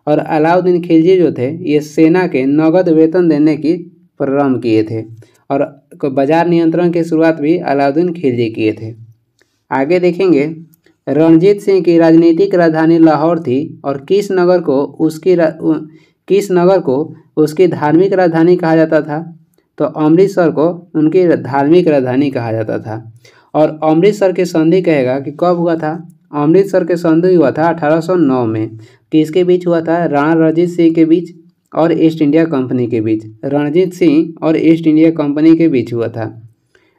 और अलाउद्दीन खिलजी जो थे ये सेना के नगद वेतन देने की प्रारंभ किए थे और बाजार नियंत्रण की शुरुआत भी अलाउद्दीन खिलजी किए थे आगे देखेंगे रणजीत सिंह की राजनीतिक राजधानी लाहौर थी और किस नगर को उसकी किस नगर को उसकी धार्मिक राजधानी कहा जाता था तो अमृतसर को उनकी धार्मिक राजधानी कहा जाता था और अमृतसर की संधि कहेगा कि कब हुआ था अमृतसर के संधि हुआ था 1809 में किसके बीच हुआ था राणा रणजीत सिंह के बीच और ईस्ट इंडिया कंपनी के बीच रणजीत सिंह और ईस्ट इंडिया कंपनी के बीच हुआ था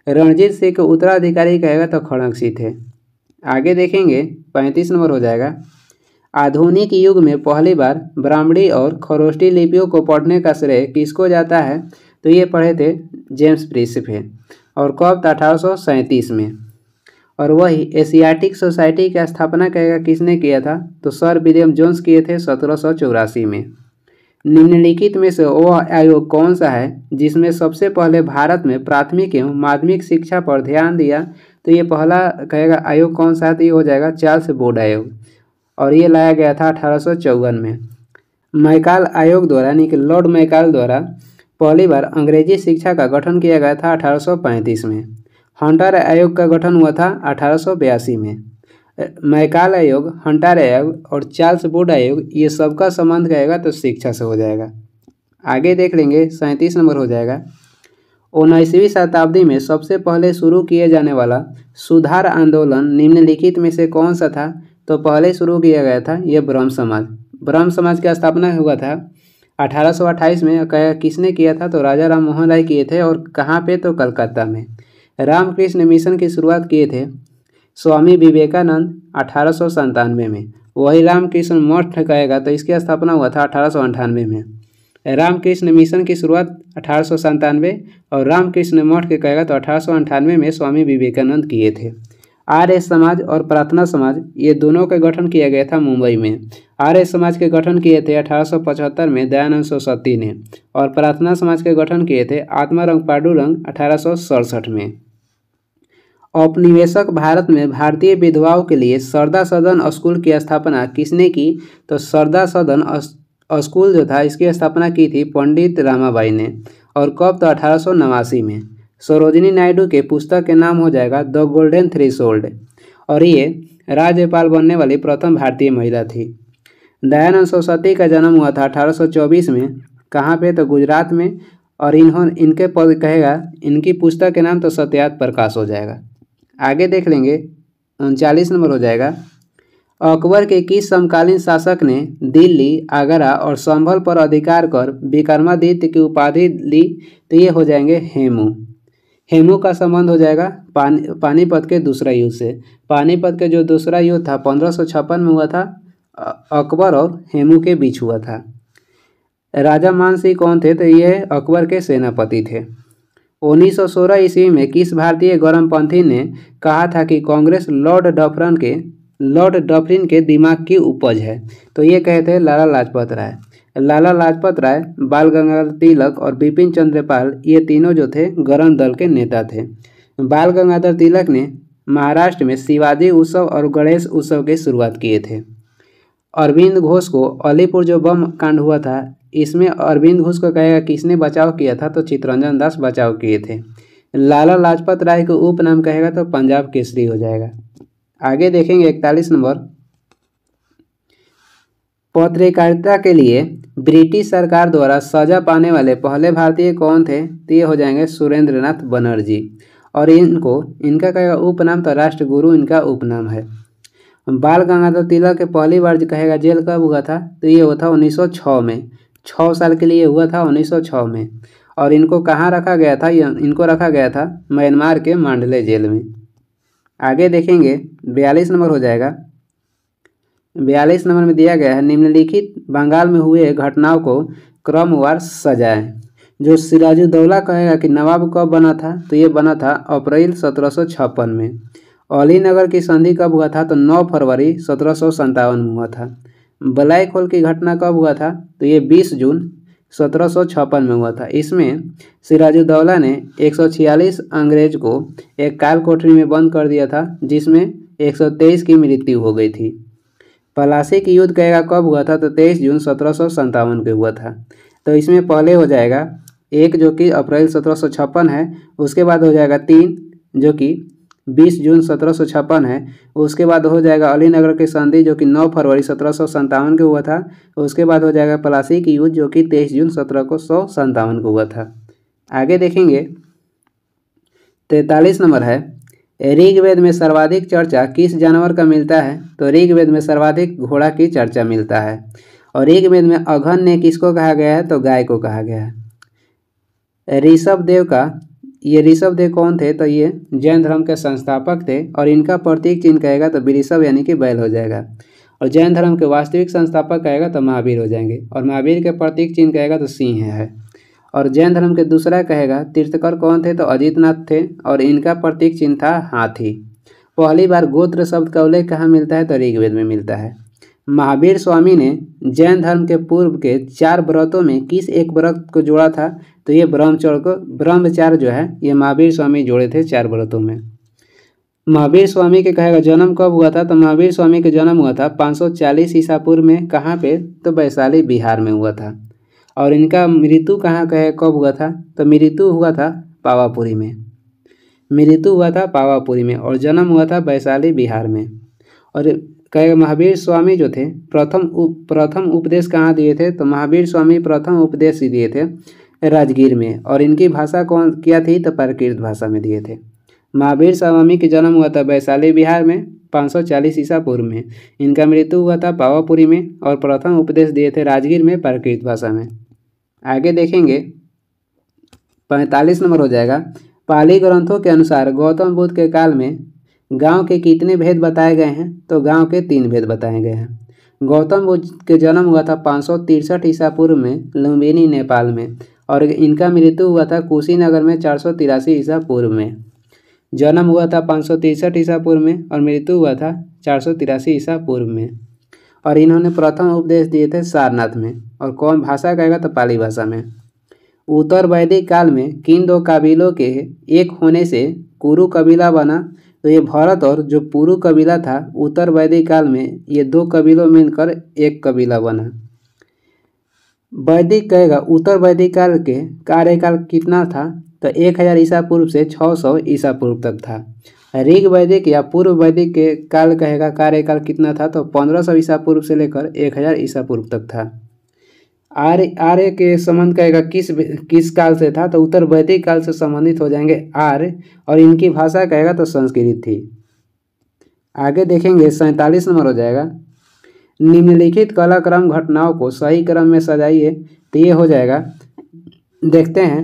रणजीत सिंह के उत्तराधिकारी कहेगा तो खड़क सिंह थे आगे देखेंगे पैंतीस नंबर हो जाएगा आधुनिक युग में पहली बार ब्राह्मणी और खरोष्टी लिपियों को पढ़ने का श्रेय किसको जाता है तो ये पढ़े थे जेम्स प्रिसिफे और कब था अठारह में और वही एशियाटिक सोसाइटी की स्थापना कहेगा किसने किया था तो सर विलियम जोन्स किए थे सत्रह में निम्नलिखित में से वह आयोग कौन सा है जिसमें सबसे पहले भारत में प्राथमिक एवं माध्यमिक शिक्षा पर ध्यान दिया तो ये पहला कहेगा आयोग कौन सा है तो ये हो जाएगा चार्ल्स बोर्ड आयोग और ये लाया गया था अठारह में मैकाल आयोग द्वारा यानी कि लॉर्ड मैकाल द्वारा पहली बार अंग्रेजी शिक्षा का गठन किया गया था पैंतीस में हंटर आयोग का गठन हुआ था अठारह में मैकाल आयोग हंटर आयोग और चार्ल्स बोर्ड आयोग ये सबका संबंध रहेगा तो शिक्षा से हो जाएगा आगे देख लेंगे सैंतीस नंबर हो जाएगा उन्नीसवीं शताब्दी में सबसे पहले शुरू किए जाने वाला सुधार आंदोलन निम्नलिखित में से कौन सा था तो पहले शुरू किया गया था यह ब्रह्म समाज ब्रह्म समाज की स्थापना हुआ था 1828 में किसने किया था तो राजा राम मोहन राय किए थे और कहाँ पे तो कलकत्ता में रामकृष्ण मिशन की शुरुआत किए थे स्वामी विवेकानंद अठारह में वही रामकृष्ण मठ कहेगा तो इसकी स्थापना हुआ था अठारह में रामकृष्ण मिशन की शुरुआत अठारह और रामकृष्ण मठ के कहेगा तो अठारह में स्वामी विवेकानंद किए थे आर्य समाज और प्रार्थना समाज ये दोनों का गठन किया गया था मुंबई में आर्य समाज के गठन किए थे अठारह में दयानंद सरस्वती ने और प्रार्थना समाज के गठन किए थे आत्मा रंग पाडू रंग अठारह में औपनिवेशक भारत में भारतीय विधवाओं के लिए सरदा सदन स्कूल की स्थापना किसने की तो सरदा सदन स्कूल जो था इसकी स्थापना की थी पंडित रामाबाई ने और कब तो अठारह में सरोजिनी नायडू के पुस्तक के नाम हो जाएगा द गोल्डन थ्री सोल्ड और ये राज्यपाल बनने वाली प्रथम भारतीय महिला थी दयानंद सरस्वती का जन्म हुआ था 1824 में कहाँ पे तो गुजरात में और इन्होंने इनके पद कहेगा इनकी पुस्तक के नाम तो सत्यात प्रकाश हो जाएगा आगे देख लेंगे उनचालीस नंबर हो जाएगा अकबर के किस समकालीन शासक ने दिल्ली आगरा और संभल पर अधिकार कर विक्रमादित्य की उपाधि ली तो ये हो जाएंगे हेमू हेमू का संबंध हो जाएगा पानी पानीपत के दूसरा युद्ध से पानीपत के जो दूसरा युद्ध था पंद्रह में हुआ था अकबर और हेमू के बीच हुआ था राजा मानसिंह कौन थे तो ये अकबर के सेनापति थे उन्नीस सौ ईस्वी में किस भारतीय गर्मपंथी ने कहा था कि कांग्रेस लॉर्ड डफरन के लॉर्ड डफरिन के दिमाग की उपज है तो ये कहे थे लाला लाजपत राय लाला लाजपत राय बाल गंगाधर तिलक और बिपिन चंद्रपाल ये तीनों जो थे गरम दल के नेता थे बाल गंगाधर तिलक ने महाराष्ट्र में शिवाजी उत्सव और गणेश उत्सव की शुरुआत किए थे अरविंद घोष को अलीपुर जो बम कांड हुआ था इसमें अरविंद घोष को कहेगा किसने बचाव किया था तो चित्रंजन दास बचाव किए थे लाला लाजपत राय को उपनाम कहेगा तो पंजाब केसरी हो जाएगा आगे देखेंगे इकतालीस नंबर पत्रकारिता के लिए ब्रिटिश सरकार द्वारा सजा पाने वाले पहले भारतीय कौन थे तो ये हो जाएंगे सुरेंद्रनाथ बनर्जी और इनको इनका कहेगा उपनाम तो राष्ट्रगुरु इनका उपनाम है बाल गंगाधर तिलक के पहली बार कहेगा जेल कब हुआ था तो ये हुआ था 1906 में छः साल के लिए हुआ था 1906 में और इनको कहाँ रखा गया था इनको रखा गया था म्यांमार के मांडले जेल में आगे देखेंगे बयालीस नंबर हो जाएगा बयालीस नंबर में दिया गया है निम्नलिखित बंगाल में हुए घटनाओं को क्रमवार सजाएं जो सिराजुद्दौला कहेगा कि नवाब कब बना था तो ये बना था अप्रैल सत्रह में अली नगर की संधि कब हुआ था तो 9 फरवरी सत्रह में हुआ था ब्लैक होल की घटना कब हुआ था तो ये 20 जून सत्रह में हुआ था इसमें सिराजुद्दौला ने 146 अंग्रेज को एक काल कोठरी में बंद कर दिया था जिसमें 123 की मृत्यु हो गई थी पलासी की युद्ध कहेगा कब हुआ था तो 23 जून सत्रह को हुआ था तो इसमें पहले हो जाएगा एक जो कि अप्रैल सत्रह है उसके बाद हो जाएगा तीन जो कि बीस जून सत्रह है उसके बाद हो जाएगा अली नगर की संधि जो कि नौ फरवरी सत्रह सौ को हुआ था उसके बाद हो जाएगा पलासी की युद्ध जो कि तेईस जून सत्रह को सौ को हुआ था आगे देखेंगे तैतालीस नंबर है ऋग्वेद में सर्वाधिक चर्चा किस जानवर का मिलता है तो ऋग्वेद में सर्वाधिक घोड़ा की चर्चा मिलता है और ऋग्वेद में अघन ने किसको कहा गया है तो गाय को कहा गया है ऋषभ देव का ये ऋषभ देव कौन थे तो ये जैन धर्म के संस्थापक थे और इनका प्रतीक चिन्ह कहेगा तो ऋषभ यानी कि बैल हो जाएगा और जैन धर्म के वास्तविक संस्थापक कहेगा तो महावीर हो जाएंगे और महावीर के प्रतीक चिन्ह कहेगा तो सिंह है और जैन धर्म के दूसरा कहेगा तीर्थकर कौन थे तो अजितनाथ थे और इनका प्रतीक चिन्ह था हाथी पहली बार गोत्र शब्द का उल्लेख कहाँ मिलता है तो ऋग्वेद में मिलता है महावीर स्वामी ने जैन धर्म के पूर्व के चार व्रतों में किस एक व्रत को जोड़ा था तो ये ब्रह्मचर्य को ब्रह्मचार्य जो है ये महावीर स्वामी जोड़े थे चार व्रतों में महावीर स्वामी के कहेगा जन्म कब हुआ था तो महावीर स्वामी का जन्म हुआ था 540 ईसापुर में कहाँ पे तो वैशाली बिहार में हुआ था और इनका मृत्यु कहाँ कहे कब हुआ था तो मृत्यु हुआ था पावापुरी में मृत्यु हुआ था पावापुरी में और जन्म हुआ था वैशाली बिहार में और कहेगा महावीर स्वामी जो थे प्रथम उप, प्रथम उपदेश कहाँ दिए थे तो महावीर स्वामी प्रथम उपदेश ही दिए थे राजगीर में और इनकी भाषा कौन क्या थी तो प्रकृत भाषा में दिए थे महावीर स्वामी के जन्म हुआ था वैशाली बिहार में 540 ईसा पूर्व में इनका मृत्यु हुआ था पावापुरी में और प्रथम उपदेश दिए थे राजगीर में प्रकृत भाषा में आगे देखेंगे पैंतालीस नंबर हो जाएगा पाली ग्रंथों के अनुसार गौतम बुद्ध के काल में गांव के कितने भेद बताए गए हैं तो गांव के तीन भेद बताए गए हैं गौतम बुद्ध के जन्म हुआ था पाँच ईसा पूर्व में लुम्बिनी नेपाल में और इनका मृत्यु हुआ था कुशीनगर में चार सौ तिरासी ईसा पूर्व में जन्म हुआ था पाँच सौ तिरसठ ईसा पूर्व में और मृत्यु हुआ था चार सौ तिरासी ईसा पूर्व में और इन्होंने प्रथम उपदेश दिए थे सारनाथ में और कौन भाषा कहेगा तो पाली भाषा में उत्तर वैदिक काल में किन दो काबिलों के एक होने से कुरु कबीला बना तो ये भारत और जो पुरु कबीला था उत्तर वैदिक काल में ये दो कबीलों मिलकर एक कबीला बना वैदिक कहेगा उत्तर वैदिक काल के कार्यकाल कितना था तो एक हज़ार ईसा पूर्व से छः सौ ईसा पूर्व तक था ऋग वैदिक या पूर्व वैदिक के काल कहेगा कार्यकाल कितना था तो पंद्रह सौ ईसा पूर्व से लेकर एक हज़ार ईसा पूर्व तक था आर्य आर्य के संबंध कहेगा किस किस काल से था तो उत्तर वैदिक काल से संबंधित हो जाएंगे आर्य और इनकी भाषा कहेगा तो संस्कृत थी आगे देखेंगे सैंतालीस नंबर हो जाएगा निम्नलिखित कलाक्रम घटनाओं को सही क्रम में सजाइए तो ये हो जाएगा देखते हैं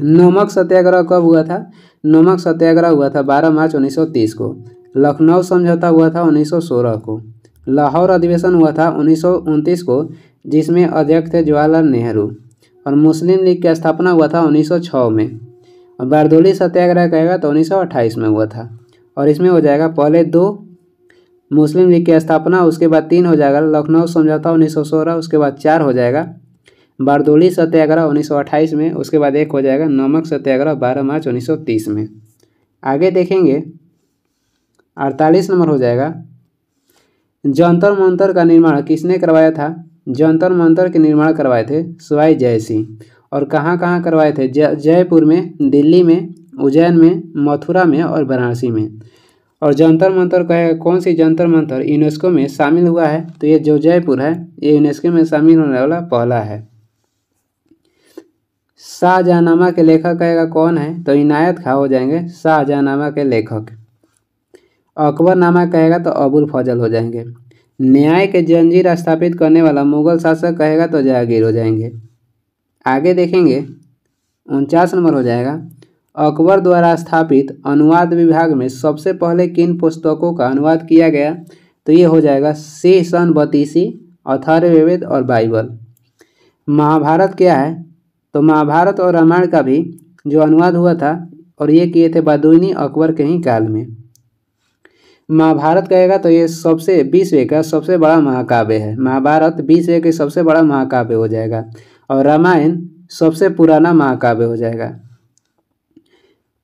नमक सत्याग्रह कब हुआ था नमक सत्याग्रह हुआ था 12 मार्च 1930 को लखनऊ समझौता हुआ था 1916 को लाहौर अधिवेशन हुआ था उन्नीस को जिसमें अध्यक्ष थे जवाहरलाल नेहरू और मुस्लिम लीग की स्थापना हुआ था 1906 में और बारदोली सत्याग्रह कहेगा तो 1928 में हुआ था और इसमें हो जाएगा पहले दो मुस्लिम लीग की स्थापना उसके बाद तीन हो जाएगा लखनऊ समझौता उन्नीस सौ सोलह उसके बाद चार हो जाएगा बारदोली सत्याग्रह उन्नीस सौ अट्ठाईस में उसके बाद एक हो जाएगा नमक सत्याग्रह बारह मार्च उन्नीस सौ तीस में आगे देखेंगे अड़तालीस नंबर हो जाएगा जंतर मंतर का निर्माण किसने करवाया था जंतर मंतर के निर्माण करवाए थे सुवाई जय सिंह और कहाँ कहाँ करवाए थे जयपुर में दिल्ली में उज्जैन में मथुरा में और वाराणसी में और जंतर मंतर का है कौन सी जंतर मंतर यूनेस्को में शामिल हुआ है तो ये जो जयपुर है ये यूनेस्को में शामिल होने वाला पहला है शाहजहानामा के लेखक कहेगा कौन है तो इनायत खा हो जाएंगे शाहजहानामा के लेखक अकबरनामा कहेगा तो अबुल फजल हो जाएंगे न्याय के जंजीर स्थापित करने वाला मुगल शासक कहेगा तो जागीर हो जाएंगे आगे देखेंगे उनचास नंबर हो जाएगा अकबर द्वारा स्थापित अनुवाद विभाग में सबसे पहले किन पुस्तकों का अनुवाद किया गया तो ये हो जाएगा सन बतीसी अथर्वेद और बाइबल महाभारत क्या है तो महाभारत और रामायण का भी जो अनुवाद हुआ था और ये किए थे बादुनी अकबर के ही काल में महाभारत कहेगा तो ये सबसे बीसवें का सबसे बड़ा महाकाव्य है महाभारत बीसवें के सबसे बड़ा महाकाव्य हो जाएगा और रामायण सबसे पुराना महाकाव्य हो जाएगा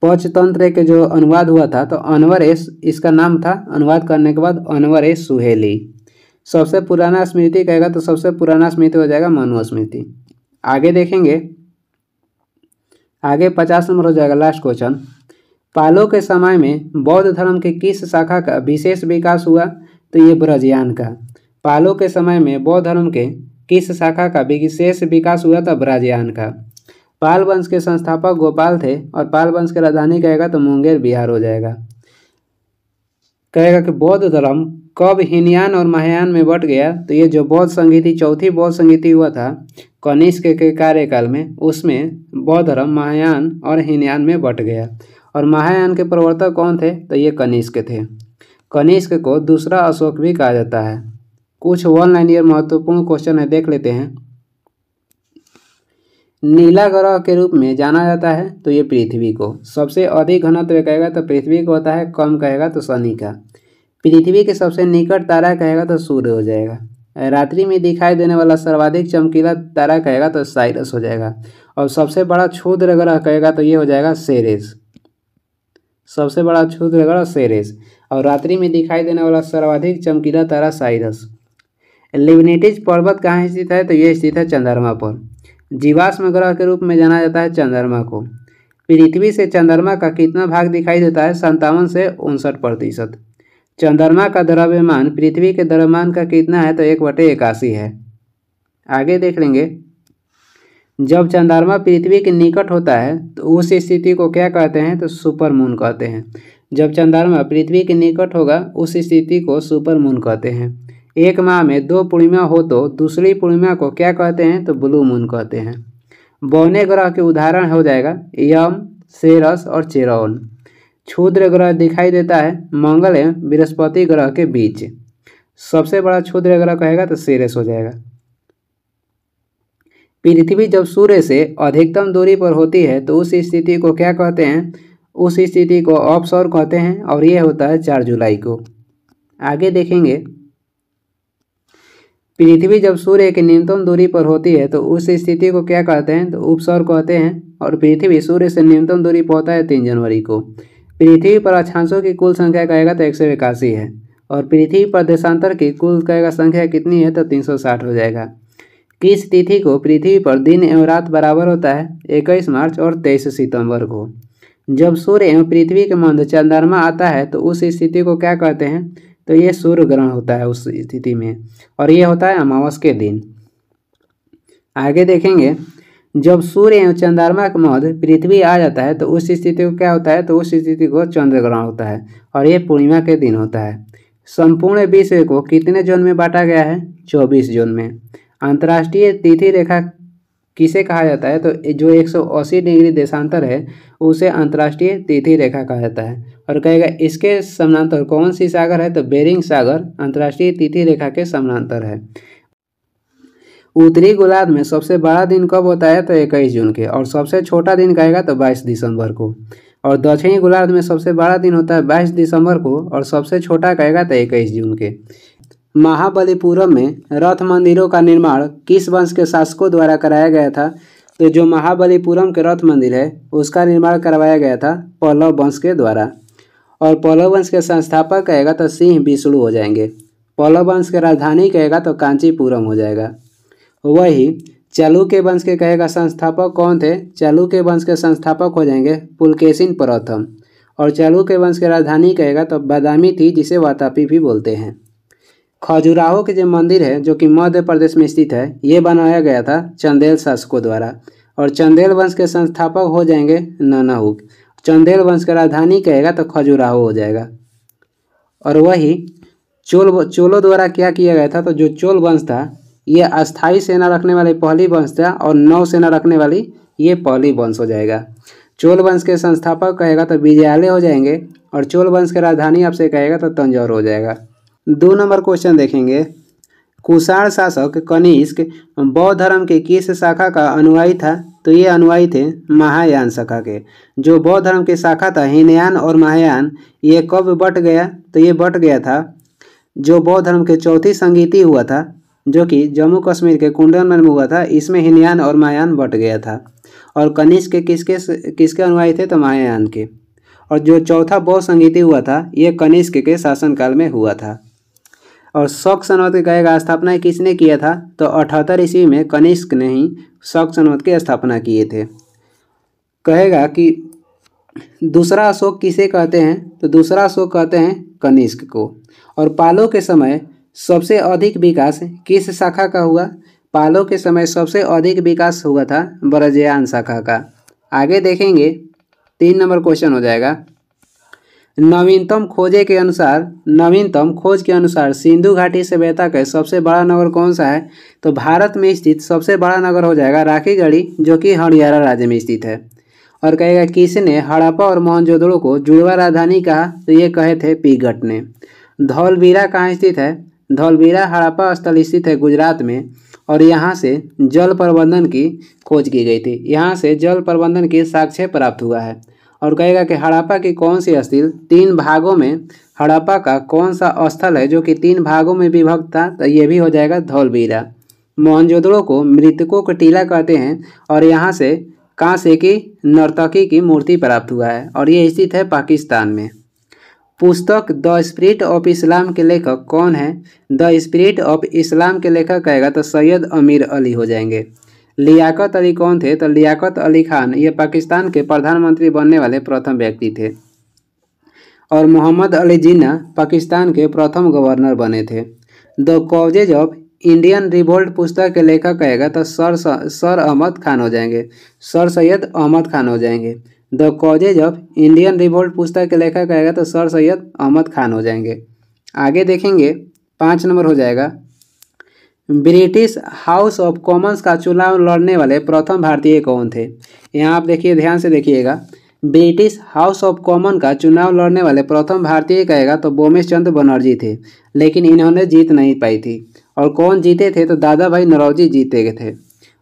पंचतंत्र के जो अनुवाद हुआ था तो अनवर ए इसका नाम था अनुवाद करने के बाद अनवर ए सुहेली सबसे पुराना स्मृति कहेगा तो सबसे पुराना स्मृति हो जाएगा मनुस्मृति आगे देखेंगे आगे पचास नंबर हो जाएगा लास्ट क्वेश्चन पालो के समय में बौद्ध धर्म की किस शाखा का विशेष विकास हुआ तो ये ब्रजयान का पालो के समय में बौद्ध धर्म के किस शाखा का विशेष विकास हुआ था ब्रजयान का पाल वंश के संस्थापक गोपाल थे और पाल वंश की राजधानी कहेगा तो मुंगेर बिहार हो जाएगा कहेगा कि बौद्ध धर्म कब हिनयान और महायान में बट गया तो ये जो बौद्ध संगीति चौथी बौद्ध संगीति हुआ था कनिष्क के कार्यकाल में उसमें बौद्ध धर्म महायान और हिनयान में बट गया और महायान के प्रवर्तक कौन थे तो ये कनिष्क थे कनिष्क को दूसरा अशोक भी कहा जाता है कुछ वन लाइन ये महत्वपूर्ण क्वेश्चन है देख लेते हैं नीला ग्रह के रूप में जाना जाता है तो ये पृथ्वी को सबसे अधिक घनत्व कहेगा तो पृथ्वी को होता है कम कहेगा तो शनि का पृथ्वी के सबसे निकट तारा कहेगा तो सूर्य हो जाएगा रात्रि में दिखाई देने वाला सर्वाधिक चमकीला तारा कहेगा तो साइरस हो जाएगा और सबसे बड़ा क्षुद्र ग्रह कहेगा तो ये हो जाएगा सेरेस सबसे बड़ा क्षुद्र ग्रह सेरेस और रात्रि में दिखाई देने वाला सर्वाधिक चमकीला तारा साइरस लिबनेटिज पर्वत कहाँ स्थित है तो ये स्थित है चंद्रमा पर जीवाश्म ग्रह के रूप में जाना जाता है चंद्रमा को पृथ्वी से चंद्रमा का कितना भाग दिखाई देता है संतावन से उनसठ प्रतिशत चंद्रमा का द्रव्यमान पृथ्वी के द्रव्यमान का कितना है तो एक बटे इक्यासी है आगे देख लेंगे जब चंद्रमा पृथ्वी के निकट होता है तो उस स्थिति को क्या कहते हैं तो सुपर मून कहते हैं जब चंद्रमा पृथ्वी के निकट होगा उस स्थिति को सुपर मून कहते हैं एक माह में दो पूर्णिमा हो तो दूसरी पूर्णिमा को क्या कहते हैं तो ब्लू मून कहते हैं बौने ग्रह के उदाहरण हो जाएगा यम सेरस और चेरौन क्षुद्र ग्रह दिखाई देता है मंगल एवं बृहस्पति ग्रह के बीच सबसे बड़ा क्षुद्र ग्रह कहेगा तो सेरस हो जाएगा पृथ्वी जब सूर्य से अधिकतम दूरी पर होती है तो उस स्थिति को क्या कहते हैं उस स्थिति को ऑफ कहते हैं और ये होता है चार जुलाई को आगे देखेंगे पृथ्वी जब सूर्य की न्यूनतम दूरी पर होती है तो उस स्थिति को क्या कहते हैं तो उपसौर कहते हैं और पृथ्वी सूर्य से न्यूनतम दूरी पर होता है तीन जनवरी को पृथ्वी पर अक्षांशों की कुल संख्या कहेगा तो एक सौ इक्यासी है और पृथ्वी पर देशांतर की कुल कहेगा संख्या कितनी है तो तीन सौ साठ हो जाएगा किस तिथि को पृथ्वी पर दिन एवं रात बराबर होता है इक्कीस मार्च और तेईस सितंबर को जब सूर्य एवं पृथ्वी के मध्य चंद्रमा आता है तो उस स्थिति को क्या कहते हैं तो ये सूर्य ग्रहण होता है उस स्थिति में और ये होता है अमावस के दिन आगे देखेंगे जब सूर्य एवं चंद्रमा के मध्य पृथ्वी आ जाता है तो उस स्थिति को क्या होता है तो उस स्थिति को चंद्र ग्रहण होता है और ये पूर्णिमा के दिन होता है संपूर्ण विश्व को कितने जोन में बांटा गया है चौबीस जोन में अंतर्राष्ट्रीय तिथि रेखा किसे कहा जाता है तो जो 180 डिग्री देशांतर है उसे अंतर्राष्ट्रीय तिथि रेखा कहा जाता है और कहेगा इसके समानांतर कौन सी सागर है तो बेरिंग सागर अंतर्राष्ट्रीय तिथि रेखा के समानांतर है उत्तरी गोलार्ध में सबसे बड़ा दिन कब होता है तो इक्कीस जून के और सबसे छोटा दिन कहेगा तो बाईस दिसंबर को और दक्षिणी गोलार्ध में सबसे बड़ा दिन होता है बाईस दिसंबर को और सबसे छोटा कहेगा तो इक्कीस जून के महाबलीपुरम में रथ मंदिरों का निर्माण किस वंश के शासकों द्वारा कराया गया था तो जो महाबलीपुरम के रथ मंदिर है उसका निर्माण करवाया गया था पल्लव वंश के द्वारा और पल्लव वंश के संस्थापक कहेगा तो सिंह विष्णु हो जाएंगे पल्लव वंश के राजधानी कहेगा तो कांचीपुरम हो जाएगा वही के वंश के कहेगा संस्थापक कौन थे के वंश के संस्थापक हो जाएंगे पुलकेशिन प्रथम और के वंश की राजधानी कहेगा तो बादामी थी जिसे वातापी भी बोलते हैं खजुराहो के जो मंदिर है जो कि मध्य प्रदेश में स्थित है ये बनाया गया था चंदेल शासकों द्वारा और चंदेल वंश के संस्थापक हो जाएंगे ननाहू चंदेल वंश का राजधानी कहेगा तो खजुराहो हो जाएगा और वही चोल चोलों द्वारा क्या किया गया था तो जो चोल वंश था ये अस्थाई सेना रखने वाली पहली वंश था और नौ सेना रखने वाली ये पहली वंश हो जाएगा चोल वंश के संस्थापक कहेगा तो विजयालय हो जाएंगे और चोल वंश की राजधानी आपसे कहेगा तो तंजौर हो जाएगा दो नंबर क्वेश्चन देखेंगे कुषाण शासक कनिष्क बौद्ध धर्म के किस शाखा का अनुयायी था तो ये अनुयायी थे महायान शाखा के जो बौद्ध धर्म के शाखा था हीनयान और महायान ये कब बट गया तो ये बट गया था जो बौद्ध धर्म के चौथी संगीति हुआ था जो कि जम्मू कश्मीर के कुंडन में हुआ था इसमें हीनयान और महायान बट गया था और कनिष्क के किसके किसके अनुयायी थे तो महायान के और जो चौथा बौद्ध संगीति हुआ था ये कनिष्क के शासनकाल में हुआ था और शौक सनौत गए का स्थापना किसने किया था तो अठहत्तर ईस्वी में कनिष्क ने ही शौक सनौत की स्थापना किए थे कहेगा कि दूसरा अशोक किसे कहते हैं तो दूसरा अशोक कहते हैं कनिष्क को और पालो के समय सबसे अधिक विकास किस शाखा का हुआ पालो के समय सबसे अधिक विकास हुआ था ब्रजयान शाखा का आगे देखेंगे तीन नंबर क्वेश्चन हो जाएगा नवीनतम खोजे के अनुसार नवीनतम खोज के अनुसार सिंधु घाटी सभ्यता का सबसे बड़ा नगर कौन सा है तो भारत में स्थित सबसे बड़ा नगर हो जाएगा राखीगढ़ी जो कि हरियाणा राज्य में स्थित है और कहेगा किसने हड़प्पा और मोहनजोदड़ो को जुड़वा राजधानी कहा तो ये कहे थे पीगट ने धौलवीरा कहाँ स्थित है धौलवीरा हड़प्पा स्थल स्थित है गुजरात में और यहाँ से जल प्रबंधन की खोज की गई थी यहाँ से जल प्रबंधन के साक्ष्य प्राप्त हुआ है और कहेगा कि हड़प्पा की कौन सी स्थल तीन भागों में हड़प्पा का कौन सा स्थल है जो कि तीन भागों में विभक्त था तो ये भी हो जाएगा धौलबीरा मोहनजोदड़ो को मृतकों का टीला कहते हैं और यहाँ से कांसे की नर्तकी की मूर्ति प्राप्त हुआ है और ये स्थित है पाकिस्तान में पुस्तक द स्प्रिट ऑफ इस्लाम के लेखक कौन है द स्प्रिट ऑफ इस्लाम के लेखक कहेगा तो सैयद अमीर अली हो जाएंगे लियाकत अली कौन थे तो लियाकत अली खान ये पाकिस्तान के प्रधानमंत्री बनने वाले प्रथम व्यक्ति थे और मोहम्मद अली जिन्ना पाकिस्तान के प्रथम गवर्नर बने थे the causes of Indian revolt पुस्तक के लेखक कहेगा तो सर सर अहमद खान हो जाएंगे सर सैयद अहमद खान हो जाएंगे the causes of Indian revolt पुस्तक के लेखक कहेगा तो सर सैयद अहमद खान हो जाएंगे आगे देखेंगे पाँच नंबर हो जाएगा ब्रिटिश हाउस ऑफ कॉमन्स का चुनाव लड़ने वाले प्रथम भारतीय कौन थे यहाँ आप देखिए ध्यान से देखिएगा ब्रिटिश हाउस ऑफ कॉमन का चुनाव लड़ने वाले प्रथम भारतीय कहेगा तो बोमेश चंद्र बनर्जी थे लेकिन इन्होंने जीत नहीं पाई थी और कौन जीते थे तो दादा भाई नरौजी जीते गए थे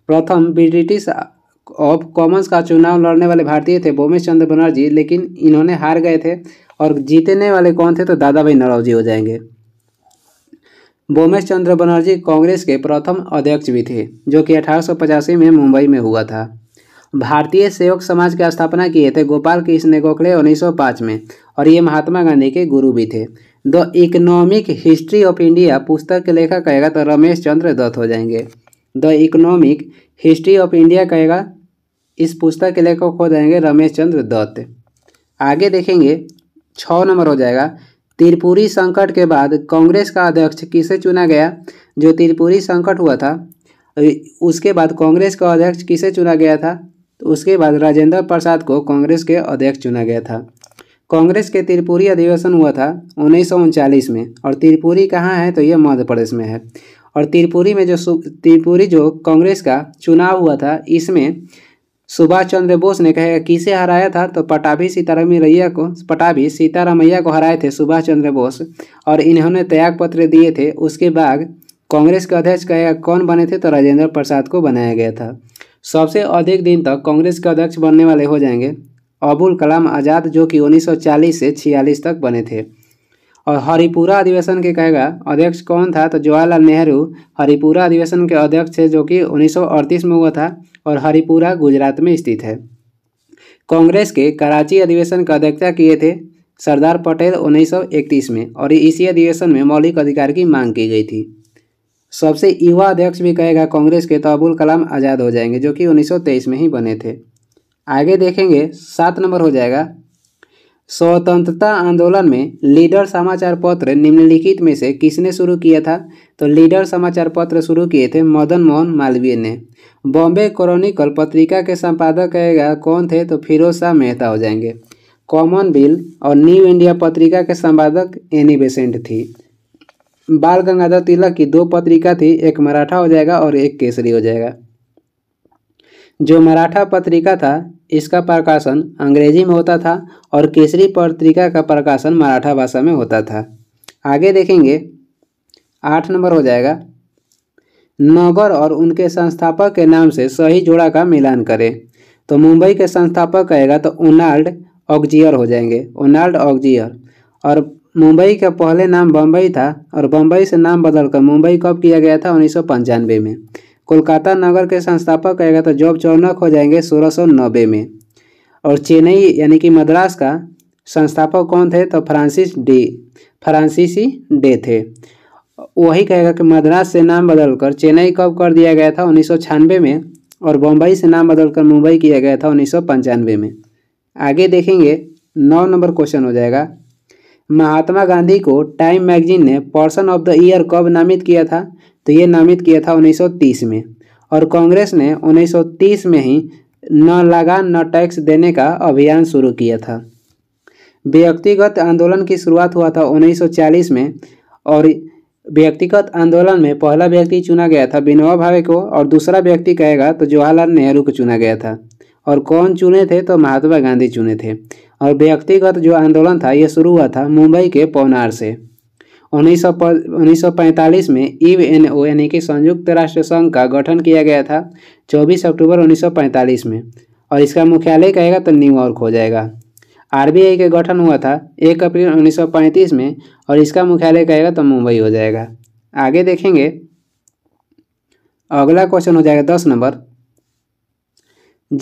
प्रथम ब्रिटिश ऑफ कॉमन्स का चुनाव लड़ने वाले भारतीय थे बोमेश चंद्र बनर्जी लेकिन इन्होंने हार गए थे और जीतने वाले कौन थे तो दादा भाई नरौजी हो जाएंगे बोमेश चंद्र बनर्जी कांग्रेस के प्रथम अध्यक्ष भी थे जो कि अठारह में मुंबई में हुआ था भारतीय सेवक समाज की स्थापना किए थे गोपाल कृष्ण गोखले 1905 में और ये महात्मा गांधी के गुरु भी थे the economic history of India पुस्तक के लेखक कहेगा तो रमेश चंद्र दत्त हो जाएंगे the economic history of India कहेगा इस पुस्तक के लेखक हो जाएंगे रमेश चंद्र दत्त आगे देखेंगे छ नंबर हो जाएगा त्रिपुरी संकट के बाद कांग्रेस का अध्यक्ष किसे चुना गया जो त्रिपुरी संकट हुआ था उसके बाद कांग्रेस का अध्यक्ष किसे चुना गया था तो उसके बाद राजेंद्र प्रसाद को कांग्रेस के अध्यक्ष चुना गया था कांग्रेस के त्रिपुरी अधिवेशन हुआ था उन्नीस में और त्रिपुरी कहाँ है तो ये मध्य प्रदेश में है और त्रिपुरी में जो त्रिपुरी जो कांग्रेस का चुनाव हुआ था इसमें सुभाष चंद्र बोस ने कहेगा किसे हराया था तो पटाभी सीतारामैया को पटाभी सीतारामैया को हराए थे सुभाष चंद्र बोस और इन्होंने त्याग पत्र दिए थे उसके बाद कांग्रेस के अध्यक्ष कहेगा कौन बने थे तो राजेंद्र प्रसाद को बनाया गया था सबसे अधिक दिन तक कांग्रेस के अध्यक्ष बनने वाले हो जाएंगे अबुल कलाम आज़ाद जो कि 1940 से 46 तक बने थे और हरिपुरा अधिवेशन के कहेगा अध्यक्ष कौन था तो जवाहरलाल नेहरू हरिपुरा अधिवेशन के अध्यक्ष थे जो कि 1938 में हुआ था और हरिपुरा गुजरात में स्थित है कांग्रेस के कराची अधिवेशन का अध्यक्षता किए थे सरदार पटेल 1931 में और इसी अधिवेशन में मौलिक अधिकार की मांग की गई थी सबसे युवा अध्यक्ष भी कहेगा कांग्रेस के तो अबुल कलाम आज़ाद हो जाएंगे जो कि 1923 में ही बने थे आगे देखेंगे सात नंबर हो जाएगा स्वतंत्रता आंदोलन में लीडर समाचार पत्र निम्नलिखित में से किसने शुरू किया था तो लीडर समाचार पत्र शुरू किए थे मदन मोहन मालवीय ने बॉम्बे क्रॉनिकल पत्रिका के संपादक कहेगा कौन थे तो फिरोज शाह मेहता हो जाएंगे कॉमन बिल और न्यू इंडिया पत्रिका के संपादक एनी बेसेंट थी बाल गंगाधर तिलक की दो पत्रिका थी एक मराठा हो जाएगा और एक केसरी हो जाएगा जो मराठा पत्रिका था इसका प्रकाशन अंग्रेजी में होता था और केसरी पत्रिका का प्रकाशन मराठा भाषा में होता था आगे देखेंगे आठ नंबर हो जाएगा नगर और उनके संस्थापक के नाम से सही जोड़ा का मिलान करें तो मुंबई के संस्थापक कहेगा तो ओनाल्ड ऑक्जियर हो जाएंगे ओनाल्ड ऑक्जियर और मुंबई का पहले नाम बम्बई था और बम्बई से नाम बदलकर मुंबई कब किया गया था उन्नीस में कोलकाता नगर के संस्थापक कहेगा तो जॉब चौनक हो जाएंगे सोलह में और चेन्नई यानी कि मद्रास का संस्थापक कौन थे तो फ्रांसिस डे फ्रांसिसी डे थे वही कहेगा कि मद्रास से नाम बदलकर चेन्नई कब कर दिया गया था उन्नीस में और बम्बई से नाम बदलकर मुंबई किया गया था उन्नीस में आगे देखेंगे नौ नंबर क्वेश्चन हो जाएगा महात्मा गांधी को टाइम मैगजीन ने पर्सन ऑफ द ईयर कब नामित किया था तो ये नामित किया था 1930 में और कांग्रेस ने 1930 में ही न लगा न टैक्स देने का अभियान शुरू किया था व्यक्तिगत आंदोलन की शुरुआत हुआ था 1940 में और व्यक्तिगत आंदोलन में पहला व्यक्ति चुना गया था विनोबा भावे को और दूसरा व्यक्ति कहेगा तो जवाहरलाल नेहरू को चुना गया था और कौन चुने थे तो महात्मा गांधी चुने थे और व्यक्तिगत जो आंदोलन था ये शुरू हुआ था मुंबई के पौनार से उन्नीस सौ पैंतालीस में ई एन ओ यानी कि संयुक्त राष्ट्र संघ का गठन किया गया था 24 अक्टूबर 1945 में और इसका मुख्यालय कहेगा तो न्यूयॉर्क हो जाएगा आरबीआई का गठन हुआ था एक अप्रैल 1935 में और इसका मुख्यालय कहेगा तो मुंबई हो जाएगा आगे देखेंगे अगला क्वेश्चन हो जाएगा दस नंबर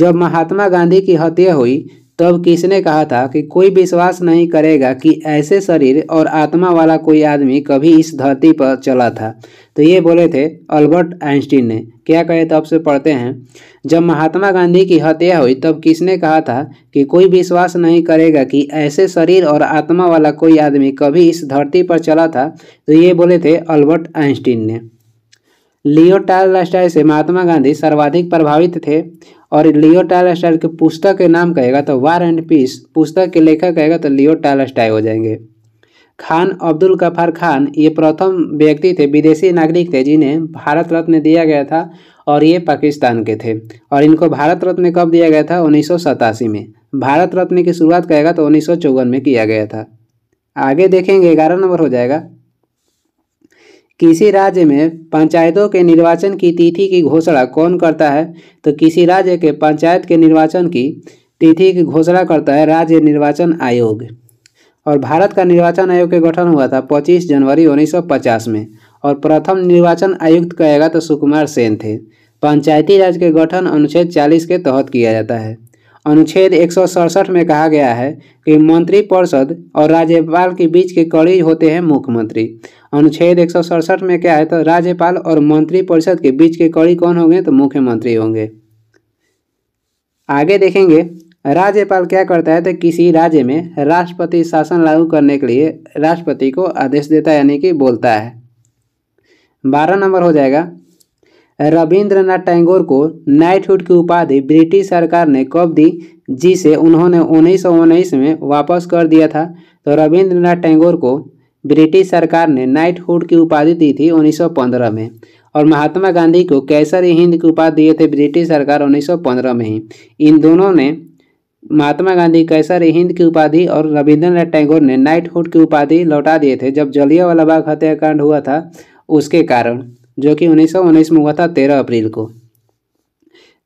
जब महात्मा गांधी की हत्या हुई तब किसने कहा था कि कोई विश्वास नहीं करेगा कि ऐसे शरीर और आत्मा वाला कोई आदमी कभी इस धरती पर चला था तो ये बोले थे अल्बर्ट आइंस्टीन ने क्या कहे तब से पढ़ते हैं जब महात्मा गांधी की हत्या हुई तब किसने कहा था कि कोई विश्वास नहीं करेगा कि ऐसे शरीर और आत्मा वाला कोई आदमी कभी इस धरती पर चला था तो ये बोले थे अल्बर्ट आइंस्टीन ने लियो टाल से महात्मा गांधी सर्वाधिक प्रभावित थे और लियो टाल स्टाइल के पुस्तक के नाम कहेगा तो वार एंड पीस पुस्तक के लेखक कहेगा तो लियो टाल स्टाइल हो जाएंगे खान अब्दुल गफार खान ये प्रथम व्यक्ति थे विदेशी नागरिक थे जिन्हें भारत रत्न दिया गया था और ये पाकिस्तान के थे और इनको भारत रत्न कब दिया गया था उन्नीस में भारत रत्न की शुरुआत कहेगा तो उन्नीस में किया गया था आगे देखेंगे ग्यारह नंबर हो जाएगा किसी राज्य में पंचायतों के निर्वाचन की तिथि की घोषणा कौन करता है तो किसी राज्य के पंचायत के निर्वाचन की तिथि की घोषणा करता है राज्य निर्वाचन आयोग और भारत का निर्वाचन आयोग के गठन हुआ था 25 जनवरी 1950 में और प्रथम निर्वाचन आयुक्त कहेगा तो सुकुमार सेन थे पंचायती राज के गठन अनुच्छेद 40 के तहत किया जाता है अनुच्छेद एक में कहा गया है कि मंत्री परिषद और राज्यपाल के बीच के कड़ी होते हैं मुख्यमंत्री अनुच्छेद एक में क्या है तो राज्यपाल और मंत्री परिषद के बीच के कड़ी कौन होंगे तो मुख्यमंत्री होंगे आगे देखेंगे राज्यपाल क्या करता है तो किसी राज्य में राष्ट्रपति शासन लागू करने के लिए राष्ट्रपति को आदेश देता है यानी कि बोलता है बारह नंबर हो जाएगा रविंद्रनाथ टैगोर को नाइटहुड की उपाधि ब्रिटिश सरकार ने कब दी जिसे उन्होंने उन्नीस में वापस कर दिया था तो रविंद्रनाथ टैगोर को ब्रिटिश सरकार ने नाइटहुड की उपाधि दी थी 1915 में और महात्मा गांधी को कैसर हिंद की उपाधि दिए थे ब्रिटिश सरकार 1915 में ही इन दोनों ने महात्मा गांधी कैसर हिंद की उपाधि और रविंद्रनाथ टैगोर ने नाइटहुड की उपाधि लौटा दिए थे जब जलिया बाग हत्याकांड हुआ था उसके कारण जो कि उन्नीस में हुआ था तेरह अप्रैल को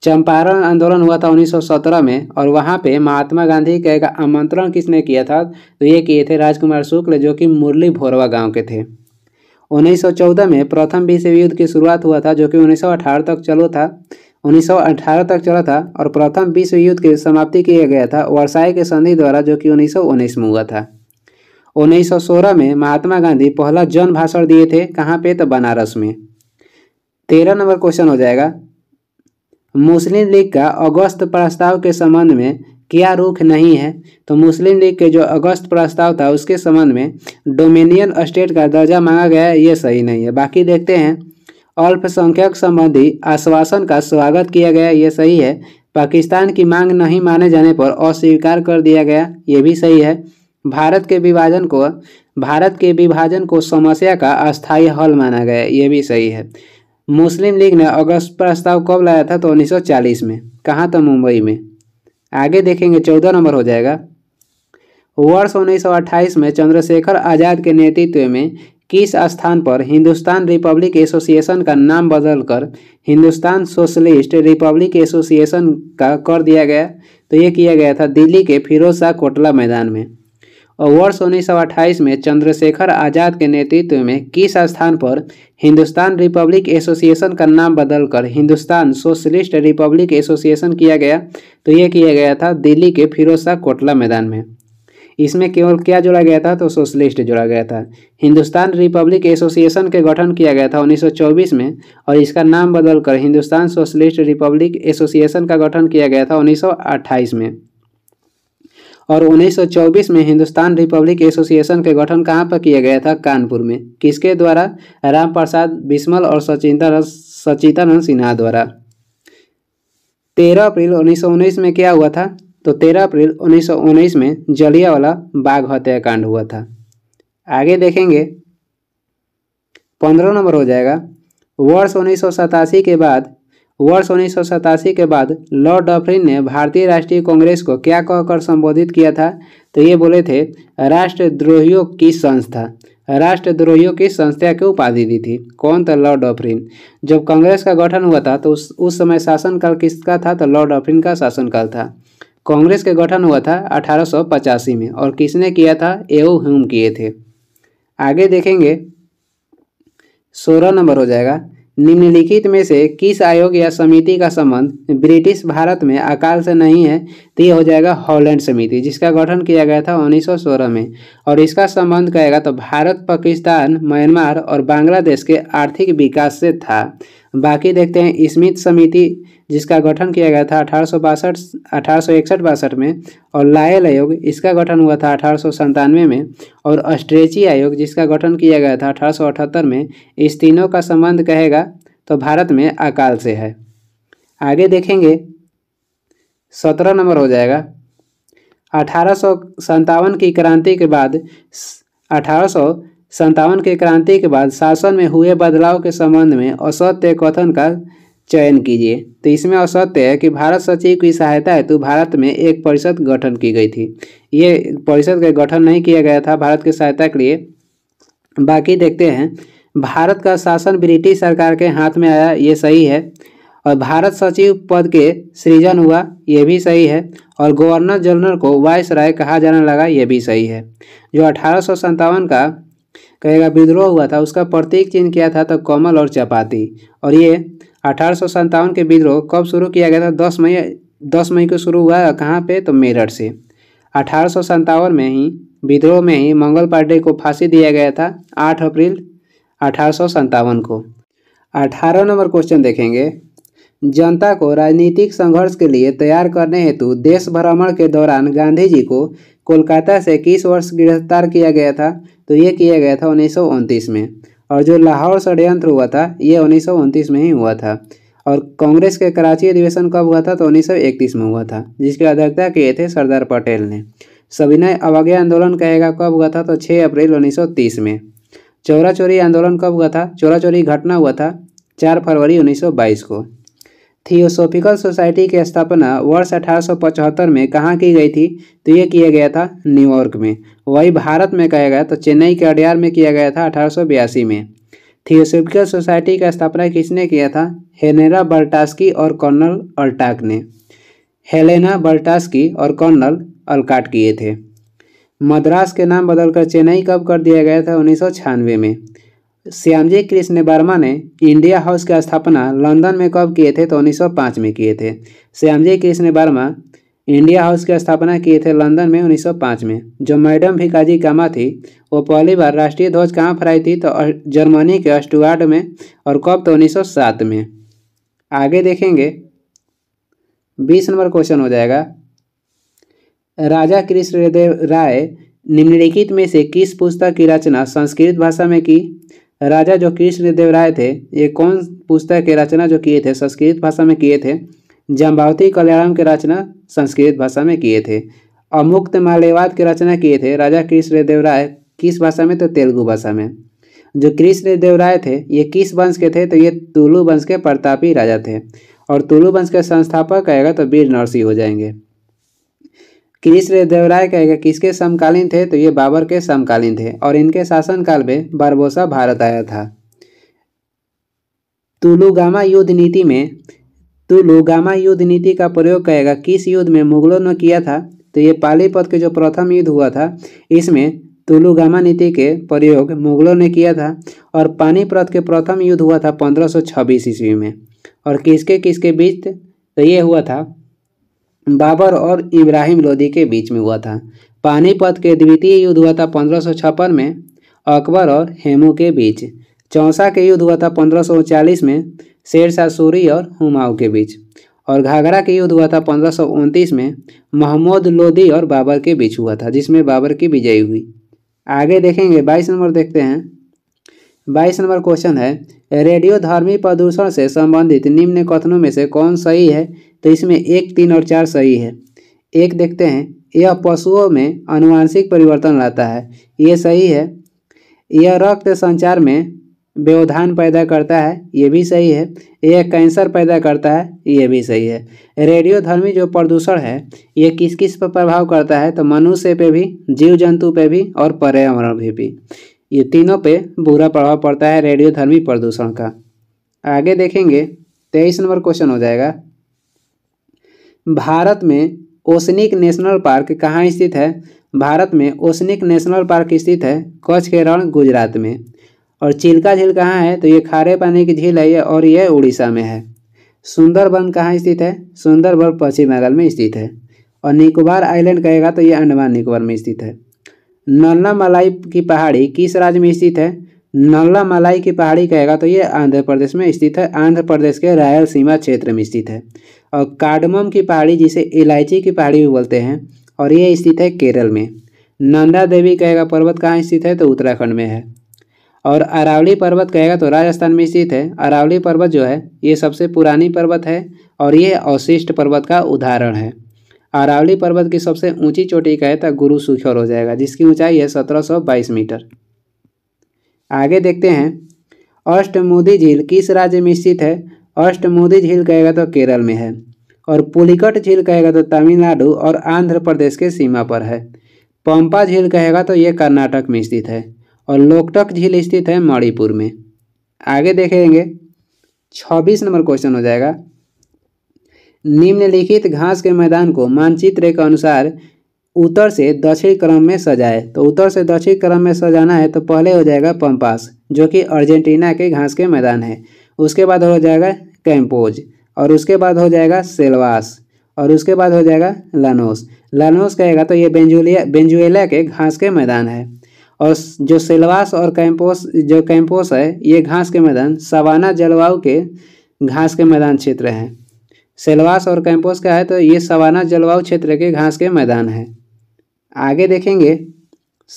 चंपारण आंदोलन हुआ था 1917 में और वहाँ पे महात्मा गांधी का एक आमंत्रण किसने किया था तो ये किए थे राजकुमार शुक्ल जो कि मुरली भोरवा गांव के थे 1914 में प्रथम विश्व युद्ध की शुरुआत हुआ था जो कि 1918 तक चलो था 1918 तक चला था और प्रथम विश्व युद्ध की समाप्ति किया गया था वर्षाई के संधि द्वारा जो कि उन्नीस में हुआ था उन्नीस में महात्मा गांधी पहला जन भाषण दिए थे कहाँ पे तो बनारस में तेरह नंबर क्वेश्चन हो जाएगा मुस्लिम लीग का अगस्त प्रस्ताव के संबंध में क्या रुख नहीं है तो मुस्लिम लीग के जो अगस्त प्रस्ताव था उसके संबंध में डोमिनियन स्टेट का दर्जा मांगा गया है ये सही नहीं है बाकी देखते हैं अल्पसंख्यक संबंधी आश्वासन का स्वागत किया गया ये सही है पाकिस्तान की मांग नहीं माने जाने पर अस्वीकार कर दिया गया ये भी सही है भारत के विभाजन को भारत के विभाजन को समस्या का अस्थायी हल माना गया ये भी सही है मुस्लिम लीग ने अगस्त प्रस्ताव कब लाया था तो 1940 में कहाँ था मुंबई में आगे देखेंगे चौदह नंबर हो जाएगा वर्ष 1928 में चंद्रशेखर आज़ाद के नेतृत्व में किस स्थान पर हिंदुस्तान रिपब्लिक एसोसिएशन का नाम बदलकर हिंदुस्तान सोशलिस्ट रिपब्लिक एसोसिएशन का कर दिया गया तो ये किया गया था दिल्ली के फिरोज शाह कोटला मैदान में और वर्ष उन्नीस में चंद्रशेखर आज़ाद के नेतृत्व में किस स्थान पर हिंदुस्तान रिपब्लिक एसोसिएशन का नाम बदलकर हिंदुस्तान सोशलिस्ट रिपब्लिक एसोसिएशन किया गया तो यह किया गया था दिल्ली के फिरोजा कोटला मैदान में इसमें केवल क्या जोड़ा गया था तो सोशलिस्ट जोड़ा गया था हिंदुस्तान रिपब्लिक एसोसिएशन के गठन किया गया था 1924 में और इसका नाम बदलकर हिंदुस्तान सोशलिस्ट रिपब्लिक एसोसिएशन का गठन किया गया था 1928 में और 1924 में हिंदुस्तान रिपब्लिक एसोसिएशन के गठन कहाँ पर किया गया था कानपुर में किसके द्वारा राम प्रसाद बिस्मल और सचिंतन सचितानंद सिन्हा द्वारा तेरह अप्रैल उन्नीस में क्या हुआ था तो तेरह अप्रैल उन्नीस में जलियावाला बाघ हत्याकांड हुआ था आगे देखेंगे पंद्रह नंबर हो जाएगा वर्ष उन्नीस के बाद वर्ष उन्नीस के बाद लॉर्ड डफरिन ने भारतीय राष्ट्रीय कांग्रेस को क्या कहकर संबोधित किया था तो ये बोले थे राष्ट्रद्रोहियों की संस्था राष्ट्रद्रोहियों की संस्था की उपाधि दी थी कौन था लॉर्ड ऑफरिन जब कांग्रेस का गठन हुआ था तो उस उस समय शासनकाल किसका था तो लॉर्ड डफरिन का शासनकाल था कांग्रेस का गठन हुआ था अठारह में और किसने किया था एओ ह्यूम किए थे आगे देखेंगे सोलह नंबर हो जाएगा निम्नलिखित में से किस आयोग या समिति का संबंध ब्रिटिश भारत में अकाल से नहीं है तो यह हो जाएगा हॉलैंड समिति जिसका गठन किया गया था 1916 में और इसका संबंध कहेगा तो भारत पाकिस्तान म्यांमार और बांग्लादेश के आर्थिक विकास से था बाकी देखते हैं स्मिथ समिति जिसका गठन किया गया था अठारह सौ बासठ में और लायल आयोग इसका गठन हुआ था अठारह में और अस्ट्रेची आयोग जिसका गठन किया गया था अठारह में इस तीनों का संबंध कहेगा तो भारत में अकाल से है आगे देखेंगे सत्रह नंबर हो जाएगा अठारह की क्रांति के बाद अठारह संतावन की क्रांति के बाद शासन में हुए बदलाव के संबंध में असत्य कथन का चयन कीजिए तो इसमें असत्य है कि भारत सचिव की सहायता हेतु भारत में एक परिषद गठन की गई थी ये परिषद का गठन नहीं किया गया था भारत की सहायता के लिए बाकी देखते हैं भारत का शासन ब्रिटिश सरकार के हाथ में आया ये सही है और भारत सचिव पद के सृजन हुआ ये भी सही है और गवर्नर जनरल को वाइस राय कहा जाने लगा ये भी सही है जो अठारह का कहेगा विद्रोह हुआ था उसका प्रतीक चिन्ह किया था तो कमल और चपाती और ये अठारह के विद्रोह कब शुरू किया गया था दस मई दस मई को शुरू हुआ कहाँ पे तो मेरठ से अठारह में ही विद्रोह में ही मंगल पांडे को फांसी दिया गया था 8 अप्रैल अठारह को 18 नंबर क्वेश्चन देखेंगे जनता को राजनीतिक संघर्ष के लिए तैयार करने हेतु देश भ्रमण के दौरान गांधी जी को कोलकाता से किस वर्ष गिरफ्तार किया गया था तो ये किया गया था उन्नीस में और जो लाहौर षडयंत्र हुआ था ये उन्नीस में ही हुआ था और कांग्रेस के कराची अधिवेशन कब हुआ था तो उन्नीस में हुआ था जिसकी अध्यक्षता किए थे सरदार पटेल ने सविनय अवज्ञा आंदोलन कहेगा कब हुआ था तो 6 अप्रैल 1930 में चौरा चोरी आंदोलन कब हुआ था चौरा चोरी घटना हुआ था 4 फरवरी 1922 को थियोसोफिकल सोसाइटी की स्थापना वर्ष अठारह में कहाँ की गई थी तो ये किया गया था न्यूयॉर्क में वही भारत में कहा गया तो चेन्नई के अडियार में किया गया था अठारह में थियोसोफिकल सोसाइटी का स्थापना किसने किया था हेनेरा बर्टास्की और कर्नल अल्टाक ने हेलेना बर्टास्की और कर्नल अलकाट किए थे मद्रास के नाम बदलकर चेन्नई कब कर दिया गया था उन्नीस में श्यामजी कृष्ण वर्मा ने इंडिया हाउस की स्थापना लंदन में कब किए थे तो 1905 में किए थे श्यामजी कृष्ण वर्मा इंडिया हाउस की स्थापना किए थे लंदन में 1905 में जो मैडम भिकाजी कामा थी वो पहली बार राष्ट्रीय ध्वज कहाँ फहराई थी तो जर्मनी के अस्टुआर्ड में और कब तो 1907 में आगे देखेंगे बीस नंबर क्वेश्चन हो जाएगा राजा कृष्णदेव राय निम्नलिखित में से किस पुस्तक की रचना संस्कृत भाषा में की राजा जो कृष्णदेव राय थे ये कौन पुस्तक के रचना जो किए थे संस्कृत भाषा में किए थे जम्बावती कल्याणम के रचना संस्कृत भाषा में किए थे और मुक्त माल्यवाद की रचना किए थे राजा कृष्णदेव राय किस भाषा में तो तेलुगु भाषा में जो कृष्णदेव राय थे ये किस वंश के थे तो ये तुलु वंश के प्रतापी राजा थे और तुलु वंश के संस्थापक आएगा तो वीर नरसिंह हो जाएंगे देवराय कहेगा किसके समकालीन थे तो ये बाबर के समकालीन थे और इनके शासनकाल में बारबोसा भारत आया था तुलुगामा युद्ध नीति में तुलुगामा युद्ध नीति का प्रयोग कहेगा किस युद्ध में मुगलों ने किया था तो ये पालीपत के जो प्रथम युद्ध हुआ था इसमें तुलुगामा नीति के प्रयोग मुगलों ने किया था और पानीपत के प्रथम युद्ध हुआ था छब्बीस ईस्वी में और किसके किसके बीच तो ये हुआ था बाबर और इब्राहिम लोदी के बीच में हुआ था पानीपत के द्वितीय युद्ध हुआ था पंद्रह में अकबर और हेमू के बीच चौसा के युद्ध हुआ था पंद्रह में शेरशाह सूरी और हुमाऊ के बीच और घाघरा के युद्ध हुआ था पंद्रह में मोहम्मद लोदी और बाबर के बीच हुआ था जिसमें बाबर की विजयी हुई आगे देखेंगे बाईस नंबर देखते हैं बाईस नंबर क्वेश्चन है रेडियो प्रदूषण से संबंधित निम्न कथनों में से कौन सही है तो इसमें एक तीन और चार सही है एक देखते हैं यह पशुओं में अनुवांशिक परिवर्तन लाता है ये सही है यह रक्त संचार में व्यवधान पैदा करता है ये भी सही है यह कैंसर पैदा करता है ये भी सही है रेडियोधर्मी जो प्रदूषण है ये किस किस पर प्रभाव करता है तो मनुष्य पे भी जीव जंतु पे भी और पर्यावरण पे भी ये तीनों पे बुरा प्रभाव पड़ता है रेडियोधर्मी प्रदूषण का आगे देखेंगे तेईस नंबर क्वेश्चन हो जाएगा भारत में ओसनिक नेशनल पार्क कहाँ स्थित है भारत में ओसनिक नेशनल पार्क स्थित है कच्छ के रण गुजरात में और चिल्का झील कहाँ है तो ये खारे पानी की झील है ये और ये उड़ीसा में है सुंदरबन कहाँ स्थित है सुंदरबन पश्चिम बंगाल में स्थित है और निकोबार आइलैंड कहेगा तो ये अंडमान निकोबार में स्थित है नल्ला मलाई की पहाड़ी किस राज्य में स्थित है नल्ला मलाई की पहाड़ी कहेगा तो ये आंध्र प्रदेश में स्थित है आंध्र प्रदेश के रायल सीमा क्षेत्र में स्थित है और कार्डमम की पहाड़ी जिसे इलायची की पहाड़ी भी बोलते हैं और ये स्थित है केरल में नंदा देवी कहेगा पर्वत कहाँ स्थित है तो उत्तराखंड में है और अरावली पर्वत कहेगा तो राजस्थान में स्थित है अरावली पर्वत जो है ये सबसे पुरानी पर्वत है और ये अवशिष्ट पर्वत का उदाहरण है अरावली पर्वत की सबसे ऊंची चोटी का है तो गुरु सुखर हो जाएगा जिसकी ऊंचाई है सत्रह मीटर आगे देखते हैं अष्टमुदी झील किस राज्य में स्थित है अष्टमुदी झील कहेगा तो केरल में है और पुलिकट झील कहेगा तो तमिलनाडु और आंध्र प्रदेश के सीमा पर है पंपा झील कहेगा तो ये कर्नाटक में स्थित है और लोकटक झील स्थित है मणिपुर में आगे देखेंगे छब्बीस नंबर क्वेश्चन हो जाएगा निम्नलिखित घास के मैदान को मानचित्र के अनुसार उत्तर से दक्षिण क्रम में सजाए तो उत्तर से दक्षिण क्रम में सजाना है तो पहले हो जाएगा पंपास जो कि अर्जेंटीना के घास के मैदान है उसके बाद हो जाएगा कैम्पोज और उसके बाद हो जाएगा सेलवास और उसके बाद हो जाएगा लानोस लानोस कहेगा तो ये बेंजुलिया बेंजुएला के घास के मैदान है और जो सेलवास और कैम्पोस जो कैम्पोस है ये घास के मैदान सवाना जलवायु के घास के मैदान क्षेत्र हैं सेलवास और कैंपोस का है तो ये सवाना जलवायु क्षेत्र के घास के मैदान है आगे देखेंगे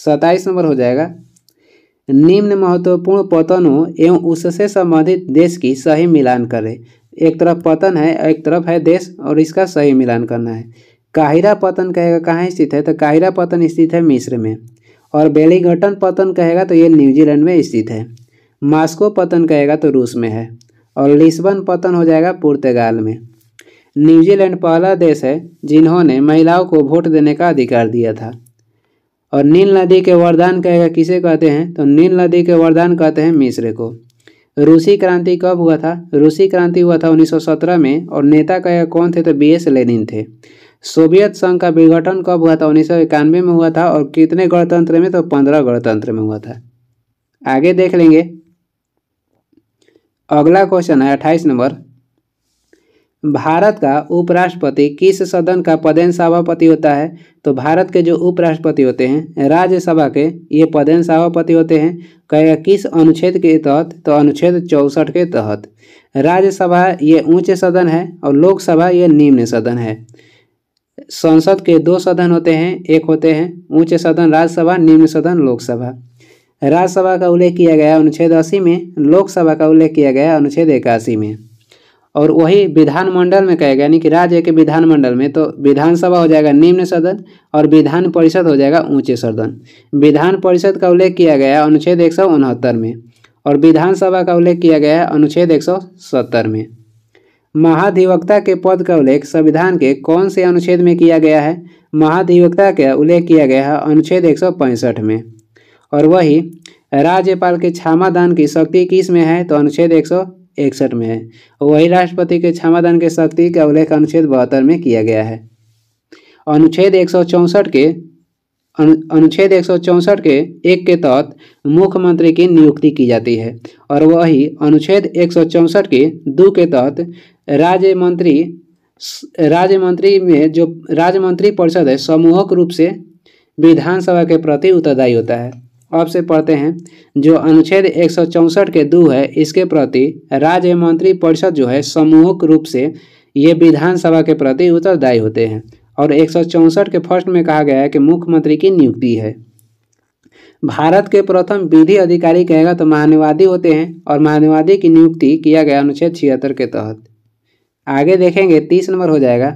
सत्ताईस नंबर हो जाएगा निम्न महत्वपूर्ण पतनों एवं उससे संबंधित देश की सही मिलान करें एक तरफ पतन है एक तरफ है देश और इसका सही मिलान करना है काहिरा पतन कहेगा कहाँ स्थित है तो काहिरा पतन स्थित है मिस्र में और बेलिंगटन पतन कहेगा तो ये न्यूजीलैंड में स्थित है मास्को पतन कहेगा तो रूस में है और लिस्बन पतन हो जाएगा पुर्तगाल में न्यूजीलैंड पहला देश है जिन्होंने महिलाओं को वोट देने का अधिकार दिया था और नील नदी के वरदान कहेगा किसे कहते हैं तो नील नदी के वरदान कहते हैं मिस्र को रूसी क्रांति कब हुआ था रूसी क्रांति हुआ था 1917 में और नेता कहेगा कौन थे तो बी एस लेनिन थे सोवियत संघ का विघटन कब हुआ था उन्नीस में हुआ था और कितने गणतंत्र में तो पंद्रह गणतंत्र में हुआ था आगे देख लेंगे अगला क्वेश्चन है अट्ठाईस नंबर भारत का उपराष्ट्रपति किस सदन का पदेन सभापति होता है तो भारत के जो उपराष्ट्रपति होते हैं राज्यसभा के ये पदेन सभापति होते हैं कहेगा किस अनुच्छेद के तहत तो अनुच्छेद चौसठ के तहत राज्यसभा ये ऊंचे सदन है और लोकसभा ये निम्न सदन है संसद के दो सदन होते हैं एक होते हैं ऊंचे सदन राज्यसभा निम्न सदन लोकसभा राज्यसभा का उल्लेख किया गया अनुच्छेद अस्सी में लोकसभा का उल्लेख किया गया अनुच्छेद इक्यासी में और वही विधानमंडल में कहेगा यानी कि राज्य के विधानमंडल में तो विधानसभा हो जाएगा निम्न सदन और विधान परिषद हो जाएगा ऊंचे सदन विधान परिषद का उल्लेख किया गया है अनुच्छेद एक में और विधानसभा का उल्लेख किया गया है अनुच्छेद एक में महाधिवक्ता के पद का उल्लेख संविधान के कौन से अनुच्छेद में किया गया है महाधिवक्ता का उल्लेख किया गया है अनुच्छेद एक में और वही राज्यपाल के क्षमादान की शक्ति किस में है तो अनुच्छेद एक इकसठ में है वही राष्ट्रपति के क्षमादान के शक्ति का उल्लेख अनुच्छेद बहत्तर में किया गया है अनुच्छेद एक के अनुच्छेद एक के एक के तहत मुख्यमंत्री की नियुक्ति की जाती है और वही अनुच्छेद एक के दो के तहत राज्य मंत्री राज्य मंत्री में जो राज्य मंत्री परिषद है समूहक रूप से विधानसभा के प्रति उत्तरदायी होता है आपसे पढ़ते हैं जो अनुच्छेद एक के दो है इसके प्रति राज्य मंत्री परिषद जो है समूहक रूप से ये विधानसभा के प्रति उत्तरदायी होते हैं और एक के फर्स्ट में कहा गया है कि मुख्यमंत्री की नियुक्ति है भारत के प्रथम विधि अधिकारी कहेगा तो महानुवादी होते हैं और महानुवादी की नियुक्ति किया गया अनुच्छेद छिहत्तर के तहत आगे देखेंगे तीस नंबर हो जाएगा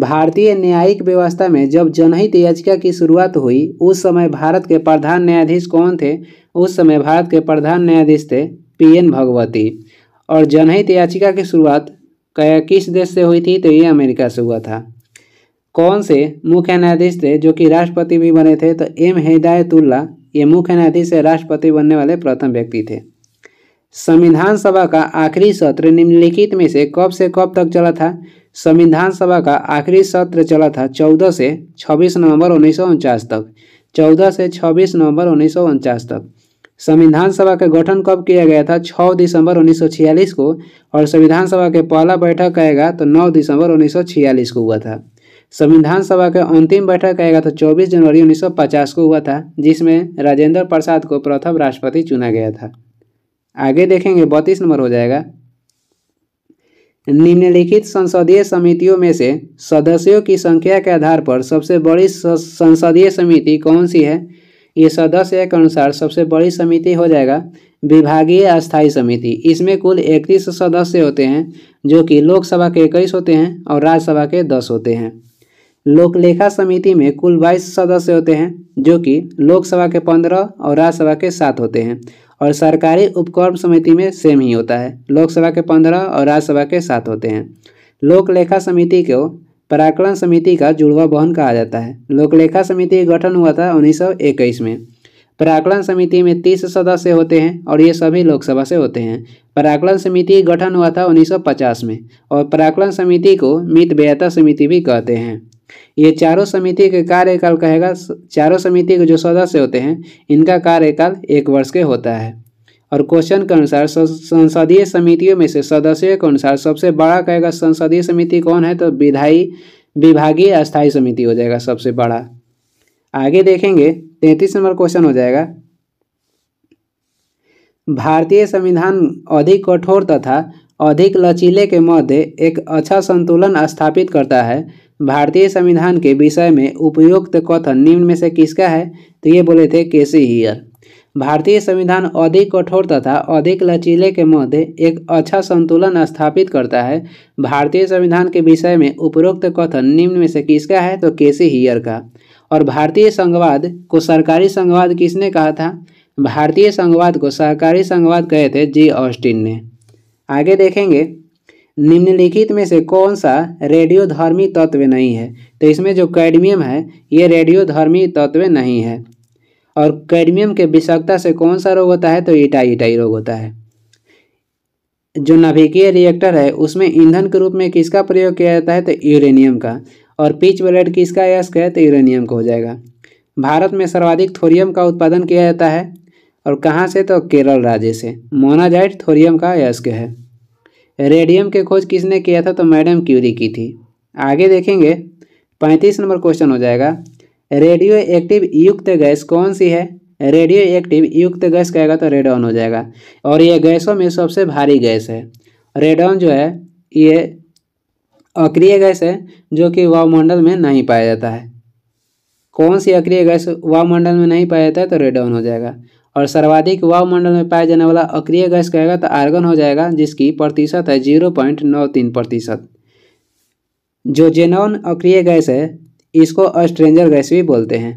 भारतीय न्यायिक व्यवस्था में जब जनहित याचिका की शुरुआत हुई उस समय भारत के प्रधान न्यायाधीश कौन थे उस समय भारत के प्रधान न्यायाधीश थे पी एन भगवती और जनहित याचिका की शुरुआत किस देश से हुई थी तो ये अमेरिका से हुआ था कौन से मुख्य न्यायाधीश थे जो कि राष्ट्रपति भी बने थे तो एम हिदायतुल्ला ये मुख्य न्यायाधीश से राष्ट्रपति बनने वाले प्रथम व्यक्ति थे संविधान सभा का आखिरी सत्र निम्नलिखित में से कब से कब तक चला था संविधान सभा का आखिरी सत्र चला था 14 से 26 नवंबर उन्नीस तक 14 से 26 नवंबर उन्नीस तक संविधान सभा का गठन कब किया गया था 6 दिसंबर 1946 को और संविधान सभा के पहला बैठक आएगा तो 9 दिसंबर 1946 को हुआ था संविधान सभा का अंतिम बैठक आएगा तो 24 जनवरी 1950 को हुआ था जिसमें राजेंद्र प्रसाद को प्रथम राष्ट्रपति चुना गया था आगे देखेंगे बत्तीस नंबर हो जाएगा निम्नलिखित संसदीय समितियों में से सदस्यों की संख्या के आधार पर सबसे बड़ी संसदीय समिति कौन सी है ये सदस्य के अनुसार सबसे बड़ी समिति हो जाएगा विभागीय अस्थायी समिति इसमें कुल इकतीस सदस्य होते हैं जो कि लोकसभा के इक्कीस होते हैं और राज्यसभा के दस होते हैं लोकलेखा समिति में कुल बाईस सदस्य होते हैं जो कि लोकसभा के पंद्रह और राज्यसभा के सात होते हैं और सरकारी उपकर्म समिति में सेम ही होता है लोकसभा के पंद्रह और राज्यसभा के सात होते हैं लोक लेखा समिति को पराकलन समिति का जुड़वा बहन कहा जाता है लोकलेखा समिति का गठन हुआ था उन्नीस में पराकलन समिति में तीस सदस्य होते हैं और ये सभी लोकसभा से होते हैं पराकलन समिति गठन हुआ था 1950 में और पराकलन समिति को मित व्ययता समिति भी कहते हैं ये चारों समिति के कार्यकाल कहेगा चारों समिति के जो सदस्य होते हैं इनका कार्यकाल एक वर्ष के होता है और क्वेश्चन के अनुसार संसदीय समितियों में से सदस्यों के अनुसार सबसे बड़ा कहेगा संसदीय समिति कौन है तो विधायी विभागीय स्थायी समिति हो जाएगा सबसे बड़ा आगे देखेंगे तैंतीस नंबर क्वेश्चन हो जाएगा भारतीय संविधान अधिक कठोर तथा अधिक लचीले के मध्य एक अच्छा संतुलन स्थापित करता है भारतीय संविधान के विषय में उपयुक्त कथन निम्न में से किसका है तो ये बोले थे केसी हियर भारतीय संविधान अधिक कठोर तथा अधिक लचीले के मध्य एक अच्छा संतुलन स्थापित करता है भारतीय संविधान के विषय में उपरोक्त कथन निम्न में से किसका है तो केसी हियर का और भारतीय संघवाद को सरकारी संघवाद किसने कहा था भारतीय संघवाद को सहकारी संघवाद कहे थे जी ऑस्टिन ने आगे देखेंगे निम्नलिखित में से कौन सा रेडियोधर्मी तत्व नहीं है तो इसमें जो कैडमियम है ये रेडियोधर्मी तत्व नहीं है और कैडमियम के विषाक्तता से कौन सा रोग होता है तो ईटा इटाई रोग होता है जो नाभिकीय रिएक्टर है उसमें ईंधन के रूप में किसका प्रयोग किया जाता है तो यूरेनियम का और पीच ब्लेड किसका यस्क है तो यूरेनियम का हो जाएगा भारत में सर्वाधिक थोरियम का उत्पादन किया जाता है और कहाँ से तो केरल राज्य से मोनाजाइट थोरियम का यश्क है रेडियम के खोज किसने किया था तो मैडम क्यूरी की थी आगे देखेंगे पैंतीस नंबर क्वेश्चन हो जाएगा रेडियो एक्टिव युक्त गैस कौन सी है रेडियो एक्टिव युक्त गैस कहेगा तो रेडॉन हो जाएगा और यह गैसों में सबसे भारी गैस है रेडॉन जो है ये अक्रिय गैस है जो कि वायुमंडल में नहीं पाया जाता है कौन सी अक्रिय गैस वायुमंडल में नहीं पाया जाता है तो रेडॉन हो जाएगा और सर्वाधिक वायु मंडल में पाया जाने वाला अक्रिय गैस कहेगा तो आर्गन हो जाएगा जिसकी प्रतिशत है जीरो पॉइंट नौ तीन प्रतिशत जो जेनॉन अक्रिय गैस है इसको अस्ट्रेंजर गैस भी बोलते हैं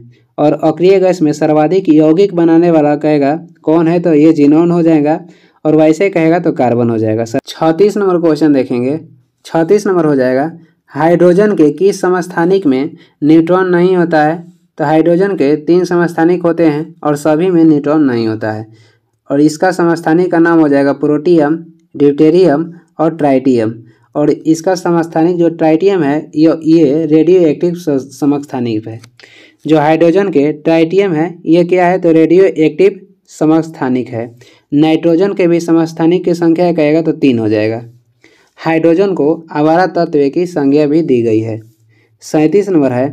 और अक्रिय गैस में सर्वाधिक यौगिक बनाने वाला कहेगा कौन है तो ये जिनोन हो जाएगा और वैसे कहेगा तो कार्बन हो जाएगा सर छत्तीस नंबर क्वेश्चन देखेंगे छत्तीस नंबर हो जाएगा हाइड्रोजन के किस समस्थानिक में न्यूट्रॉन नहीं होता है तो हाइड्रोजन के तीन समस्थानिक होते हैं और सभी में न्यूट्रॉन नहीं होता है और इसका समस्थानिक का नाम हो जाएगा प्रोटियम ड्यूटेरियम और ट्राइटियम और इसका समस्थानिक जो ट्राइटियम है ये ये रेडियो एक्टिव समस्थानिक है जो हाइड्रोजन के ट्राइटियम है ये क्या है तो रेडियो एक्टिव समस्थानिक है नाइट्रोजन के भी समस्थानिक की संख्या कहेगा तो तीन हो जाएगा हाइड्रोजन को आवारा तत्व की संज्ञा भी दी गई है सैंतीस नंबर है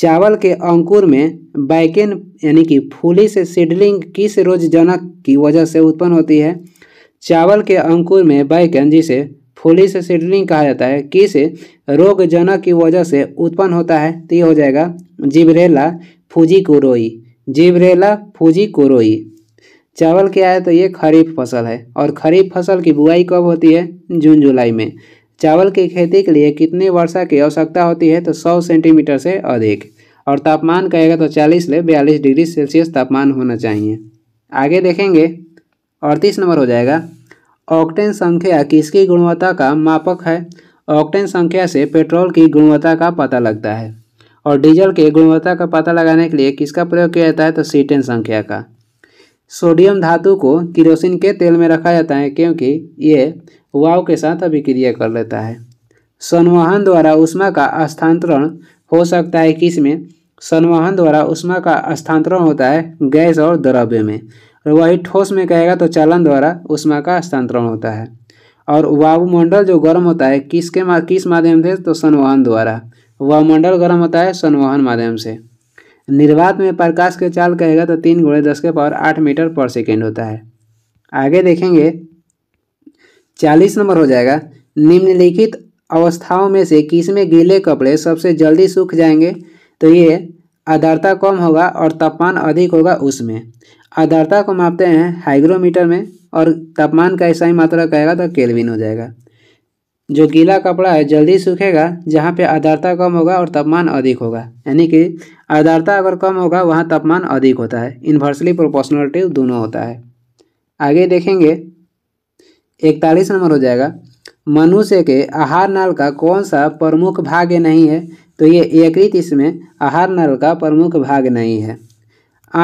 चावल के अंकुर में बैकेन यानी कि फूली से सीडलिंग किस रोगजनक की वजह से उत्पन्न होती है चावल के अंकुर में बैकेन जिसे फूली से सीडलिंग कहा जाता है किस रोगजनक की वजह से उत्पन्न होता है तो ये हो जाएगा जिबरेला फूजी कोरोई जिबरेला फूजी कोरोई चावल क्या है तो ये खरीफ फसल है और खरीफ फसल की बुआई कब होती है जून जुलाई में चावल की खेती के लिए कितनी वर्षा की आवश्यकता होती है तो सौ सेंटीमीटर से अधिक और तापमान कहेगा तो चालीस से बयालीस डिग्री सेल्सियस तापमान होना चाहिए आगे देखेंगे अड़तीस नंबर हो जाएगा ऑक्टेन संख्या किसकी गुणवत्ता का मापक है ऑक्टेन संख्या से पेट्रोल की गुणवत्ता का पता लगता है और डीजल के गुणवत्ता का पता लगाने के लिए किसका प्रयोग किया जाता है तो सीटेन संख्या का सोडियम धातु को किरोसिन के तेल में रखा जाता है क्योंकि ये वाव के साथ अभिक्रिया कर लेता है संवहन द्वारा उष्मा का स्थानांतरण हो सकता है किसमें संवहन द्वारा उष्मा का स्थानांतरण होता है गैस और द्रव्य में और वही ठोस में कहेगा तो चलन द्वारा उष्मा का स्थानांतरण होता है और वायुमंडल जो गर्म होता है किसके मा, किस माध्यम से तो संवहन द्वारा वायुमंडल गर्म होता है संवहन माध्यम से निर्वात में प्रकाश के चाल कहेगा तो तीन गुणे दस के पावर आठ मीटर पर सेकेंड होता है आगे देखेंगे चालीस नंबर हो जाएगा निम्नलिखित अवस्थाओं में से किसमें गीले कपड़े सबसे जल्दी सूख जाएंगे तो ये आदरता कम होगा और तापमान अधिक होगा उसमें आदरता को मापते हैं हाइग्रोमीटर में और तापमान का ऐसा ही मात्रा कहेगा तो केल्विन हो जाएगा जो गीला कपड़ा है जल्दी सूखेगा जहाँ पे आदरता कम होगा और तापमान अधिक होगा यानी कि आदरता अगर कम होगा वहाँ तापमान अधिक होता है इन्वर्सली प्रोपोर्शनलिटी दोनों होता है आगे देखेंगे इकतालीस नंबर हो जाएगा मनुष्य के आहार नाल का कौन सा प्रमुख भाग नहीं है तो ये यकृत इसमें आहार नाल का प्रमुख भाग नहीं है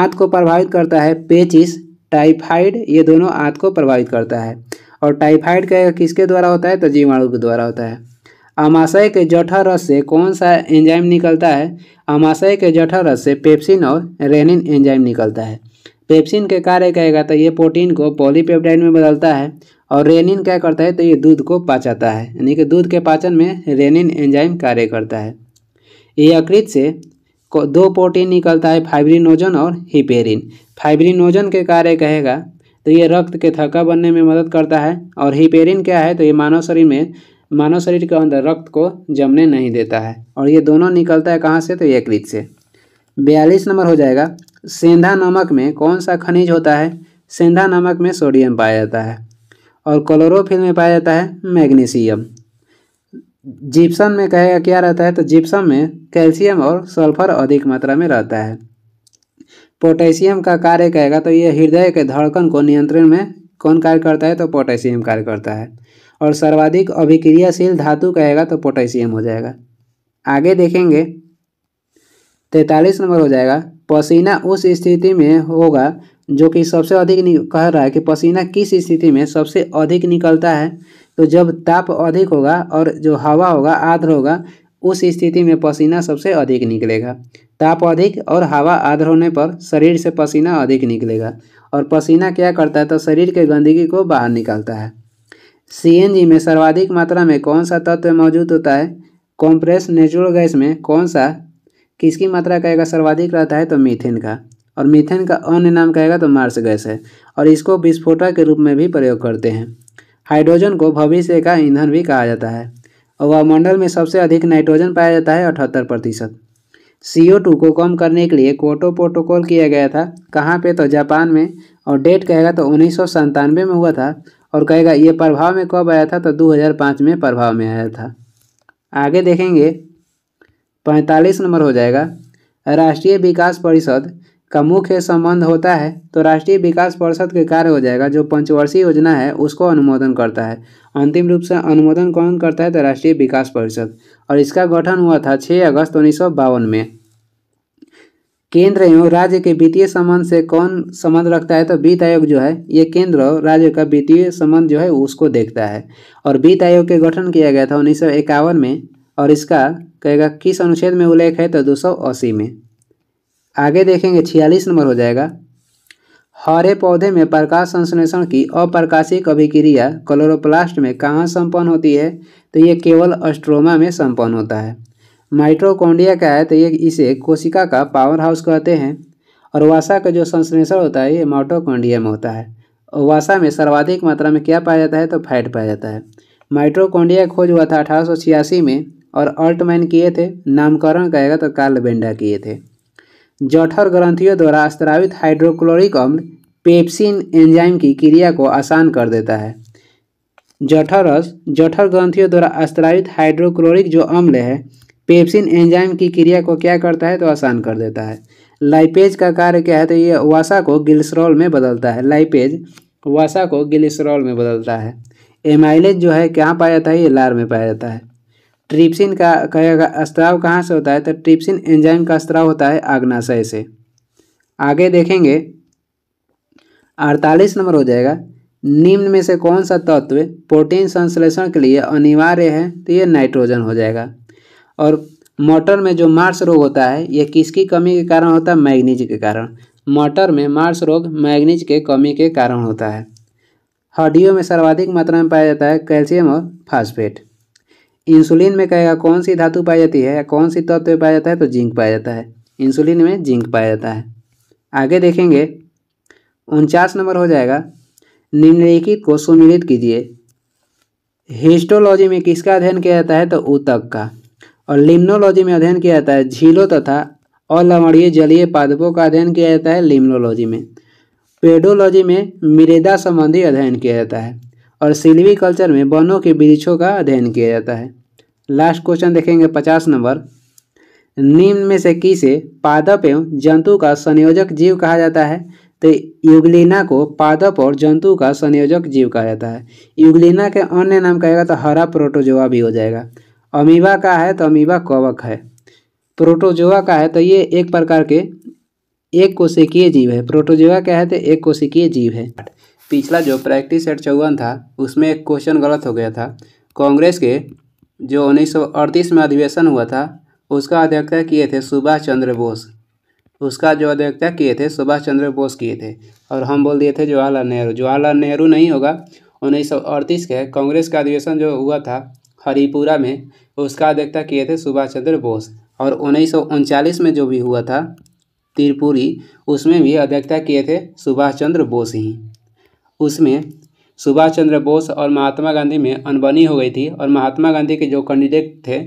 आँत को प्रभावित करता है पेचिस टाइफाइड ये दोनों आँत को प्रभावित करता है और टाइफाइड का किसके द्वारा होता है तो जीवाणु के द्वारा होता है अमाशय के जठर रस से कौन सा एंजाइम निकलता है अमाशय के जठर रस से पेप्सिन और रेनिन एंजाइम निकलता है पेप्सिन के कार्य कहेगा तो ये प्रोटीन को पॉलीपेप्टाइड में बदलता है और रेनिन क्या करता है तो ये दूध को पचाता है यानी कि दूध के पाचन में रेनिन एंजाइम कार्य करता है ये यकृत से दो प्रोटीन निकलता है फाइब्रिनोजन और हिपेरिन फाइब्रिनोजन के कार्य कहेगा तो ये रक्त के थका बनने में मदद करता है और हिपेरिन क्या है तो ये मानव शरीर में मानव शरीर के अंदर रक्त को जमने नहीं देता है और ये दोनों निकलता है कहाँ से तो यकृत से बयालीस नंबर हो जाएगा सेंधा नमक में कौन सा खनिज होता है सेंधा नमक में सोडियम पाया जाता है और क्लोरोफिल में पाया जाता है मैग्नीशियम जिप्सम में कहेगा क्या रहता है तो जिप्सम में कैल्शियम और सल्फर अधिक मात्रा में रहता है पोटेशियम का कार्य कहेगा तो ये हृदय के धड़कन को नियंत्रण में कौन कार्य करता है तो पोटेशियम कार्य करता है और सर्वाधिक अभिक्रियाशील धातु कहेगा तो पोटेशियम हो जाएगा आगे देखेंगे तैतालीस नंबर हो जाएगा पसीना उस स्थिति में होगा जो कि सबसे अधिक कह रहा है कि पसीना किस स्थिति में सबसे अधिक निकलता है तो जब ताप अधिक होगा और जो हवा होगा आर्द्र होगा उस स्थिति में पसीना सबसे अधिक निकलेगा ताप अधिक और हवा आर्द्र होने पर शरीर से पसीना अधिक निकलेगा और पसीना क्या करता है तो शरीर के गंदगी को बाहर निकालता है सीएनजी में सर्वाधिक मात्रा में कौन सा तत्व मौजूद होता है कॉम्प्रेस नेचुरल गैस में कौन सा किसकी मात्रा का सर्वाधिक रहता है तो मीथेन का और मीथेन का अन्य नाम कहेगा तो मार्स गैस है और इसको विस्फोटक के रूप में भी प्रयोग करते हैं हाइड्रोजन को भविष्य का ईंधन भी कहा जाता है और वायुमंडल में सबसे अधिक नाइट्रोजन पाया जाता है अठहत्तर प्रतिशत सी को कम करने के लिए कोटो प्रोटोकॉल किया गया था कहाँ पे तो जापान में और डेट कहेगा तो उन्नीस में हुआ था और कहेगा ये प्रभाव में कब आया था तो 2005 में प्रभाव में आया था आगे देखेंगे पैंतालीस नंबर हो जाएगा राष्ट्रीय विकास परिषद का मुख्य संबंध होता है तो राष्ट्रीय विकास परिषद के कार्य हो जाएगा जो पंचवर्षीय योजना है उसको अनुमोदन करता है अंतिम रूप से अनुमोदन कौन करता है तो राष्ट्रीय विकास परिषद और इसका गठन हुआ था 6 अगस्त उन्नीस में केंद्र एवं राज्य के वित्तीय संबंध से कौन संबंध रखता है तो वित्त आयोग जो है ये केंद्र और राज्य का वित्तीय संबंध जो है उसको देखता है और वित्त आयोग के गठन किया गया था उन्नीस में और इसका कहेगा किस अनुच्छेद में उल्लेख है तो दो में आगे देखेंगे छियालीस नंबर हो जाएगा हरे पौधे में प्रकाश संश्लेषण की अप्रकाशिक अभिक्रिया क्लोरोप्लास्ट में कहाँ संपन्न होती है तो ये केवल अस्ट्रोमा में संपन्न होता है माइट्रोकोंडिया क्या है तो ये इसे कोशिका का पावर हाउस कहते हैं और वासा का जो संश्लेषण होता है ये माइट्रोकोंडिया में होता है वासा में सर्वाधिक मात्रा में क्या पाया जाता है तो फैट पाया जाता है माइट्रोकोंडिया खोज हुआ था अठारह में और अल्टमैन किए थे नामकरण कहेगा तो कार्ल बेंडा किए थे जठर ग्रंथियों द्वारा स्त्रावित हाइड्रोक्लोरिक अम्ल पेप्सिन एंजाइम की क्रिया को आसान कर देता है जठर रस जठर ग्रंथियों द्वारा स्त्रावित हाइड्रोक्लोरिक जो अम्ल है पेप्सिन एंजाइम की क्रिया को क्या करता है तो आसान कर देता है लाइपेज का कार्य क्या है तो ये वसा को गिलिसरॉल में बदलता है लाइपेज वसा को गिलिसरॉल में बदलता है एमाइलेज जो है कहाँ पाया जाता है ये लार में पाया जाता है ट्रिप्सिन का कहेगा स्त्राव कहाँ से होता है तो ट्रिप्सिन एंजाइम का स्त्राव होता है आग्नाशय से आगे देखेंगे अड़तालीस नंबर हो जाएगा निम्न में से कौन सा तत्व प्रोटीन संश्लेषण के लिए अनिवार्य है तो ये नाइट्रोजन हो जाएगा और मटर में जो मार्स रोग होता है यह किसकी कमी के कारण होता है मैग्नीज के कारण मटर में मार्स रोग मैग्नीज के कमी के कारण होता है हड्डियों में सर्वाधिक मात्रा में पाया जाता है कैल्शियम और फास्फेट इंसुलिन में कहेगा कौन सी धातु पाई जाती है कौन सी तत्व पाया जाता है तो जिंक पाया जाता है इंसुलिन में जिंक पाया जाता है आगे देखेंगे उनचास नंबर हो जाएगा निम्नलिखित को सुमिलित कीजिए हिस्टोलॉजी में किसका अध्ययन किया जाता है तो ऊतक का और लिम्नोलॉजी में अध्ययन किया जाता है झीलों तथा अलवणीय जलीय पादपों का अध्ययन किया जाता है लिम्नोलॉजी में पेडोलॉजी में मृदा संबंधी अध्ययन किया जाता है और सिल्वी कल्चर में वनों के वृक्षों का अध्ययन किया जाता है लास्ट क्वेश्चन देखेंगे पचास नंबर निम्न में से किसे पादप एवं जंतु का संयोजक जीव कहा जाता है तो युगलिना को पादप और जंतु का संयोजक जीव कहा जाता है युगलिना के अन्य नाम कहेगा तो हरा प्रोटोजोआ भी हो जाएगा अमीबा का है तो अमीबा कवक है प्रोटोजोआ का है तो ये एक प्रकार के एक कोशिकीय जीव है प्रोटोजोआ क्या है तो एक कोशिकीय जीव है पिछला जो प्रैक्टिस सेट चौवन था उसमें एक क्वेश्चन गलत हो गया था कांग्रेस के जो 1938 में अधिवेशन हुआ था उसका अध्यक्षता किए थे सुभाष चंद्र बोस उसका जो अध्यक्षता किए थे सुभाष चंद्र बोस किए थे और हम बोल दिए थे जवाहरलाल नेहरू जवाहरलाल नेहरू नहीं होगा 1938 के कांग्रेस का अधिवेशन जो हुआ था हरिपुरा में उसका अध्यक्षता किए थे सुभाष चंद्र बोस और उन्नीस में जो भी हुआ था त्रिपुरी उसमें भी अध्यक्षता किए थे सुभाष चंद्र बोस ही उसमें सुभाष चंद्र बोस और महात्मा गांधी में अनबनी हो गई थी और महात्मा गांधी के जो कैंडिडेट थे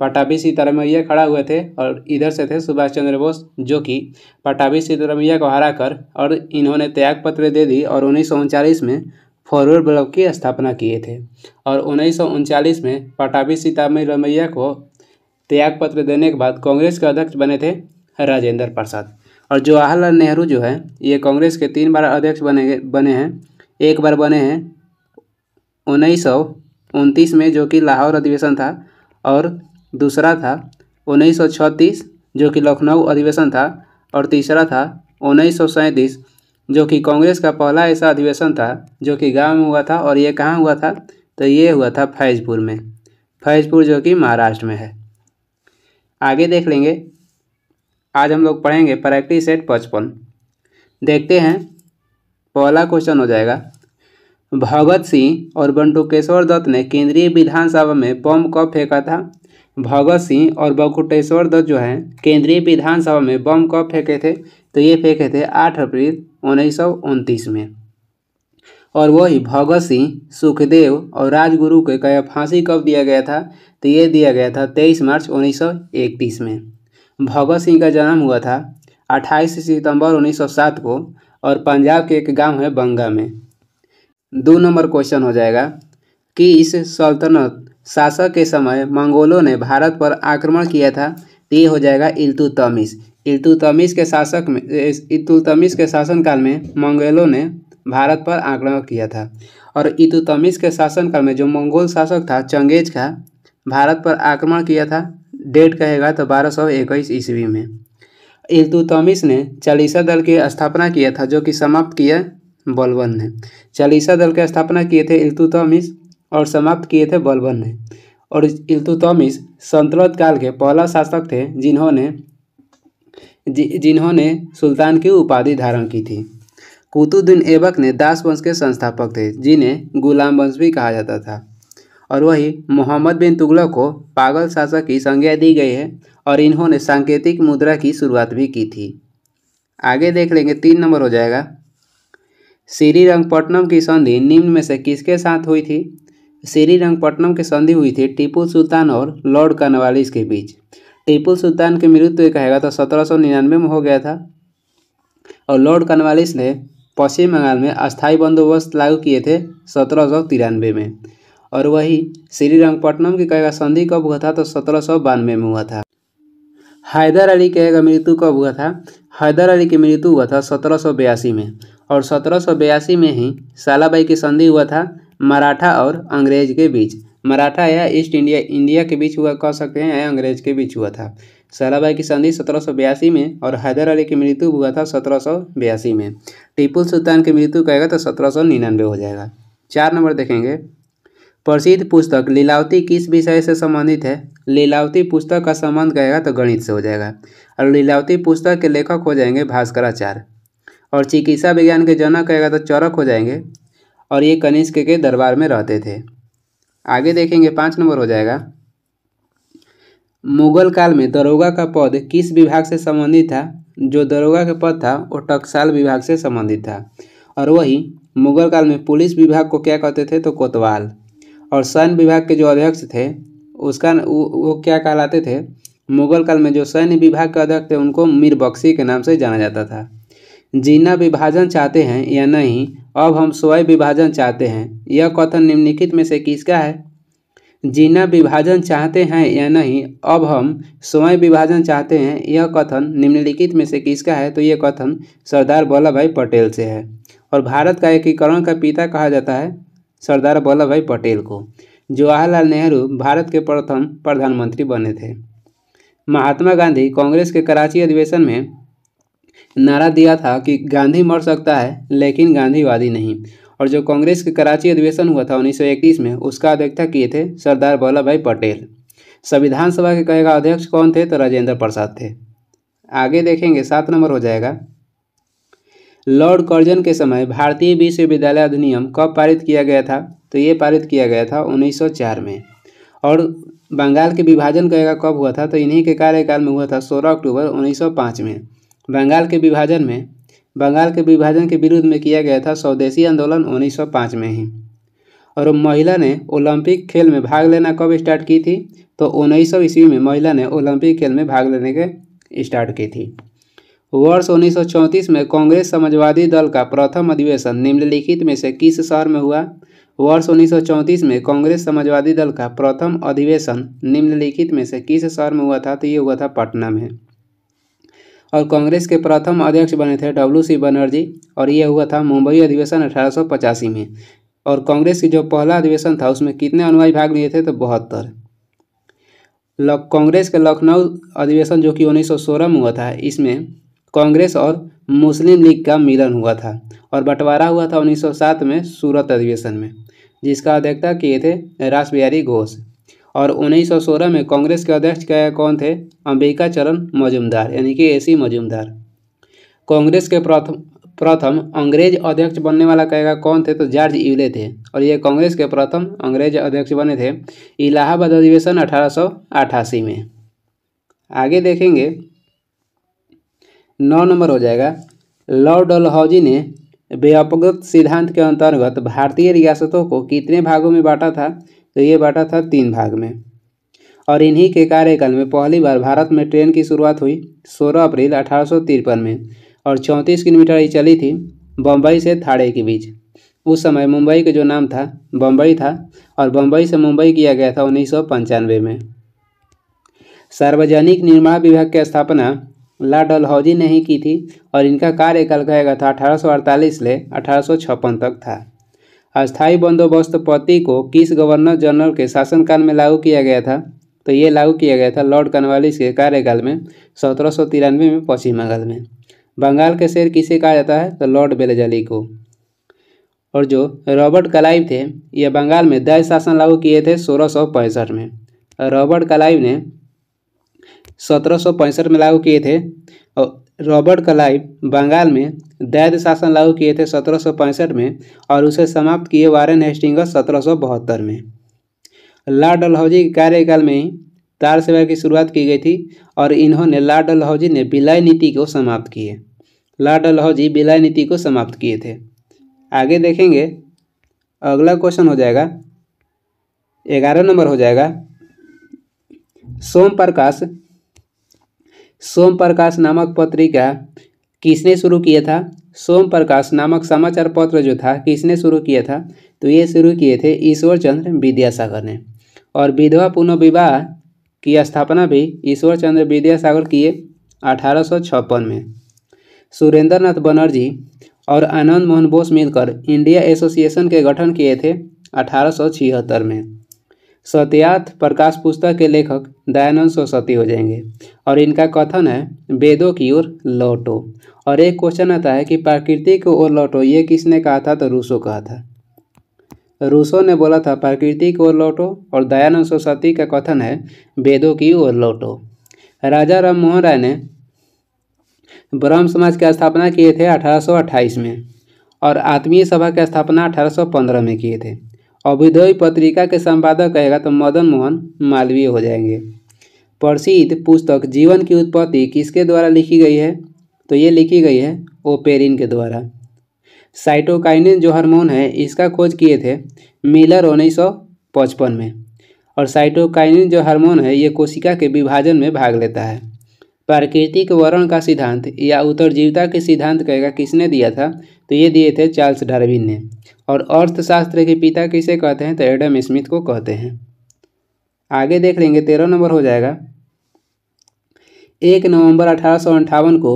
पटाभी सीतारमैया खड़ा हुए थे और इधर से थे सुभाष चंद्र बोस जो कि पटाभी सीतारमैया को हरा कर और इन्होंने त्यागपत्र दे दी और उन्नीस में फॉरवर्ड ब्लॉक की स्थापना किए थे और उन्नीस में पटाभी सीतारामैया को त्यागपत्र देने के बाद कांग्रेस के अध्यक्ष बने थे राजेंद्र प्रसाद और जवाहरलाल नेहरू जो है ये कांग्रेस के तीन बार अध्यक्ष बने बने हैं एक बार बने हैं उन्नीस सौ उनतीस में जो कि लाहौर अधिवेशन था और दूसरा था उन्नीस सौ छत्तीस जो कि लखनऊ अधिवेशन था और तीसरा था उन्नीस सौ सैंतीस जो कि कांग्रेस का पहला ऐसा अधिवेशन था जो कि गांव में हुआ था और ये कहाँ हुआ था तो ये हुआ था फैजपुर में फैजपुर जो कि महाराष्ट्र में है आगे देख लेंगे आज हम लोग पढ़ेंगे प्रैक्टिस एट पचपन देखते हैं पहला क्वेश्चन हो जाएगा भगत सिंह और बंटुकेश्वर दत्त ने केंद्रीय विधानसभा में बम कब फेंका था भगत सिंह और बकुटेश्वर दत्त जो हैं केंद्रीय विधानसभा में बम कब फेंके थे तो ये फेंके थे आठ अप्रैल उन्नीस में और वही भगत सिंह सुखदेव और राजगुरु के कया फांसी कब दिया गया था तो ये दिया गया था तेईस मार्च 1931 में भगत सिंह का जन्म हुआ था 28 सितंबर 1907 को और पंजाब के एक गांव है बंगा में दो नंबर क्वेश्चन हो जाएगा कि इस सल्तनत शासक के समय मंगोलों ने भारत पर आक्रमण किया था तो ये हो जाएगा इल्तु इल्तुतमिस के शासक में इल्तुतमिस के शासनकाल में मंगोलों ने भारत पर आक्रमण किया था और इल्तुतमिस के शासनकाल में जो मंगोल शासक था चंगेज का भारत पर आक्रमण किया था डेट कहेगा तो बारह सौ इक्कीस ईस्वी में इल्तुतमिश ने चालीसा दल की स्थापना किया था जो कि समाप्त किया बलबन ने चालीसा दल की स्थापना किए थे इल्तुतमिश और समाप्त किए थे बलबन ने और इल्तुतमिश संतलत काल के पहला शासक थे जिन्होंने जि, जिन्होंने सुल्तान की उपाधि धारण की थी कुतुद्दीन ऐबक ने दास वंश के संस्थापक थे जिन्हें गुलाम वंश भी कहा जाता था और वही मोहम्मद बिन तुगलक को पागल शासक की संज्ञा दी गई है और इन्होंने सांकेतिक मुद्रा की शुरुआत भी की थी आगे देख लेंगे तीन नंबर हो जाएगा श्री रंगपट्टनम की संधि निम्न में से किसके साथ हुई थी श्री रंगपट्टनम की संधि हुई थी टीपू सुल्तान और लॉर्ड कर्नवालिस के बीच टीपू सुल्तान के मृत्यु कहेगा तो सत्रह सौ निन्यानवे में हो गया था और लॉर्ड कर्नवालिस ने पश्चिम बंगाल में अस्थायी बंदोबस्त लागू किए थे सत्रह सौ तिरानवे में और वही श्री रंगपट्टनम की कहेगा संधि कब हुआ था तो सत्रह सौ बानवे में हुआ था हैदर अली का मृत्यु कब हुआ था हैदर अली की मृत्यु हुआ था सत्रह में और सत्रह में ही सालाबाई की संधि हुआ था मराठा और अंग्रेज के बीच मराठा या ईस्ट इंडिया इंडिया के बीच हुआ कह सकते हैं या अंग्रेज के बीच हुआ था सालाबाई की संधि सत्रह में और हैदर अली की मृत्यु हुआ था सत्रह में टीपुल सुल्तान की मृत्यु कहेगा तो सत्रह हो जाएगा चार नंबर देखेंगे प्रसिद्ध पुस्तक लीलावती किस विषय से संबंधित है लीलावती पुस्तक का संबंध कहेगा तो गणित से हो जाएगा और लीलावती पुस्तक के लेखक हो जाएंगे भास्कराचार्य और चिकित्सा विज्ञान के जनक कहेगा तो चौरक हो जाएंगे और ये कनिष्क के दरबार में रहते थे आगे देखेंगे पाँच नंबर हो जाएगा मुगल काल में दरोगा का पद किस विभाग से संबंधित था जो दरोगा का पद था वो टकसाल विभाग से संबंधित था और वही मुगल काल में पुलिस विभाग को क्या कहते थे तो कोतवाल और सैन्य विभाग के जो अध्यक्ष थे उसका वो, वो क्या कहलाते थे मुगल काल में जो सैन्य विभाग के अध्यक्ष थे उनको मीर बख्शी के नाम से जाना जाता था जीना विभाजन चाहते हैं या नहीं अब हम स्वयं विभाजन चाहते हैं यह कथन निम्नलिखित में से किसका है जीना विभाजन चाहते हैं या नहीं अब हम स्वयं विभाजन चाहते हैं यह कथन निम्नलिखित में से किसका है तो यह कथन सरदार वल्लभ भाई पटेल से है और भारत का एकीकरण का पिता कहा जाता है सरदार वल्लभ भाई पटेल को जवाहरलाल नेहरू भारत के प्रथम प्रधानमंत्री बने थे महात्मा गांधी कांग्रेस के कराची अधिवेशन में नारा दिया था कि गांधी मर सकता है लेकिन गांधीवादी नहीं और जो कांग्रेस के कराची अधिवेशन हुआ था 1931 में उसका अध्यक्षता किए थे सरदार वल्लभ भाई पटेल संविधान सभा के कहेगा अध्यक्ष कौन थे तो राजेंद्र प्रसाद थे आगे देखेंगे सात नंबर हो जाएगा लॉर्ड कर्जन के समय भारतीय विश्वविद्यालय अधिनियम कब पारित किया गया था तो ये पारित किया गया था 1904 में और बंगाल के विभाजन करेगा कब हुआ था तो इन्हीं के कार्यकाल में हुआ था 16 अक्टूबर 1905 में बंगाल के विभाजन में बंगाल के विभाजन के विरुद्ध में किया गया था स्वदेशी आंदोलन 1905 में ही और महिला ने ओलंपिक खेल में भाग लेना कब स्टार्ट की थी तो उन्नीस सौ ईस्वी में महिला ने ओलंपिक खेल में भाग लेने के स्टार्ट की थी वर्ष 1934 में कांग्रेस समाजवादी दल का प्रथम अधिवेशन निम्नलिखित में से किस शहर में हुआ वर्ष उन्नीस में कांग्रेस समाजवादी दल का प्रथम अधिवेशन निम्नलिखित में से किस शहर में हुआ था तो ये हुआ था पटना में और कांग्रेस के प्रथम अध्यक्ष बने थे डब्ल्यू सी बनर्जी और यह हुआ था मुंबई अधिवेशन अठारह में और कांग्रेस की जो पहला अधिवेशन था उसमें कितने अनुयायी भाग लिए थे तो बहत्तर कांग्रेस के लखनऊ अधिवेशन जो कि 1916 में हुआ था इसमें कांग्रेस और मुस्लिम लीग का मिलन हुआ था और बंटवारा हुआ था 1907 में सूरत अधिवेशन में जिसका अध्यक्षता किए थे रास बिहारी घोष और 1916 में कांग्रेस के अध्यक्ष क्या कौन थे अंबिका चरण मजुमदार यानी कि ए सी मजुमदार कांग्रेस के प्रथम प्रथम अंग्रेज अध्यक्ष बनने वाला कहेगा कौन थे तो जॉर्ज इवले थे और ये कांग्रेस के प्रथम अंग्रेज अध्यक्ष बने थे इलाहाबाद अधिवेशन अठारह में आगे देखेंगे नौ नंबर हो जाएगा लॉ डलहौजी ने व्यापगत सिद्धांत के अंतर्गत भारतीय रियासतों को कितने भागों में बांटा था तो ये बांटा था तीन भाग में और इन्हीं के कार्यकाल में पहली बार भारत में ट्रेन की शुरुआत हुई 16 अप्रैल अठारह में और 34 किलोमीटर ही चली थी बम्बई से थाड़े के बीच उस समय मुंबई का जो नाम था बम्बई था और बम्बई से मुंबई किया गया था उन्नीस में सार्वजनिक निर्माण विभाग की स्थापना ला डलहौजी ने ही की थी और इनका कार्यकाल कहेगा था अठारह से अठारह तक था अस्थायी बंदोबस्त पति को किस गवर्नर जनरल के शासनकाल में लागू किया गया था तो ये लागू किया गया था लॉर्ड कनवालिस के कार्यकाल में सत्रह में पश्चिम बंगाल में बंगाल के शेर किसे कहा जाता है तो लॉर्ड बेलजली को और जो रॉबर्ट कलाइव थे ये बंगाल में दाय शासन लागू किए थे सोलह में रॉबर्ट कलाइव ने सत्रह में लागू किए थे और रॉबर्ट कलाई बंगाल में दैद शासन लागू किए थे सत्रह में और उसे समाप्त किए वारेन हेस्टिंग सत्रह में लॉर्ड डलहौजी के कार्यकाल में ही तार सेवा की शुरुआत की गई थी और इन्होंने लॉर्ड डलहौजी ने बिलाय नीति को समाप्त किए लॉर्ड डलहौजी बिलाय नीति को समाप्त किए थे आगे देखेंगे अगला क्वेश्चन हो जाएगा ग्यारह नंबर हो जाएगा सोम प्रकाश सोम प्रकाश नामक पत्रिका किसने शुरू किया था सोम प्रकाश नामक समाचार पत्र जो था किसने शुरू किया था तो ये शुरू किए थे ईश्वर चंद्र विद्यासागर ने और विधवा पुनर्विवाह की स्थापना भी ईश्वर चंद्र विद्यासागर किए अठारह में सुरेंद्र नाथ बनर्जी और आनंद मोहन बोस मिलकर इंडिया एसोसिएशन के गठन किए थे अठारह में सत्यार्थ प्रकाश पुस्तक के लेखक दयानंद सरस्वती हो जाएंगे और इनका कथन है वेदों की ओर लौटो और एक क्वेश्चन आता है कि प्रकृति को ओर लौटो ये किसने कहा था तो रूसो कहा था रूसो ने बोला था प्रकृति को ओर लौटो और दयानंद सरस्वती का कथन है वेदों की ओर लौटो राजा राम मोहन राय ने ब्रह्म समाज की स्थापना किए थे अठारह में और आत्मीय सभा की स्थापना अठारह में किए थे अभ्युदय पत्रिका के संपादक कहेगा तो मदन मोहन मालवीय हो जाएंगे प्रसिद्ध पुस्तक जीवन की उत्पत्ति किसके द्वारा लिखी गई है तो ये लिखी गई है ओपेरिन के द्वारा साइटोकाइनिन जो हार्मोन है इसका खोज किए थे मिलर उन्नीस में और साइटोकाइनिन जो हार्मोन है ये कोशिका के विभाजन में भाग लेता है प्राकृतिक वर्ण का सिद्धांत या उत्तरजीविता के सिद्धांत कहेगा किसने दिया था तो ये दिए थे चार्ल्स डार्विन ने और अर्थशास्त्र के पिता किसे कहते हैं तो एडम स्मिथ को कहते हैं आगे देख लेंगे तेरह नंबर हो जाएगा एक नवंबर अठारह को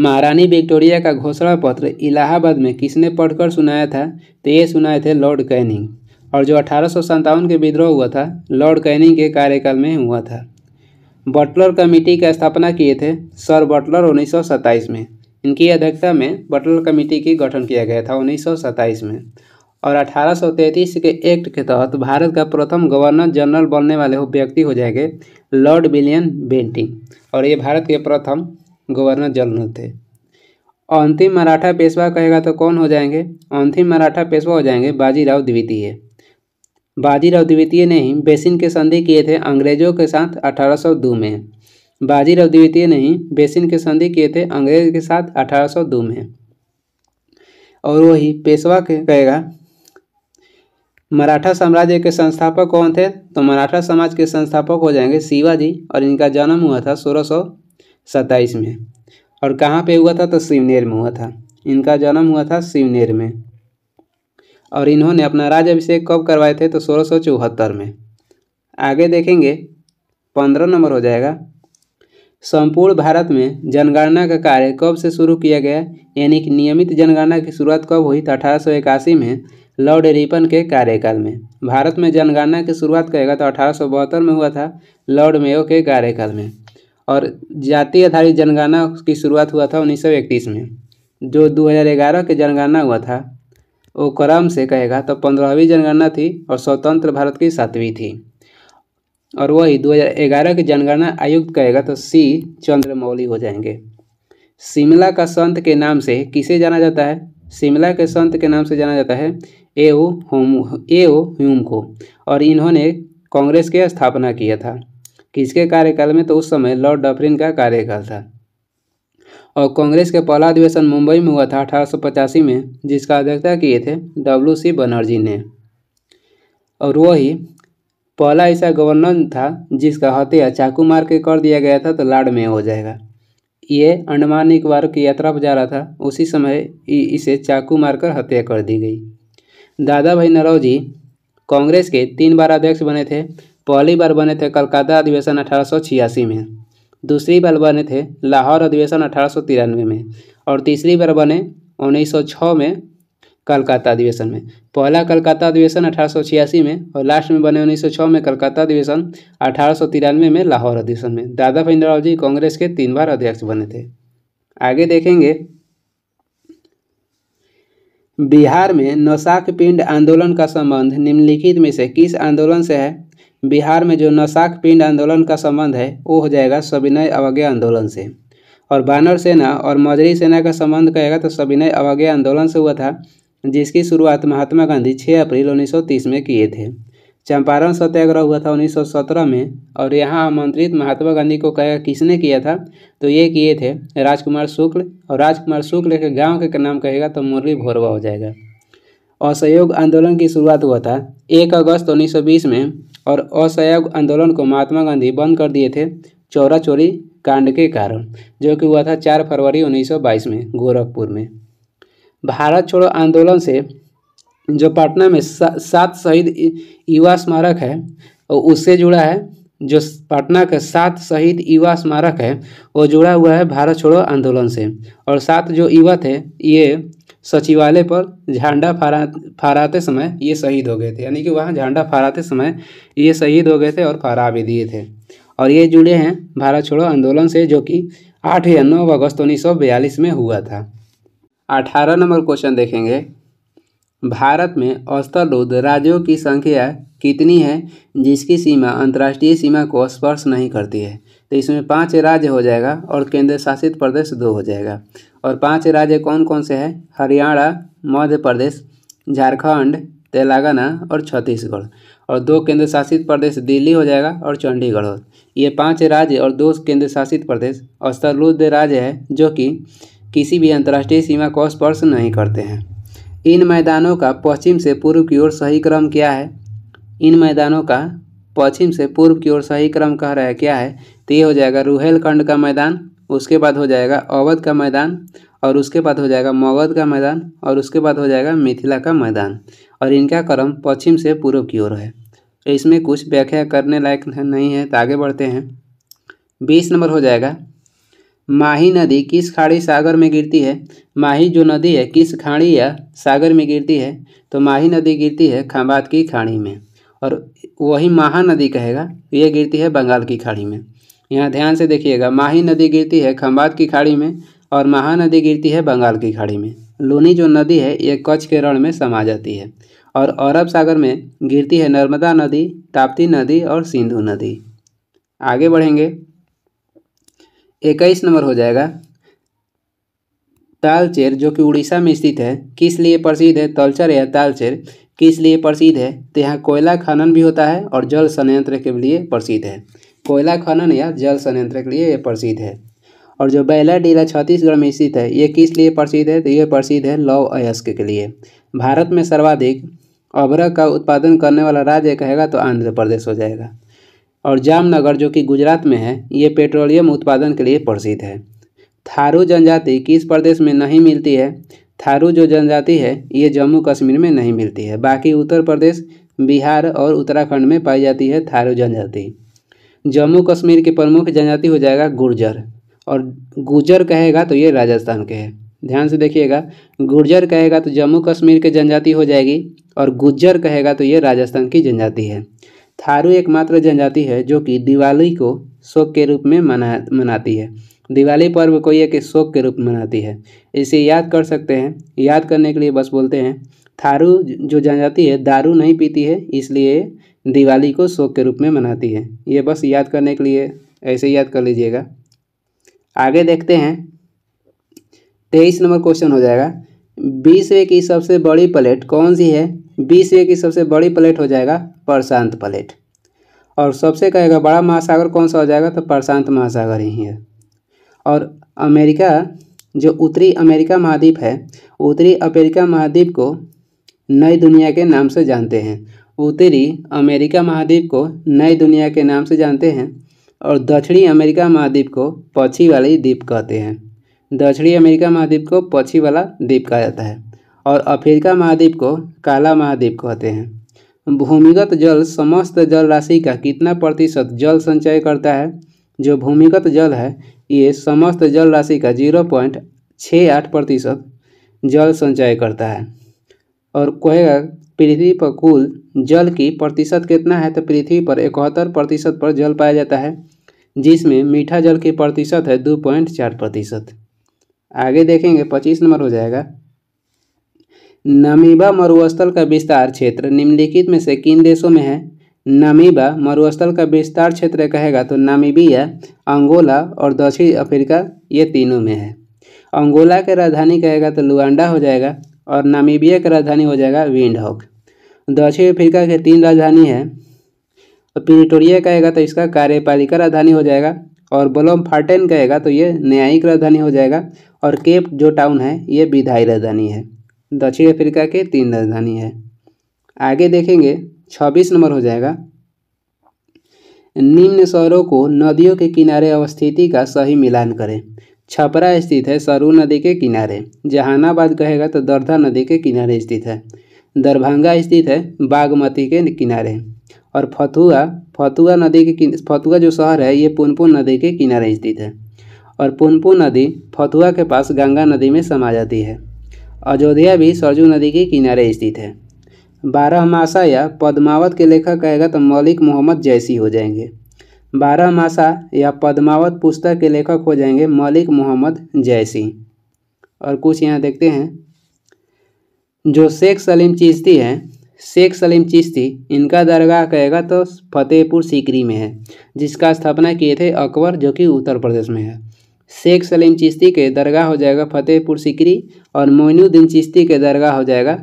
महारानी विक्टोरिया का घोषणा पत्र इलाहाबाद में किसने पढ़कर सुनाया था तो ये सुनाए थे लॉर्ड कैनिंग और जो अठारह के विद्रोह हुआ था लॉर्ड कैनिंग के कार्यकाल में हुआ था बटलर कमेटी का स्थापना किए थे सर बटलर उन्नीस में इनकी अध्यक्षता में बटल कमेटी की गठन किया गया था उन्नीस में और अठारह के एक्ट के तहत भारत का प्रथम गवर्नर जनरल बनने वाले व्यक्ति हो जाएंगे लॉर्ड विलियन बेंटिंग और ये भारत के प्रथम गवर्नर जनरल थे अंतिम मराठा पेशवा कहेगा तो कौन हो जाएंगे अंतिम मराठा पेशवा हो जाएंगे बाजीराव द्वितीय बाजीराव द्वितीय ने ही बेसिन के संधि किए थे अंग्रेजों के साथ अठारह में बाजीराव द्वितीय ने ही बेसिन के संधि किए थे अंग्रेज के साथ 1802 में और वही पेशवा कहेगा मराठा साम्राज्य के संस्थापक कौन थे तो मराठा समाज के संस्थापक हो जाएंगे शिवाजी और इनका जन्म हुआ था सोलह में और कहाँ पे हुआ था तो शिवनेर में हुआ था इनका जन्म हुआ था शिवनेर में और इन्होंने अपना राज्य अभिषेक कब करवाए थे तो सोलह में आगे देखेंगे पंद्रह नंबर हो जाएगा संपूर्ण भारत में जनगणना का कार्य कब से शुरू किया गया यानी कि नियमित जनगणना की शुरुआत कब हुई तो अठारह में लॉर्ड रिपन के कार्यकाल में भारत में जनगणना की शुरुआत कहेगा तो अठारह में हुआ था लॉर्ड मेयो के कार्यकाल में और जाति आधारित जनगणना की शुरुआत हुआ था उन्नीस में जो 2011 के जनगणना हुआ था वो क्रम से कहेगा तो पंद्रहवीं जनगणना थी और स्वतंत्र भारत की सातवीं थी और वही 2011 के जनगणना आयुक्त कहेगा तो सी चंद्रमौली हो जाएंगे शिमला का संत के नाम से किसे जाना जाता है शिमला के संत के नाम से जाना जाता है ए ओ होम एओ ह्यूम को और इन्होंने कांग्रेस की स्थापना किया था किसके कार्यकाल में तो उस समय लॉर्ड डफरिन का कार्यकाल था और कांग्रेस का पहला अधिवेशन मुंबई में हुआ था अठारह में जिसका अध्यक्षता किए थे डब्ल्यू सी बनर्जी ने और वही पहला ऐसा गवर्नर था जिसका हत्या चाकू मार के कर दिया गया था तो लाड में हो जाएगा ये अंडमान निकोबार की यात्रा पर जा रहा था उसी समय इसे चाकू मारकर हत्या कर दी गई दादा भाई नरौजी कांग्रेस के तीन बार अध्यक्ष बने थे पहली बार बने थे कलकत्ता अधिवेशन अठारह में दूसरी बार बने थे लाहौर अधिवेशन अठारह में और तीसरी बार बने 1906 में कलकत्ता अधिवेशन में पहला कलकत्ता अधिवेशन अठारह में और लास्ट में बने 1906 में कलकत्ता अधिवेशन अठारह में लाहौर अधिवेशन में दादा भीमराव जी कांग्रेस के तीन बार अध्यक्ष बने थे आगे देखेंगे बिहार में नशाक पिंड आंदोलन का संबंध निम्नलिखित में से किस आंदोलन से है बिहार में जो नशाक पिंड आंदोलन का संबंध है वो हो जाएगा सविनय अवज्ञा आंदोलन से और बानर सेना और मजरी सेना का संबंध कहेगा तो सविनय अवज्ञा आंदोलन से हुआ था जिसकी शुरुआत महात्मा गांधी 6 अप्रैल 1930 में किए थे चंपारण सत्याग्रह हुआ था 1917 में और यहाँ आमंत्रित महात्मा गांधी को कहेगा किसने किया था तो ये किए थे राजकुमार शुक्ल और राजकुमार शुक्ल के गांव के नाम कहेगा तो मुरली भोरवा हो जाएगा असहयोग आंदोलन की शुरुआत हुआ था एक अगस्त 1920 में और असहयोग आंदोलन को महात्मा गांधी बंद कर दिए थे चौरा चोरी कांड के कारण जो कि हुआ था चार फरवरी 1922 में गोरखपुर में भारत छोड़ो आंदोलन से जो पटना में सा, सात शहीद युवा स्मारक है और उससे जुड़ा है जो पटना का सात शहीद युवा स्मारक है वो जुड़ा हुआ है भारत छोड़ो आंदोलन से और सात जो युवा थे ये सचिवालय पर झंडा फहरा फहराते समय ये शहीद हो गए थे यानी कि वहाँ झंडा फहराते समय ये शहीद हो गए थे और फहरा भी दिए थे और ये जुड़े हैं भारत छोड़ो आंदोलन से जो कि आठ या नौ अगस्त उन्नीस में हुआ था अठारह नंबर क्वेश्चन देखेंगे भारत में अस्तलोद राज्यों की संख्या कितनी है जिसकी सीमा अंतर्राष्ट्रीय सीमा को स्पर्श नहीं करती है तो इसमें पांच राज्य हो जाएगा और केंद्र शासित प्रदेश दो हो जाएगा और पांच राज्य कौन कौन से हैं हरियाणा मध्य प्रदेश झारखंड तेलंगाना और छत्तीसगढ़ और दो केंद्र शासित प्रदेश दिल्ली हो जाएगा और चंडीगढ़ ये पाँच राज्य और दो केंद्र शासित प्रदेश अस्तरुद्ध राज्य है जो कि किसी भी अंतर्राष्ट्रीय सीमा को स्पर्श नहीं करते हैं इन मैदानों का पश्चिम से पूर्व की ओर सही क्रम क्या है इन मैदानों का पश्चिम से पूर्व की ओर सही क्रम कह रहा है क्या है तो ये हो जाएगा रूहेलखंड का मैदान उसके बाद हो जाएगा अवध का मैदान और उसके बाद हो जाएगा मगध का मैदान और उसके बाद हो जाएगा मिथिला का मैदान और इनका क्रम पश्चिम से पूर्व की ओर है इसमें कुछ व्याख्या करने लायक नहीं है तो आगे बढ़ते हैं बीस नंबर हो जाएगा माही नदी किस खाड़ी सागर में गिरती है माही जो नदी है किस खाड़ी या सागर में गिरती है तो माही नदी गिरती है खंबात की खाड़ी में और वही महानदी कहेगा ये गिरती है बंगाल की खाड़ी में यहाँ ध्यान से देखिएगा माही नदी गिरती है खम्बाद की खाड़ी में और महानदी गिरती है बंगाल की खाड़ी में लूनी जो नदी है ये कच्छ के रण में समा जाती है और अरब सागर में गिरती है नर्मदा नदी ताप्ती नदी और सिंधु नदी आगे बढ़ेंगे इक्कीस नंबर हो जाएगा तालचेर जो कि उड़ीसा में स्थित है किस लिए प्रसिद्ध है तलचर या तालचेर किस लिए प्रसिद्ध है तो यहाँ कोयला खनन भी होता है और जल संयंत्र के लिए प्रसिद्ध है कोयला खनन या जल संयंत्र के लिए यह प्रसिद्ध है और जो बैला डीला छत्तीसगढ़ में स्थित है ये किस लिए प्रसिद्ध है तो ये प्रसिद्ध है लौ अयस्क के लिए भारत में सर्वाधिक अभ्रक का उत्पादन करने वाला राज्य कहेगा तो आंध्र प्रदेश हो जाएगा और जामनगर जो कि गुजरात में है ये पेट्रोलियम उत्पादन के लिए प्रसिद्ध है थारू जनजाति किस प्रदेश में नहीं मिलती है थारू जो जनजाति है ये जम्मू कश्मीर में नहीं मिलती है बाकी उत्तर प्रदेश बिहार और उत्तराखंड में पाई जाती है थारू जनजाति जम्मू कश्मीर की प्रमुख जनजाति हो जाएगा गुर्जर और गुर्जर कहेगा तो ये राजस्थान के है ध्यान से देखिएगा गुर्जर कहेगा तो जम्मू कश्मीर के जनजाति हो जाएगी और गुज्जर कहेगा तो ये राजस्थान की जनजाति है थारू एकमात्र जनजाति है जो कि दिवाली को शोक के रूप में मना मनाती है दिवाली पर्व को एक शोक के रूप में मनाती है इसे याद कर सकते हैं याद करने के लिए बस बोलते हैं थारू जो जनजाति है दारू नहीं पीती है इसलिए दिवाली को शोक के रूप में मनाती है ये बस याद करने के लिए ऐसे याद कर लीजिएगा आगे देखते हैं तेईस नंबर क्वेश्चन हो जाएगा बीसवें की सबसे बड़ी प्लेट कौन सी है बीसवें की सबसे बड़ी प्लेट हो जाएगा प्रशांत प्लेट और सबसे कहेगा बड़ा महासागर कौन सा हो जाएगा तो प्रशांत महासागर ही है और अमेरिका जो उत्तरी अमेरिका महाद्वीप है उत्तरी अमेरिका महाद्वीप को नई दुनिया के नाम से जानते हैं उत्तरी अमेरिका महाद्वीप को नई दुनिया के नाम से जानते हैं और दक्षिणी अमेरिका महाद्वीप को पक्षी वाली द्वीप कहते हैं दक्षिणी अमेरिका महाद्वीप को पक्षी वाला द्वीप कहा जाता है और अफ्रीका महाद्वीप को काला महाद्वीप कहते हैं भूमिगत जल समस्त जल राशि का कितना प्रतिशत जल संचय करता है जो भूमिगत जल है ये समस्त जल राशि का जीरो पॉइंट छः आठ प्रतिशत जल संचय करता है और कहेगा पृथ्वी पर कुल जल की प्रतिशत कितना है तो पृथ्वी पर इकहत्तर प्रतिशत पर जल पाया जाता है जिसमें मीठा जल की प्रतिशत है दो पॉइंट चार प्रतिशत आगे देखेंगे पच्चीस नंबर हो जाएगा नमीबा मरुस्थल का विस्तार क्षेत्र निम्नलिखित में से किन देशों में है नामीबा मरुस्थल का विस्तार क्षेत्र कहेगा तो नामीबिया अंगोला और दक्षिण अफ्रीका ये तीनों में है अंगोला की राजधानी कहेगा तो लुआंडा हो जाएगा और नामीबिया की राजधानी हो जाएगा विंडहॉक दक्षिण अफ्रीका के तीन राजधानी है प्रिटोरिया कहेगा तो इसका कार्यपालिका राजधानी हो जाएगा और बलोम फार्टेन कहेगा तो ये न्यायिक राजधानी हो जाएगा और केप जो टाउन है ये विधायी राजधानी है दक्षिण अफ्रीका के तीन राजधानी है आगे देखेंगे छब्बीस नंबर हो जाएगा निम्न शहरों को नदियों के किनारे अवस्थिति का सही मिलान करें छपरा स्थित है सरू नदी के किनारे जहानाबाद कहेगा तो दर्धा नदी के किनारे स्थित है दरभंगा स्थित है बागमती के किनारे और फतुआ फतुआ नदी के फतुआ जो शहर है ये पुनपुन नदी के किनारे स्थित है और पुनपुन नदी फतुआ के पास गंगा नदी में समा जाती है अयोध्या भी सरजू नदी के किनारे स्थित है बारह मासा या पद्मावत के लेखक कहेगा तो मलिक मोहम्मद जैसी हो जाएंगे बारह मासा या पद्मावत पुस्तक के लेखक हो जाएंगे मलिक मोहम्मद जैसी और कुछ यहाँ देखते हैं जो शेख सलीम चिश्ती हैं शेख सलीम चिश्ती इनका दरगाह कहेगा तो फतेहपुर सीकरी में है जिसका स्थापना किए थे अकबर जो कि उत्तर प्रदेश में है शेख सलीम चिश्ती के दरगाह हो जाएगा फतेहपुर सिकरी और मोइनुद्दीन चिश्ती के दरगाह हो जाएगा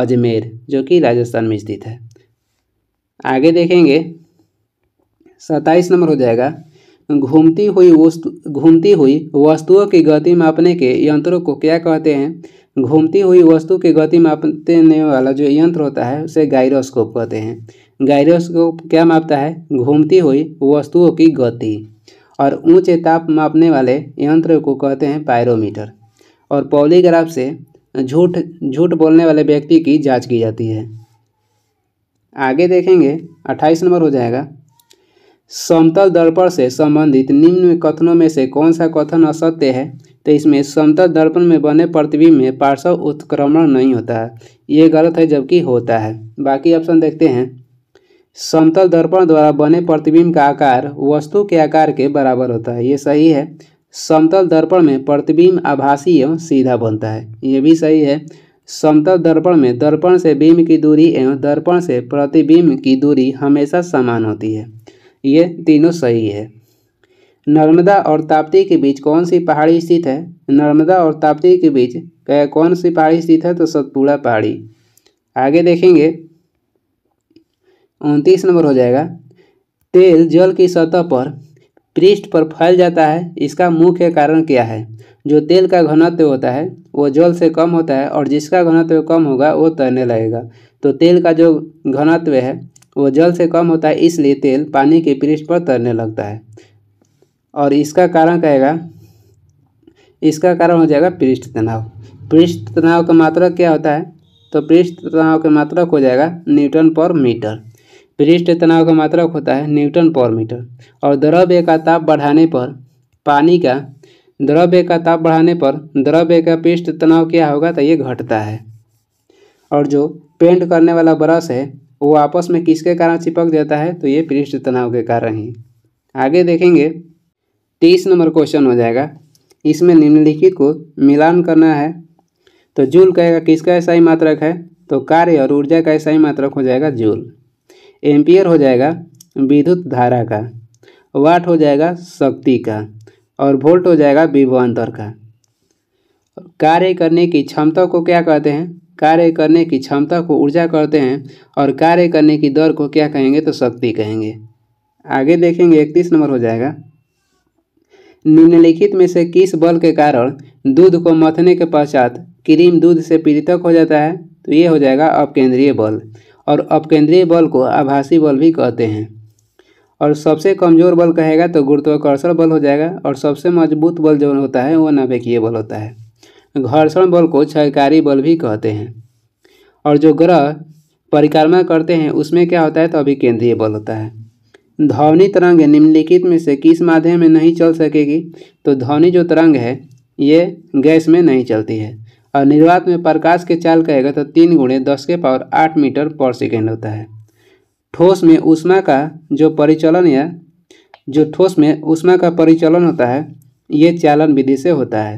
अजमेर जो कि राजस्थान में स्थित है आगे देखेंगे सत्ताईस नंबर हो जाएगा घूमती हुई वस्तु घूमती हुई वस्तुओं की गति मापने के यंत्रों को क्या कहते हैं घूमती हुई वस्तु की गति मापने वाला जो यंत्र होता है उसे गायरोस्कोप कहते हैं गायरोस्कोप क्या मापता है घूमती हुई वस्तुओं की गति और ऊंचे ताप मापने वाले यंत्र को कहते हैं पायरोमीटर और पॉलीग्राफ से झूठ झूठ बोलने वाले व्यक्ति की जांच की जाती है आगे देखेंगे अट्ठाईस नंबर हो जाएगा समतल दर्पण से संबंधित निम्न कथनों में से कौन सा कथन असत्य है तो इसमें समतल दर्पण में बने प्रतिबिंब में पार्श्व उत्क्रमण नहीं होता है ये गलत है जबकि होता है बाकी ऑप्शन देखते हैं समतल दर्पण द्वारा बने प्रतिबिंब का आकार वस्तु के आकार के बराबर होता है ये सही है समतल दर्पण में प्रतिबिंब आभासी एवं सीधा बनता है ये भी सही है समतल दर्पण में दर्पण से बिंब की दूरी एवं दर्पण से प्रतिबिंब की दूरी हमेशा समान होती है ये तीनों सही है नर्मदा और ताप्ती के बीच कौन सी पहाड़ी स्थित है नर्मदा और ताप्ती के बीच कौन सी पहाड़ी स्थित है तो सतपुड़ा पहाड़ी आगे देखेंगे उनतीस नंबर हो जाएगा तेल जल की सतह पर पृष्ठ पर फैल जाता है इसका मुख्य कारण क्या है जो तेल का घनत्व होता है वो जल से कम होता है और जिसका घनत्व कम होगा वो तैरने लगेगा तो तेल का जो घनत्व है वो जल से कम होता है इसलिए तेल पानी के पृष्ठ पर तैरने लगता है और इसका कारण कहेगा इसका कारण हो जाएगा पृष्ठ तनाव पृष्ठ तनाव का मात्रक क्या होता है तो पृष्ठ तनाव का मात्रक हो जाएगा न्यूटन पर मीटर पृष्ठ तनाव का मात्रक होता है न्यूटन पर मीटर और द्रव्य का ताप बढ़ाने पर पानी का द्रव्य का ताप बढ़ाने पर द्रव्य का पृष्ठ तनाव क्या होगा तो ये घटता है और जो पेंट करने वाला ब्रश है वो आपस में किसके कारण चिपक जाता है तो ये पृष्ठ तनाव के कारण ही आगे देखेंगे तीस नंबर क्वेश्चन हो जाएगा इसमें निम्नलिखित को मिलान करना है तो जूल कहेगा किसका ऐसा ही मात्रक है तो कार्य और ऊर्जा का ऐसा ही मात्रक हो जाएगा जूल एम्पियर हो जाएगा विद्युत धारा का वाट हो जाएगा शक्ति का और वोल्ट हो जाएगा विभवान्तर का कार्य करने की क्षमता को क्या कहते हैं कार्य करने की क्षमता को ऊर्जा कहते हैं और कार्य करने की दर को क्या कहेंगे तो शक्ति कहेंगे आगे देखेंगे इकतीस नंबर हो जाएगा निम्नलिखित में से किस बल के कारण दूध को मथने के पश्चात क्रीम दूध से पीड़ितक हो जाता है तो ये हो जाएगा अपकेंद्रीय बल और अपकेंद्रीय बल को आभासी बल भी कहते हैं और सबसे कमज़ोर बल कहेगा तो गुरुत्वाकर्षण बल हो जाएगा और सबसे मजबूत बल जो होता है वो नाभिकीय बल होता है घर्षण बल को क्षयकारी बल भी कहते हैं और जो ग्रह परिक्रमा करते हैं उसमें क्या होता है तो अभिकेंद्रीय बल होता है ध्वनि तरंग निम्नलिखित में से किस माध्यम में नहीं चल सकेगी तो ध्वनि जो तरंग है ये गैस में नहीं चलती है और निर्वात में प्रकाश के चाल कहेगा तो तीन गुणे दस के पावर आठ मीटर पर सेकेंड होता है ठोस में उष्मा का जो परिचलन या जो ठोस में उष्मा का परिचलन होता है ये चालन विधि से होता है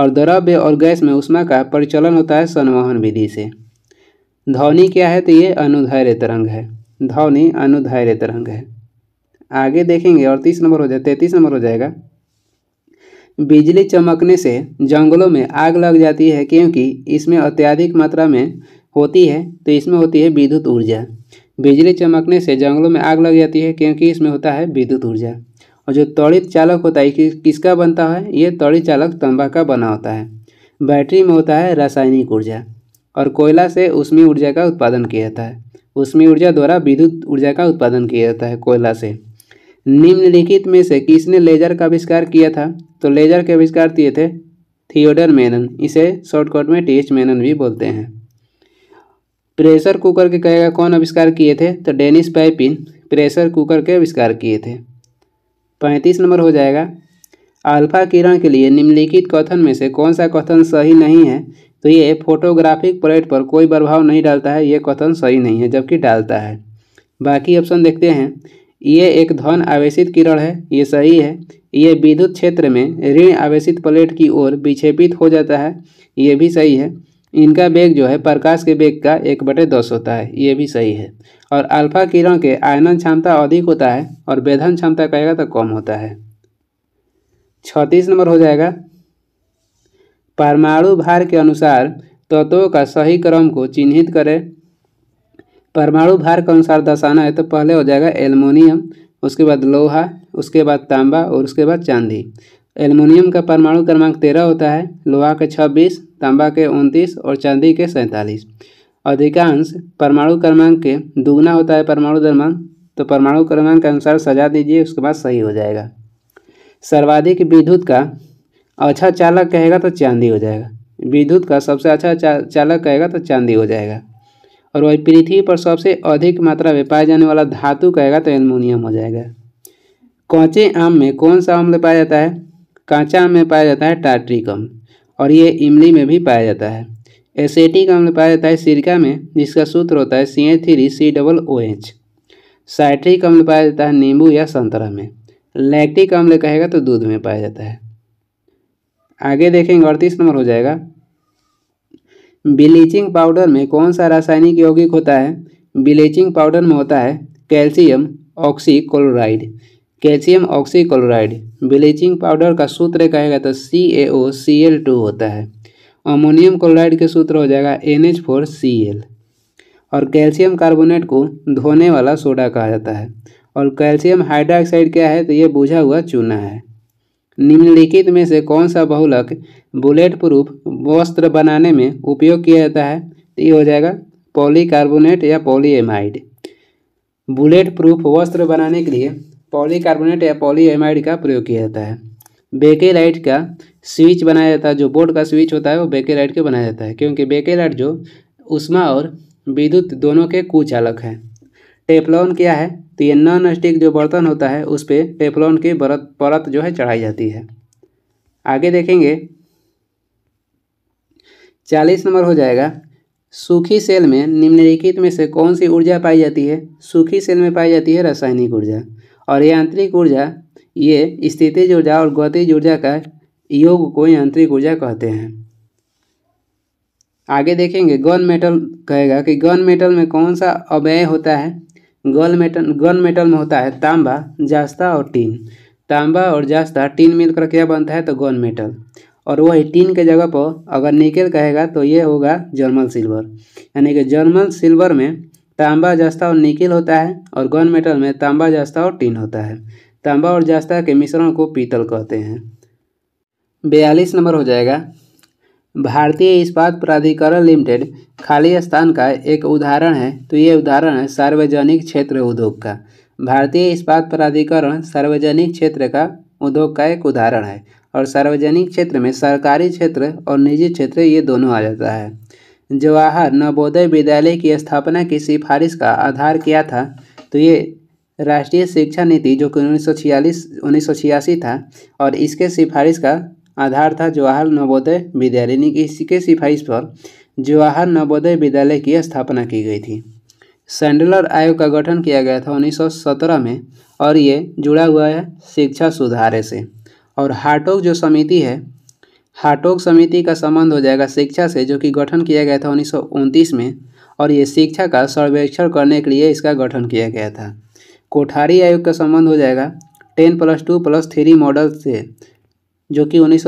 और द्रव्य और गैस में उष्मा का परिचलन होता है संवहन विधि से ध्वनि क्या है तो ये अनुधैर्य तरंग है ध्वनि अनुधैर्य तरंग है आगे देखेंगे और तीस नंबर हो जाए तैंतीस नंबर हो जाएगा बिजली चमकने से जंगलों में आग लग जाती है क्योंकि इसमें अत्यधिक मात्रा में होती है तो इसमें होती है विद्युत ऊर्जा बिजली चमकने से जंगलों में आग लग जाती है क्योंकि इसमें होता है विद्युत ऊर्जा और जो त्वरित चालक होता है कि, किसका बनता है ये त्वरित चालक तंबा का बना होता है बैटरी में होता है रासायनिक ऊर्जा और कोयला से उसमें ऊर्जा का उत्पादन किया जाता है उसमें ऊर्जा द्वारा विद्युत ऊर्जा का उत्पादन किया जाता है कोयला से निम्नलिखित में से किसने लेजर का आविष्कार किया था तो लेजर के आविष्कार किए थे थियोडर मेनन इसे शॉर्टकट में टी एच मेनन भी बोलते हैं प्रेशर कुकर के कहेगा कौन आविष्कार किए थे तो डेनिस पाइपिन प्रेशर कुकर के आविष्कार किए थे पैंतीस नंबर हो जाएगा अल्फा किरण के लिए निम्नलिखित कथन में से कौन सा कथन सही नहीं है तो ये फोटोग्राफिक प्लेट पर कोई प्रभाव नहीं डालता है ये कथन सही नहीं है जबकि डालता है बाकी ऑप्शन देखते हैं ये एक धन आवेशित किरण है ये सही है ये विद्युत क्षेत्र में ऋण आवेशित प्लेट की ओर विक्षेपित हो जाता है ये भी सही है इनका वेग जो है प्रकाश के वेग का एक बटे दस होता है ये भी सही है और अल्फा किरण के आयनन क्षमता अधिक होता है और वेधन क्षमता कहेगा तो कम होता है छत्तीस नंबर हो जाएगा परमाणु भार के अनुसार तत्वों का सही क्रम को चिन्हित करें परमाणु भार के अनुसार दर्शाना है तो पहले हो जाएगा एल्युमिनियम उसके बाद लोहा उसके बाद तांबा और उसके बाद चांदी एल्युमिनियम का परमाणु क्रमांक तेरह होता है लोहा के छब्बीस तांबा के उनतीस और चांदी के सैंतालीस अधिकांश परमाणु क्रमांक के दुगना होता है परमाणु द्रमांक तो परमाणु क्रमांक के अनुसार सजा दीजिए उसके बाद सही हो जाएगा सर्वाधिक विद्युत का अच्छा चालक कहेगा तो चांदी हो जाएगा विद्युत का सबसे अच्छा चा, चालक कहेगा तो चांदी हो जाएगा और वही पृथ्वी पर सबसे अधिक मात्रा में पाया जाने वाला धातु कहेगा तो एलमोनियम हो जाएगा कांचे आम में कौन सा अम्ल पाया जाता है कांचा आम में पाया जाता है टाट्रिक अम्ल और ये इमली में भी पाया जाता है एसेटिक अम्ल पाया जाता है सिरका में जिसका सूत्र होता है C H three C double O H citric अम्ल पाया जाता है नींबू या संतरा में लैक्टिक अम्ल कहेगा तो दूध में पाया जाता है आगे देखेंगे अड़तीस नंबर हो जाएगा ब्लीचिंग पाउडर में कौन सा रासायनिक यौगिक होता है ब्लीचिंग पाउडर में होता है calcium oxychloride calcium oxychloride bleaching powder का सूत्र कहेगा तो सी ए ओ सी एल टू होता है अमोनियम क्लोराइड के सूत्र हो जाएगा N H four C L और कैल्शियम कार्बोनेट को धोने वाला सोडा कहा जाता है और कैल्शियम हाइड्रोक्साइड क्या है तो ये बुझा हुआ चूना है निम्नलिखित में से कौन सा बहुलक बुलेट प्रूफ वस्त्र बनाने में उपयोग किया जाता है तो ये हो जाएगा पॉलीकार्बोनेट या पॉलीएमाइड बुलेट प्रूफ वस्त्र बनाने के लिए पॉलीकार्बोनेट या पॉलीएमाइड का प्रयोग किया जाता है बेके लाइट का स्विच बनाया जाता है जो बोर्ड का स्विच होता है वो बेके लाइट के बनाया जाता है क्योंकि बेके लाइट जो उष्मा और विद्युत दोनों के कुचालक हैं टेफलॉन क्या है तो ये नॉन स्टिक जो बर्तन होता है उस पर टेफलॉन की बरत परत जो है चढ़ाई जाती है आगे देखेंगे चालीस नंबर हो जाएगा सूखी सेल में निम्नलिखित में से कौन सी ऊर्जा पाई जाती है सूखी सेल में पाई जाती है रासायनिक ऊर्जा और यांत्रिक ऊर्जा ये स्थिति ऊर्जा और गतिज ऊर्जा का योग को यांत्रिक ऊर्जा कहते हैं आगे देखेंगे गन मेटल कहेगा कि गन मेटल में कौन सा अव्यय होता है गोल्ड मेटल गन मेटल में होता है तांबा जास्ता और टीन तांबा और जास्ता टीन मिलकर क्या बनता है तो गोल्ड मेटल और वही टीन के जगह पर अगर निकेल कहेगा तो ये होगा जर्मल सिल्वर यानी कि जर्मल सिल्वर में तांबा जास्ता और निकेल होता है और गन मेटल में तांबा जास्ता और टीन होता है तांबा और जास्ता के मिश्रण को पीतल कहते हैं बयालीस नंबर हो जाएगा भारतीय इस्पात प्राधिकरण लिमिटेड खाली स्थान का एक उदाहरण है तो ये उदाहरण है सार्वजनिक क्षेत्र उद्योग का भारतीय इस्पात प्राधिकरण सार्वजनिक क्षेत्र का उद्योग का एक उदाहरण है और सार्वजनिक क्षेत्र में सरकारी क्षेत्र और निजी क्षेत्र ये दोनों आ जाता है जवाहर नवोदय विद्यालय की स्थापना की सिफारिश का आधार किया था तो ये राष्ट्रीय शिक्षा नीति जो कि उन्नीस सौ छियालीस उन्नीस सौ छियासी था और इसके सिफारिश का आधार था जवाहर नवोदय विद्यालय यानी कि इसी के सिफारिश पर जवाहर नवोदय विद्यालय की स्थापना की गई थी सैंडलर आयोग का गठन किया गया था 1917 में और ये जुड़ा हुआ है शिक्षा सुधारे से और हाटोक जो समिति है हाटोक समिति का संबंध हो जाएगा शिक्षा से जो कि गठन किया गया था उन्नीस में और ये शिक्षा का सर्वेक्षण करने के लिए इसका गठन किया गया था कोठारी आयोग का संबंध हो जाएगा ten plus two plus three model से जो कि उन्नीस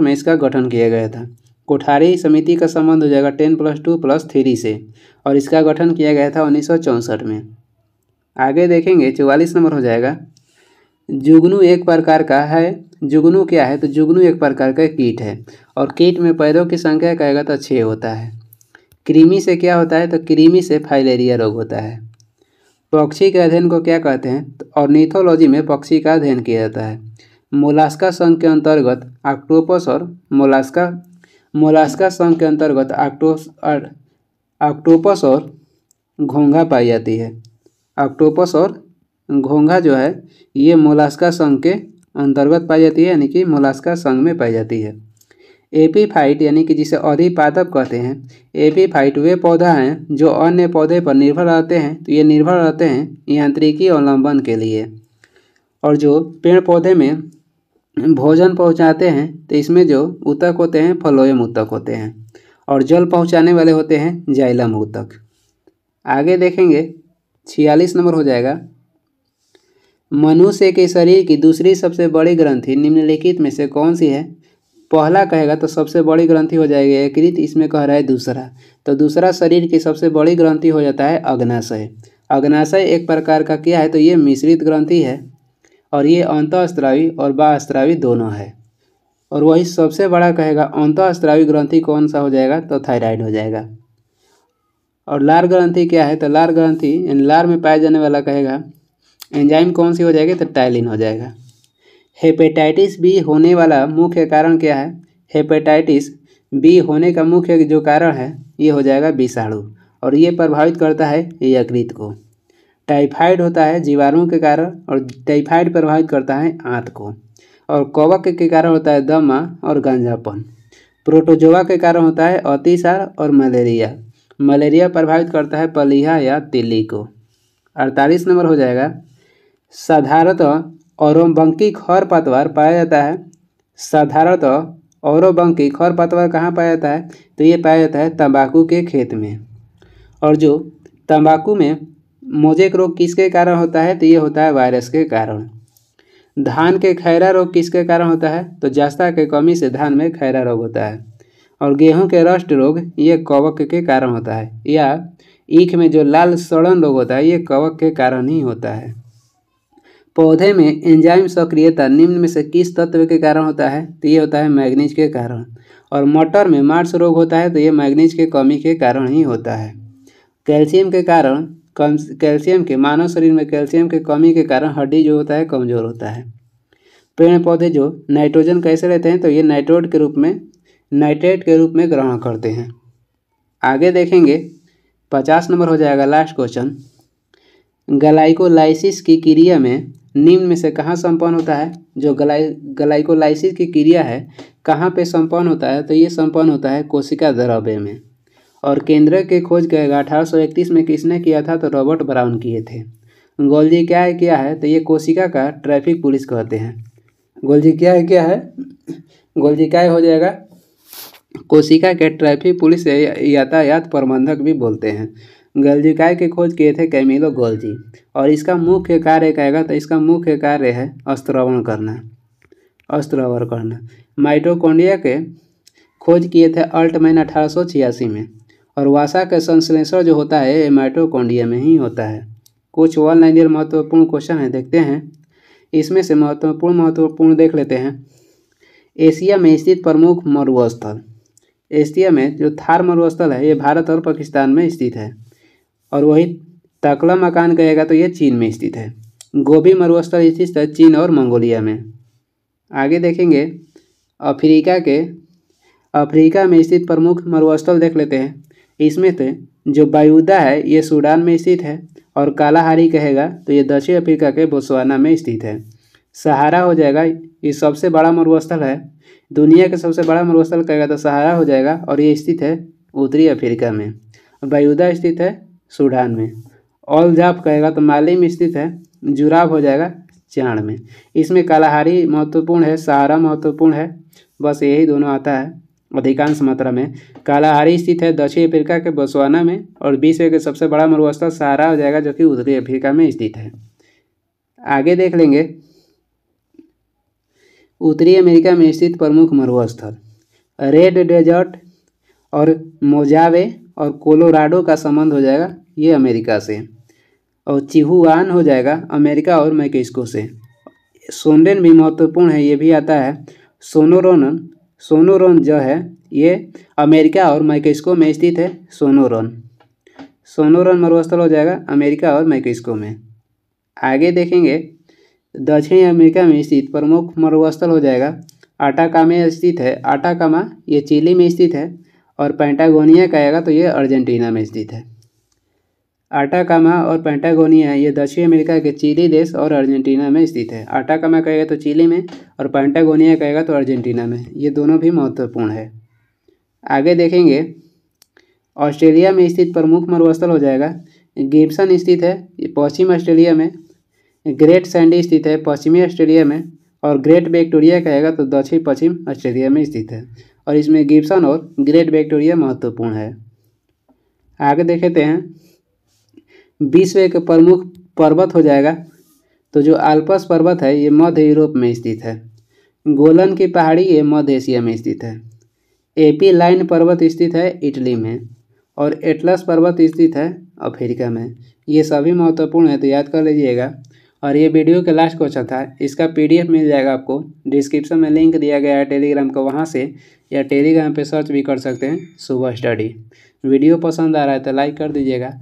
में इसका गठन किया गया था कोठारी समिति का संबंध हो जाएगा ten plus two plus three से और इसका गठन किया गया था उन्नीस में आगे देखेंगे चौवालीस नंबर हो जाएगा जुगनू एक प्रकार का है जुगनू क्या है तो जुगनू एक प्रकार का कीट है और कीट में पैरों की संख्या कहेगा तो छः होता है कृमि से क्या होता है तो कृमि से फाइलेरिया रोग होता है पक्षी के अध्ययन को क्या कहते हैं तो ऑर्निथोलॉजी में पक्षी का अध्ययन किया जाता है मोलास्का संघ के अंतर्गत आक्टोपस और मोलास्का मोलास्का संघ के अंतर्गत आक्टो आक्टोपस और घोंघा पाई जाती है आक्टोपस और घोंघा जो है ये मोलास्का संघ के अंतर्गत पाई जाती है यानी कि मोलास्का संघ में पाई जाती है एपीफाइट यानी कि जिसे अधिपादप कहते हैं एपीफाइट वे पौधा हैं जो अन्य पौधे पर निर्भर रहते हैं तो ये निर्भर रहते हैं यांत्रिकी अवलंबन के लिए और जो पेड़ पौधे में भोजन पहुंचाते हैं तो इसमें जो ऊतक होते हैं फलोयम ऊतक होते हैं और जल पहुंचाने वाले होते हैं जाइलम ऊतक आगे देखेंगे छियालीस नंबर हो जाएगा मनुष्य के शरीर की दूसरी सबसे बड़ी ग्रंथि निम्नलिखित में से कौन सी है पहला कहेगा तो सबसे बड़ी ग्रंथि हो जाएगी यकृत इसमें कह रहा है दूसरा तो दूसरा शरीर की सबसे बड़ी ग्रंथि हो जाता है अग्नाशय अग्नाशय एक प्रकार का क्या है तो ये मिश्रित ग्रंथि है और ये अंतःस्त्रावी और अस्त्रावी दोनों है और वही सबसे बड़ा कहेगा अंतःस्त्रावी ग्रंथि कौन सा हो जाएगा तो थायराइड हो जाएगा और लार ग्रंथि क्या है तो लार ग्रंथि यानी लार में पाया जाने वाला कहेगा एंजाइम कौन सी हो जाएगी तो टाइलिन हो जाएगा हेपेटाइटिस बी होने वाला मुख्य कारण क्या है हेपेटाइटिस बी होने का मुख्य जो कारण है ये हो जाएगा विषाणु और ये प्रभावित करता है यकृत को टाइफाइड होता है जीवाणुओं के कारण और टाइफाइड प्रभावित करता है आंत को और कवक के कारण होता है दमा और गंजापन प्रोटोजोवा के कारण होता है अतिसार और मलेरिया मलेरिया प्रभावित करता है पलिया या तिली को अड़तालीस नंबर हो जाएगा साधारणतः औरबंकी खर पतवार पाया जाता है साधारणतः औरबंकी खर पतवार कहाँ पाया जाता है तो ये पाया जाता है तंबाकू के खेत में और जो तंबाकू में मोजेक रोग किसके कारण होता है तो ये होता है वायरस के कारण धान के खैरा रोग किसके कारण होता है तो जस्ता के कमी से धान में खैरा रोग होता है और गेहूं के रस्ट रोग ये कवक के कारण होता है या ईख में जो लाल सड़न रोग होता है ये कवक के कारण ही होता है पौधे में एंजाइम सक्रियता निम्न में से किस तत्व के कारण होता है तो ये होता है मैग्नीज के कारण और मटर में मार्स रोग होता है तो ये मैग्नीज के कमी के कारण ही होता है कैल्शियम के कारण कैल्शियम के मानव शरीर में कैल्शियम के कमी के कारण हड्डी जो होता है कमज़ोर होता है पेड़ पौधे जो नाइट्रोजन कैसे रहते हैं तो ये नाइट्रोड के रूप में नाइट्रेट के रूप में ग्रहण करते हैं आगे देखेंगे पचास नंबर हो जाएगा लास्ट क्वेश्चन गलाइकोलाइसिस की क्रिया में निम्न में से कहाँ संपन्न होता है जो गलाई गलाइकोलाइसिस की क्रिया है कहाँ पे संपन्न होता है तो ये संपन्न होता है कोशिका द्रव्य में और केंद्र के खोज कहेगा अठारह सौ इकतीस में किसने किया था तो रॉबर्ट ब्राउन किए थे गोलजी क्या है क्या है तो ये कोशिका का ट्रैफिक पुलिस कहते हैं गोलजी क्या है क्या है गोलजी क्या हो जाएगा कोशिका के ट्रैफिक पुलिस यातायात प्रबंधक भी बोलते हैं गलजिकाय के खोज किए थे कैमिलो गोल्जी और इसका मुख्य कार्य कहेगा तो इसका मुख्य कार्य है अस्त्रवण करना अस्त्रवण करना माइटोकोंडिया के खोज किए थे अल्टमैन अठारह में और वासा का संश्लेषण जो होता है ये माइटोकॉन्ड्रिया में ही होता है कुछ वन लाइनियर महत्वपूर्ण क्वेश्चन है देखते हैं इसमें से महत्वपूर्ण महत्वपूर्ण देख लेते हैं एशिया में स्थित प्रमुख मरुस्थल एशिया में जो थार मरुस्थल है ये भारत और पाकिस्तान में स्थित है और वही तकला मकान कहेगा तो ये चीन में स्थित है गोभी मरुस्थल स्थित है चीन और मंगोलिया में आगे देखेंगे अफ्रीका के अफ्रीका में स्थित प्रमुख मरुस्थल देख लेते हैं इसमें से जो बायुदा है ये सूडान में स्थित है और कालाहारी कहेगा तो ये दक्षिण अफ्रीका के बोसवाना में स्थित है सहारा हो जाएगा ये सबसे बड़ा मरुस्थल है दुनिया का सबसे बड़ा मरुस्थल कहेगा तो सहारा हो जाएगा और ये स्थित है उत्तरी अफ्रीका में बायुदा स्थित है सूडान में ऑल जाप कहेगा तो माली में स्थित है जुराब हो जाएगा चाण में इसमें कालाहारी महत्वपूर्ण है सहारा महत्वपूर्ण है बस यही दोनों आता है अधिकांश मात्रा में कालाहारी स्थित है दक्षिण अफ्रीका के बसवाना में और विश्व के सबसे बड़ा मरुस्थल सहारा हो जाएगा जो कि उत्तरी अफ्रीका में स्थित है आगे देख लेंगे उत्तरी अमेरिका में स्थित प्रमुख मरुस्थल रेड डेजर्ट और मोजावे और कोलोराडो का संबंध हो जाएगा ये अमेरिका से और चिहुआन हो जाएगा अमेरिका और मैकेस्को से सोनडेन भी महत्वपूर्ण है ये भी आता है सोनोरोन सोनोरोन जो है ये अमेरिका और मैकेस्को में स्थित है सोनोरोन सोनोरोन मरुस्थल हो जाएगा अमेरिका और मैकेस्को में आगे देखेंगे दक्षिण अमेरिका में स्थित प्रमुख मरुस्थल हो जाएगा में स्थित है आटाकामा ये चिली में स्थित है और पैंटागोनिया का आएगा तो ये अर्जेंटीना में स्थित है आटाकामा और पेंटागोनिया ये दक्षिण अमेरिका के चिली देश और अर्जेंटीना में स्थित है आटाकामा कहेगा तो चिली में और पेंटागोनिया कहेगा तो अर्जेंटीना में ये दोनों भी महत्वपूर्ण है आगे देखेंगे ऑस्ट्रेलिया में स्थित प्रमुख मरुस्थल हो जाएगा गिब्सन स्थित है पश्चिम ऑस्ट्रेलिया में ग्रेट सैंडी स्थित है पश्चिमी ऑस्ट्रेलिया में और ग्रेट बैक्टोरिया कहेगा तो दक्षिण पश्चिम ऑस्ट्रेलिया में स्थित है और इसमें गिब्सन और ग्रेट बैक्टोरिया महत्वपूर्ण है आगे देखते हैं विश्व एक प्रमुख पर्वत हो जाएगा तो जो आल्पस पर्वत है ये मध्य यूरोप में स्थित है गोलन की पहाड़ी ये मध्य एशिया में स्थित है एपी लाइन पर्वत स्थित है इटली में और एटलस पर्वत स्थित है अफ्रीका में ये सभी महत्वपूर्ण है तो याद कर लीजिएगा और ये वीडियो के लास्ट क्वेश्चन था इसका पीडीएफ मिल जाएगा आपको डिस्क्रिप्शन में लिंक दिया गया है टेलीग्राम का वहाँ से या टेलीग्राम पे सर्च भी कर सकते हैं सुबह स्टडी वीडियो पसंद आ रहा है तो लाइक कर दीजिएगा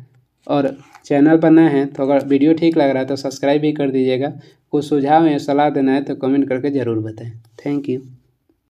और चैनल पर नए हैं तो अगर वीडियो ठीक लग रहा है तो सब्सक्राइब भी कर दीजिएगा कुछ सुझाव या सलाह देना है तो कमेंट करके ज़रूर बताएं थैंक यू